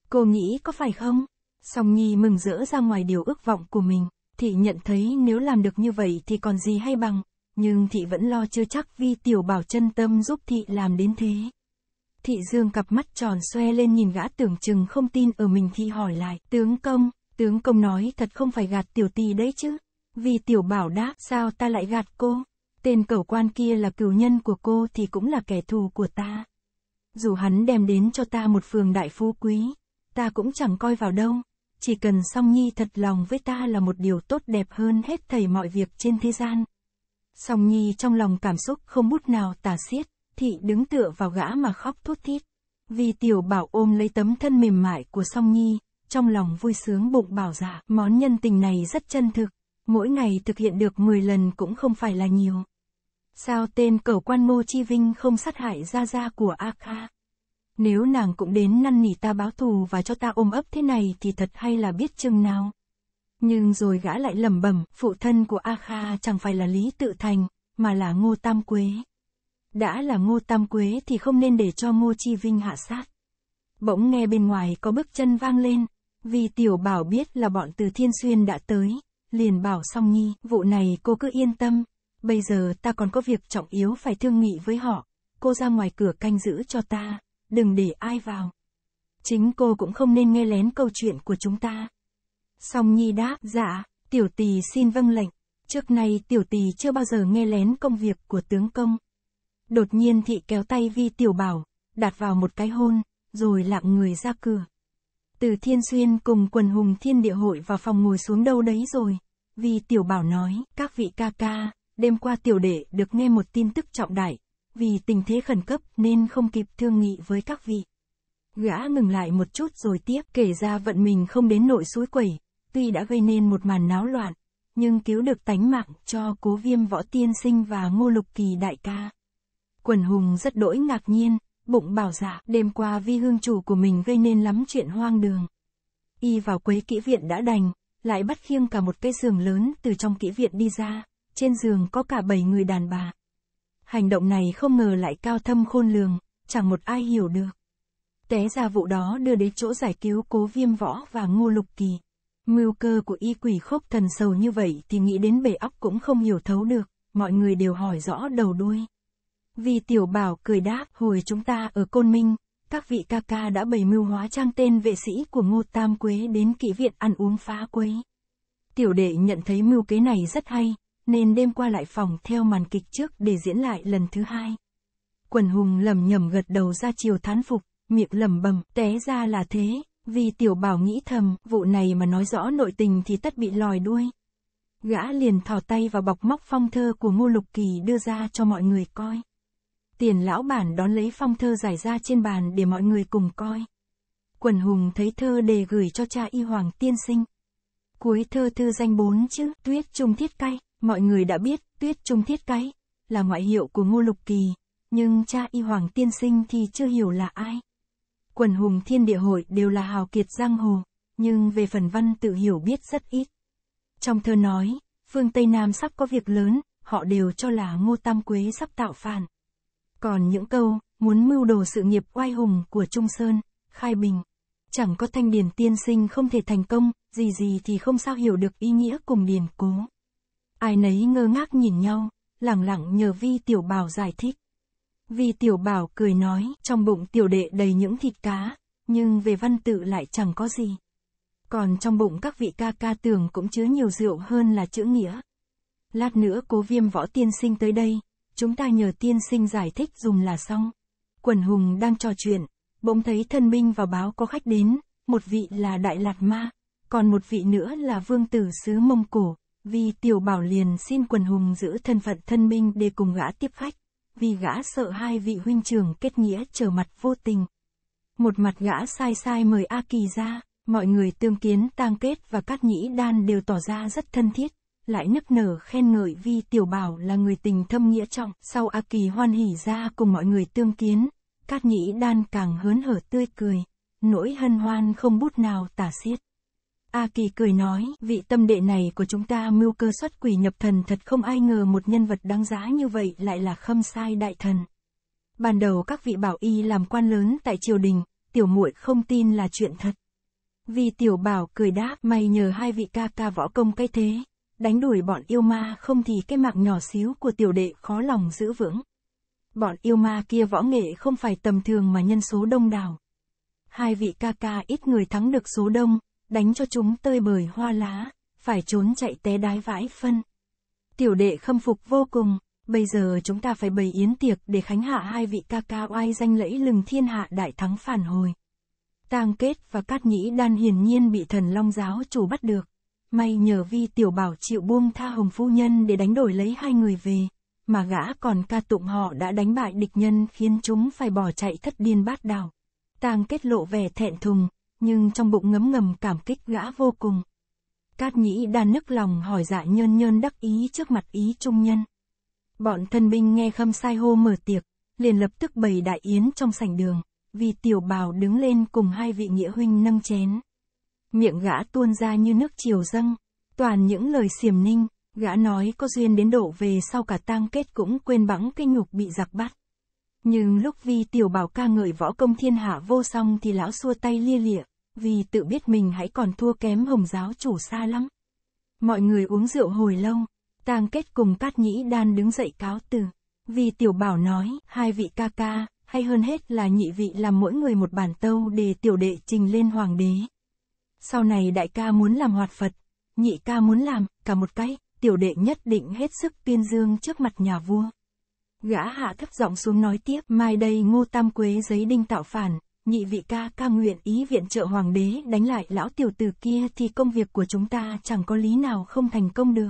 Cô nghĩ có phải không? Song Nhi mừng rỡ ra ngoài điều ước vọng của mình, thì nhận thấy nếu làm được như vậy thì còn gì hay bằng, nhưng thị vẫn lo chưa chắc vi tiểu bảo chân tâm giúp thị làm đến thế. Thị dương cặp mắt tròn xoe lên nhìn gã tưởng chừng không tin ở mình thị hỏi lại, tướng công, tướng công nói thật không phải gạt tiểu tì đấy chứ. Vì tiểu bảo đáp, sao ta lại gạt cô? Tên cẩu quan kia là cửu nhân của cô thì cũng là kẻ thù của ta. Dù hắn đem đến cho ta một phường đại phú quý, ta cũng chẳng coi vào đâu. Chỉ cần song nhi thật lòng với ta là một điều tốt đẹp hơn hết thầy mọi việc trên thế gian. Song Nhi trong lòng cảm xúc không bút nào tả xiết, thị đứng tựa vào gã mà khóc thút thít. Vì tiểu bảo ôm lấy tấm thân mềm mại của Song Nhi, trong lòng vui sướng bụng bảo dạ, món nhân tình này rất chân thực, mỗi ngày thực hiện được 10 lần cũng không phải là nhiều. Sao tên cẩu quan mô chi vinh không sát hại gia gia của A Kha? Nếu nàng cũng đến năn nỉ ta báo thù và cho ta ôm ấp thế này thì thật hay là biết chừng nào. Nhưng rồi gã lại lẩm bẩm, phụ thân của A Kha chẳng phải là Lý Tự Thành, mà là Ngô Tam Quế. Đã là Ngô Tam Quế thì không nên để cho Ngô Chi Vinh hạ sát. Bỗng nghe bên ngoài có bước chân vang lên, vì tiểu bảo biết là bọn từ Thiên Xuyên đã tới, liền bảo song nhi, vụ này cô cứ yên tâm, bây giờ ta còn có việc trọng yếu phải thương nghị với họ, cô ra ngoài cửa canh giữ cho ta, đừng để ai vào. Chính cô cũng không nên nghe lén câu chuyện của chúng ta. Song Nhi đáp, dạ, tiểu tỳ xin vâng lệnh. Trước nay tiểu tỳ chưa bao giờ nghe lén công việc của tướng công. Đột nhiên thị kéo tay vi tiểu bảo, đặt vào một cái hôn, rồi lặng người ra cửa. Từ Thiên Xuyên cùng quần hùng thiên địa hội vào phòng ngồi xuống đâu đấy rồi. vi tiểu bảo nói, các vị ca ca, đêm qua tiểu đệ được nghe một tin tức trọng đại. Vì tình thế khẩn cấp nên không kịp thương nghị với các vị. Gã ngừng lại một chút rồi tiếp kể ra vận mình không đến nội suối quẩy, tuy đã gây nên một màn náo loạn, nhưng cứu được tánh mạng cho cố viêm võ tiên sinh và ngô lục kỳ đại ca. Quần hùng rất đỗi ngạc nhiên, bụng bảo dạ đêm qua vi hương chủ của mình gây nên lắm chuyện hoang đường. Y vào quấy kỹ viện đã đành, lại bắt khiêng cả một cái giường lớn từ trong kỹ viện đi ra, trên giường có cả bảy người đàn bà. Hành động này không ngờ lại cao thâm khôn lường, chẳng một ai hiểu được. Té ra vụ đó đưa đến chỗ giải cứu cố viêm võ và ngô lục kỳ. Mưu cơ của y quỷ khốc thần sầu như vậy thì nghĩ đến bể óc cũng không hiểu thấu được, mọi người đều hỏi rõ đầu đuôi. Vì tiểu bảo cười đáp, hồi chúng ta ở Côn Minh, các vị ca ca đã bày mưu hóa trang tên vệ sĩ của Ngô Tam Quế đến kỹ viện ăn uống phá quấy. Tiểu đệ nhận thấy mưu kế này rất hay, nên đêm qua lại phòng theo màn kịch trước để diễn lại lần thứ hai. Quần hùng lầm nhầm gật đầu ra chiều thán phục, miệng lầm bầm, té ra là thế, vì tiểu bảo nghĩ thầm, vụ này mà nói rõ nội tình thì tất bị lòi đuôi. Gã liền thò tay vào bọc móc phong thơ của Ngô Lục Kỳ đưa ra cho mọi người coi. Tiền lão bản đón lấy phong thơ giải ra trên bàn để mọi người cùng coi. Quần hùng thấy thơ đề gửi cho cha y hoàng tiên sinh. Cuối thơ thư danh bốn chữ tuyết trung thiết cay, mọi người đã biết tuyết trung thiết cay là ngoại hiệu của Ngô Lục Kỳ, nhưng cha y hoàng tiên sinh thì chưa hiểu là ai quần hùng thiên địa hội đều là hào kiệt giang hồ, nhưng về phần văn tự hiểu biết rất ít. Trong thơ nói, phương Tây Nam sắp có việc lớn, họ đều cho là Ngô Tam Quế sắp tạo phản. Còn những câu, muốn mưu đồ sự nghiệp oai hùng của Trung Sơn, Khai Bình, chẳng có thanh điển tiên sinh không thể thành công, gì gì thì không sao hiểu được ý nghĩa cùng điển cố. Ai nấy ngơ ngác nhìn nhau, lẳng lặng nhờ vi tiểu bảo giải thích. Vì tiểu bảo cười nói, trong bụng tiểu đệ đầy những thịt cá, nhưng về văn tự lại chẳng có gì. Còn trong bụng các vị ca ca tưởng cũng chứa nhiều rượu hơn là chữ nghĩa. Lát nữa cố viêm võ tiên sinh tới đây, chúng ta nhờ tiên sinh giải thích dùng là xong. Quần hùng đang trò chuyện, bỗng thấy thân minh vào báo có khách đến, một vị là Đại Lạt Ma, còn một vị nữa là vương tử xứ Mông Cổ, vì tiểu bảo liền xin quần hùng giữ thân phận thân minh để cùng gã tiếp khách vì gã sợ hai vị huynh trưởng kết nghĩa trở mặt vô tình. Một mặt gã sai sai mời A Kỳ ra, mọi người tương kiến tang kết và các nhĩ đan đều tỏ ra rất thân thiết, lại nức nở khen ngợi vi tiểu bảo là người tình thâm nghĩa trọng. Sau A Kỳ hoan hỉ ra cùng mọi người tương kiến, các nhĩ đan càng hớn hở tươi cười, nỗi hân hoan không bút nào tả xiết. A Kỳ cười nói, vị tâm đệ này của chúng ta mưu cơ xuất quỷ nhập thần thật không ai ngờ một nhân vật đáng giá như vậy lại là khâm sai đại thần. Ban đầu các vị bảo y làm quan lớn tại triều đình, tiểu muội không tin là chuyện thật. Vì tiểu bảo cười đáp, may nhờ hai vị ca ca võ công cái thế, đánh đuổi bọn yêu ma không thì cái mạng nhỏ xíu của tiểu đệ khó lòng giữ vững. Bọn yêu ma kia võ nghệ không phải tầm thường mà nhân số đông đảo. Hai vị ca ca ít người thắng được số đông, đánh cho chúng tơi bời hoa lá, phải trốn chạy té đái vãi phân. Tiểu đệ khâm phục vô cùng, bây giờ chúng ta phải bày yến tiệc để khánh hạ hai vị ca ca oai danh lẫy lừng thiên hạ đại thắng phản hồi. Tang kết và cát nhĩ đan hiển nhiên bị thần long giáo chủ bắt được. May nhờ vi tiểu bảo chịu buông tha hồng phu nhân để đánh đổi lấy hai người về, mà gã còn ca tụng họ đã đánh bại địch nhân khiến chúng phải bỏ chạy thất điên bát đảo. Tang kết lộ vẻ thẹn thùng, nhưng trong bụng ngấm ngầm cảm kích gã vô cùng. Cát nhĩ đan nức lòng hỏi dạ nhơn nhơn đắc ý trước mặt ý trung nhân. Bọn thân binh nghe khâm sai hô mở tiệc, liền lập tức bày đại yến trong sảnh đường, vì tiểu bào đứng lên cùng hai vị nghĩa huynh nâng chén. Miệng gã tuôn ra như nước chiều dâng, toàn những lời xiềm ninh, gã nói có duyên đến độ về sau cả tang kết cũng quên bẵng cái nhục bị giặc bắt. Nhưng lúc Vi Tiểu Bảo ca ngợi võ công thiên hạ vô song thì lão xua tay lia lịa, vì tự biết mình hãy còn thua kém hồng giáo chủ xa lắm. Mọi người uống rượu hồi lâu, tang kết cùng Cát Nhĩ Đan đứng dậy cáo từ. Vì Tiểu Bảo nói, hai vị ca ca, hay hơn hết là nhị vị làm mỗi người một bản tâu để tiểu đệ trình lên hoàng đế. Sau này đại ca muốn làm hoạt Phật, nhị ca muốn làm, cả một cái, tiểu đệ nhất định hết sức tiên dương trước mặt nhà vua. Gã hạ thấp giọng xuống nói tiếp, mai đây ngô tam quế giấy đinh tạo phản, nhị vị ca ca nguyện ý viện trợ hoàng đế đánh lại lão tiểu tử kia thì công việc của chúng ta chẳng có lý nào không thành công được.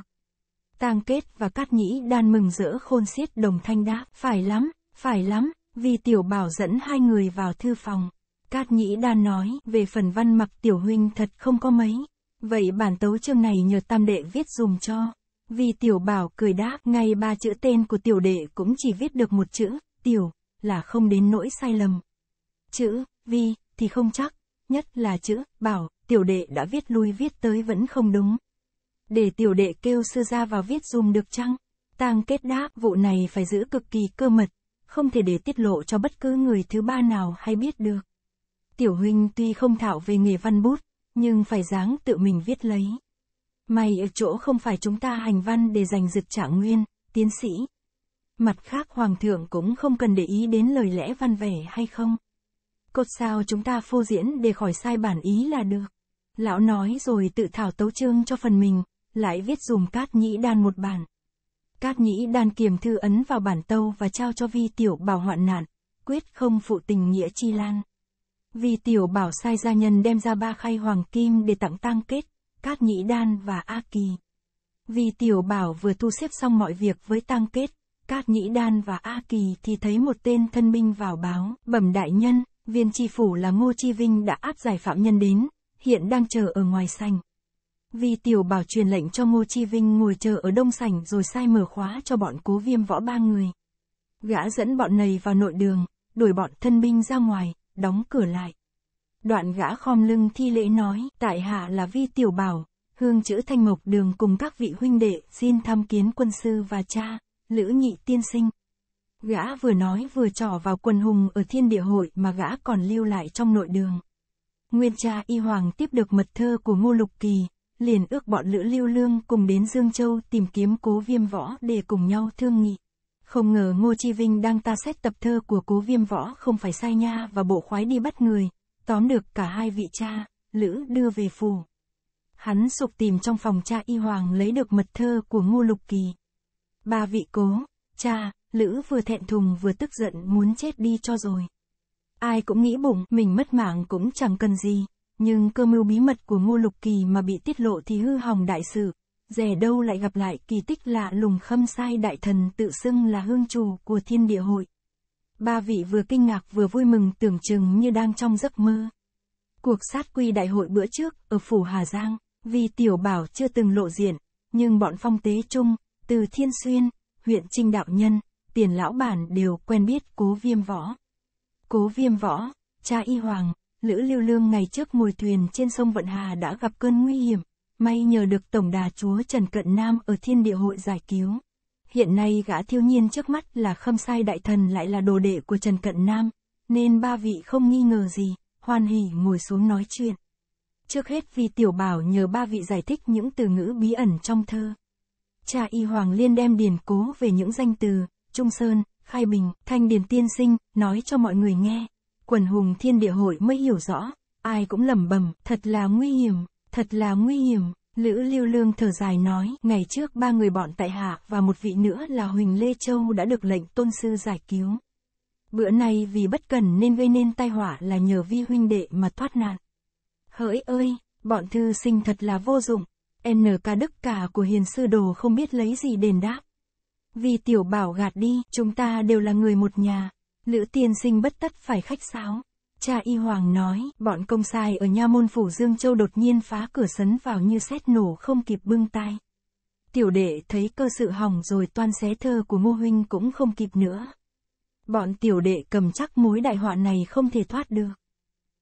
Tang kết và cát nhĩ đan mừng rỡ khôn xiết đồng thanh đáp, phải lắm, phải lắm, vì tiểu bảo dẫn hai người vào thư phòng. Cát nhĩ đan nói, về phần văn mặc tiểu huynh thật không có mấy, vậy bản tấu chương này nhờ tam đệ viết dùm cho. Vì tiểu bảo cười đáp, ngay ba chữ tên của tiểu đệ cũng chỉ viết được một chữ, tiểu, là không đến nỗi sai lầm. Chữ, vi, thì không chắc, nhất là chữ, bảo, tiểu đệ đã viết lui viết tới vẫn không đúng. Để tiểu đệ kêu sư ra vào viết dùm được chăng? Tang kết đáp, vụ này phải giữ cực kỳ cơ mật, không thể để tiết lộ cho bất cứ người thứ ba nào hay biết được. Tiểu huynh tuy không thạo về nghề văn bút, nhưng phải dáng tự mình viết lấy. May ở chỗ không phải chúng ta hành văn để giành giật trạng nguyên, tiến sĩ. Mặt khác hoàng thượng cũng không cần để ý đến lời lẽ văn vẻ hay không. Cột sao chúng ta phô diễn để khỏi sai bản ý là được. Lão nói rồi tự thảo tấu chương cho phần mình, lại viết dùm cát nhĩ đan một bản. Cát nhĩ đan kiềm thư ấn vào bản tâu và trao cho vi tiểu bảo hoạn nạn, quyết không phụ tình nghĩa chi lan. Vi tiểu bảo sai gia nhân đem ra ba khay hoàng kim để tặng tang kết Cát Nhĩ Đan và A Kỳ. Vì Tiểu Bảo vừa thu xếp xong mọi việc với tang kết, Cát Nhĩ Đan và A Kỳ thì thấy một tên thân binh vào báo, bẩm đại nhân, viên tri phủ là Ngô Chi Vinh đã áp giải phạm nhân đến, hiện đang chờ ở ngoài sành. Vì Tiểu Bảo truyền lệnh cho Ngô Chi Vinh ngồi chờ ở đông sảnh rồi sai mở khóa cho bọn cố viêm võ ba người. Gã dẫn bọn này vào nội đường, đuổi bọn thân binh ra ngoài, đóng cửa lại. Đoạn gã khom lưng thi lễ nói, tại hạ là vi tiểu bảo, hương chữ thanh mộc đường cùng các vị huynh đệ xin tham kiến quân sư và cha, lữ nhị tiên sinh. Gã vừa nói vừa trỏ vào quần hùng ở thiên địa hội mà gã còn lưu lại trong nội đường. Nguyên cha y hoàng tiếp được mật thơ của Ngô Lục Kỳ, liền ước bọn Lữ Lưu Lương cùng đến Dương Châu tìm kiếm cố viêm võ để cùng nhau thương nghị. Không ngờ Ngô Chi Vinh đang ta xét tập thơ của cố viêm võ không phải sai nha và bộ khoái đi bắt người, Tóm được cả hai vị cha, Lữ đưa về phủ. Hắn sục tìm trong phòng cha y hoàng lấy được mật thơ của Ngô Lục Kỳ. Ba vị cố, cha, Lữ vừa thẹn thùng vừa tức giận muốn chết đi cho rồi. Ai cũng nghĩ bụng mình mất mạng cũng chẳng cần gì, nhưng cơ mưu bí mật của Ngô Lục Kỳ mà bị tiết lộ thì hư hỏng đại sự, rẻ đâu lại gặp lại kỳ tích lạ lùng khâm sai đại thần tự xưng là hương chủ của thiên địa hội. Ba vị vừa kinh ngạc vừa vui mừng tưởng chừng như đang trong giấc mơ. Cuộc sát quy đại hội bữa trước, ở Phủ Hà Giang, vì tiểu bảo chưa từng lộ diện, nhưng bọn phong tế trung, từ Thiên Xuyên, huyện Trinh Đạo Nhân, tiền lão bản đều quen biết cố viêm võ. Cố viêm võ, cha y hoàng, Lữ Lưu Lương ngày trước ngồi thuyền trên sông Vận Hà đã gặp cơn nguy hiểm, may nhờ được Tổng đà chúa Trần Cận Nam ở thiên địa hội giải cứu. Hiện nay gã thiêu nhiên trước mắt là khâm sai đại thần lại là đồ đệ của Trần Cận Nam, nên ba vị không nghi ngờ gì, hoan hỉ ngồi xuống nói chuyện. Trước hết vì tiểu bảo nhờ ba vị giải thích những từ ngữ bí ẩn trong thơ. Cha y Hoàng Liên đem điển cố về những danh từ, Trung Sơn, Khai Bình, Thanh điển Tiên Sinh, nói cho mọi người nghe. Quần hùng thiên địa hội mới hiểu rõ, ai cũng lẩm bẩm, thật là nguy hiểm, thật là nguy hiểm. Lữ Lưu Lương thở dài nói, ngày trước ba người bọn tại hạ và một vị nữa là Huỳnh Lê Châu đã được lệnh tôn sư giải cứu. Bữa nay vì bất cần nên gây nên tai họa là nhờ vi huynh đệ mà thoát nạn. Hỡi ơi, bọn thư sinh thật là vô dụng, N ca đức cả của hiền sư đồ không biết lấy gì đền đáp. Vì tiểu bảo gạt đi, chúng ta đều là người một nhà, lữ tiên sinh bất tất phải khách sáo. Cha Y Hoàng nói, bọn công sai ở nha môn phủ Dương Châu đột nhiên phá cửa sấn vào như xét nổ không kịp bưng tay. Tiểu đệ thấy cơ sự hỏng rồi toan xé thơ của ngô huynh cũng không kịp nữa. Bọn tiểu đệ cầm chắc mối đại họa này không thể thoát được.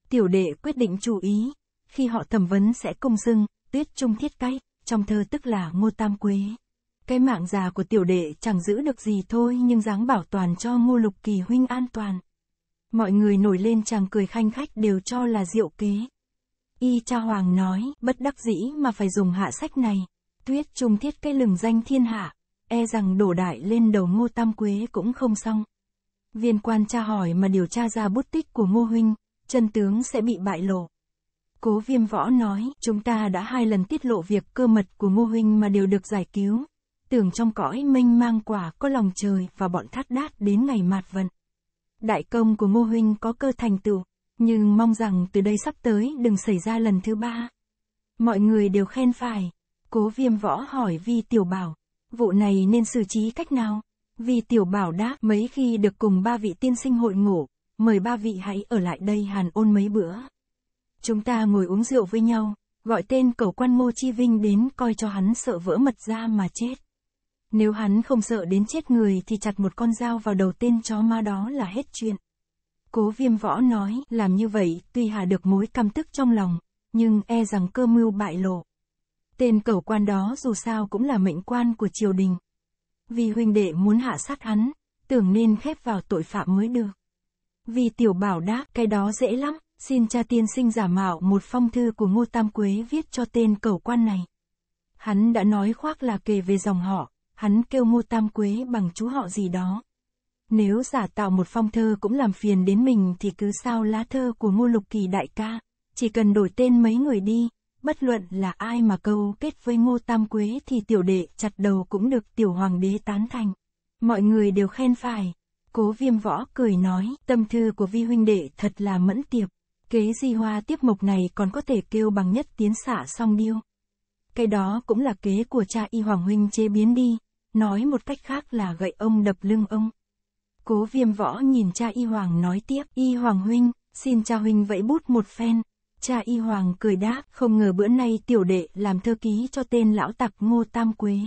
Tiểu đệ quyết định chú ý, khi họ thẩm vấn sẽ công dưng, tuyết trung thiết cách, trong thơ tức là ngô tam quế. Cái mạng già của tiểu đệ chẳng giữ được gì thôi nhưng dáng bảo toàn cho ngô lục kỳ huynh an toàn. Mọi người nổi lên chàng cười khanh khách đều cho là diệu kế. Y cha hoàng nói, bất đắc dĩ mà phải dùng hạ sách này. Tuyết trung thiết cây lừng danh thiên hạ, e rằng đổ đại lên đầu ngô tam quế cũng không xong. Viên quan tra hỏi mà điều tra ra bút tích của ngô huynh, chân tướng sẽ bị bại lộ. Cố viêm võ nói, chúng ta đã hai lần tiết lộ việc cơ mật của ngô huynh mà đều được giải cứu. Tưởng trong cõi Minh mang quả có lòng trời và bọn thắt đát đến ngày mạt vận đại công của Ngô Huynh có cơ thành tựu, nhưng mong rằng từ đây sắp tới đừng xảy ra lần thứ ba. Mọi người đều khen phải. Cố viêm võ hỏi Vi Tiểu Bảo, vụ này nên xử trí cách nào? Vi Tiểu Bảo đáp mấy khi được cùng ba vị tiên sinh hội ngủ, mời ba vị hãy ở lại đây hàn ôn mấy bữa. Chúng ta ngồi uống rượu với nhau, gọi tên cầu quan mô chi vinh đến coi cho hắn sợ vỡ mật ra mà chết. Nếu hắn không sợ đến chết người thì chặt một con dao vào đầu tên chó ma đó là hết chuyện. Cố viêm võ nói, làm như vậy, tuy hạ được mối căm tức trong lòng, nhưng e rằng cơ mưu bại lộ. Tên cẩu quan đó dù sao cũng là mệnh quan của triều đình. Vì huynh đệ muốn hạ sát hắn, tưởng nên khép vào tội phạm mới được. Vì tiểu bảo đáp, cái đó dễ lắm, xin cha tiên sinh giả mạo một phong thư của Ngô Tam Quế viết cho tên cẩu quan này. Hắn đã nói khoác là kể về dòng họ, hắn kêu Ngô Tam Quế bằng chú họ gì đó. Nếu giả tạo một phong thơ cũng làm phiền đến mình thì cứ sao lá thơ của Ngô Lục Kỳ đại ca, chỉ cần đổi tên mấy người đi, bất luận là ai mà câu kết với Ngô Tam Quế thì tiểu đệ chặt đầu cũng được tiểu hoàng đế tán thành. Mọi người đều khen phải. Cố viêm võ cười nói, tâm thư của vi huynh đệ thật là mẫn tiệp. Kế di hoa tiếp mộc này còn có thể kêu bằng nhất tiến xả song điêu. Cái đó cũng là kế của cha y hoàng huynh chế biến đi, nói một cách khác là gậy ông đập lưng ông. Cố viêm võ nhìn cha y hoàng nói tiếp, y hoàng huynh, xin cha huynh vẫy bút một phen. Cha y hoàng cười đáp, không ngờ bữa nay tiểu đệ làm thơ ký cho tên lão tặc ngô tam quế.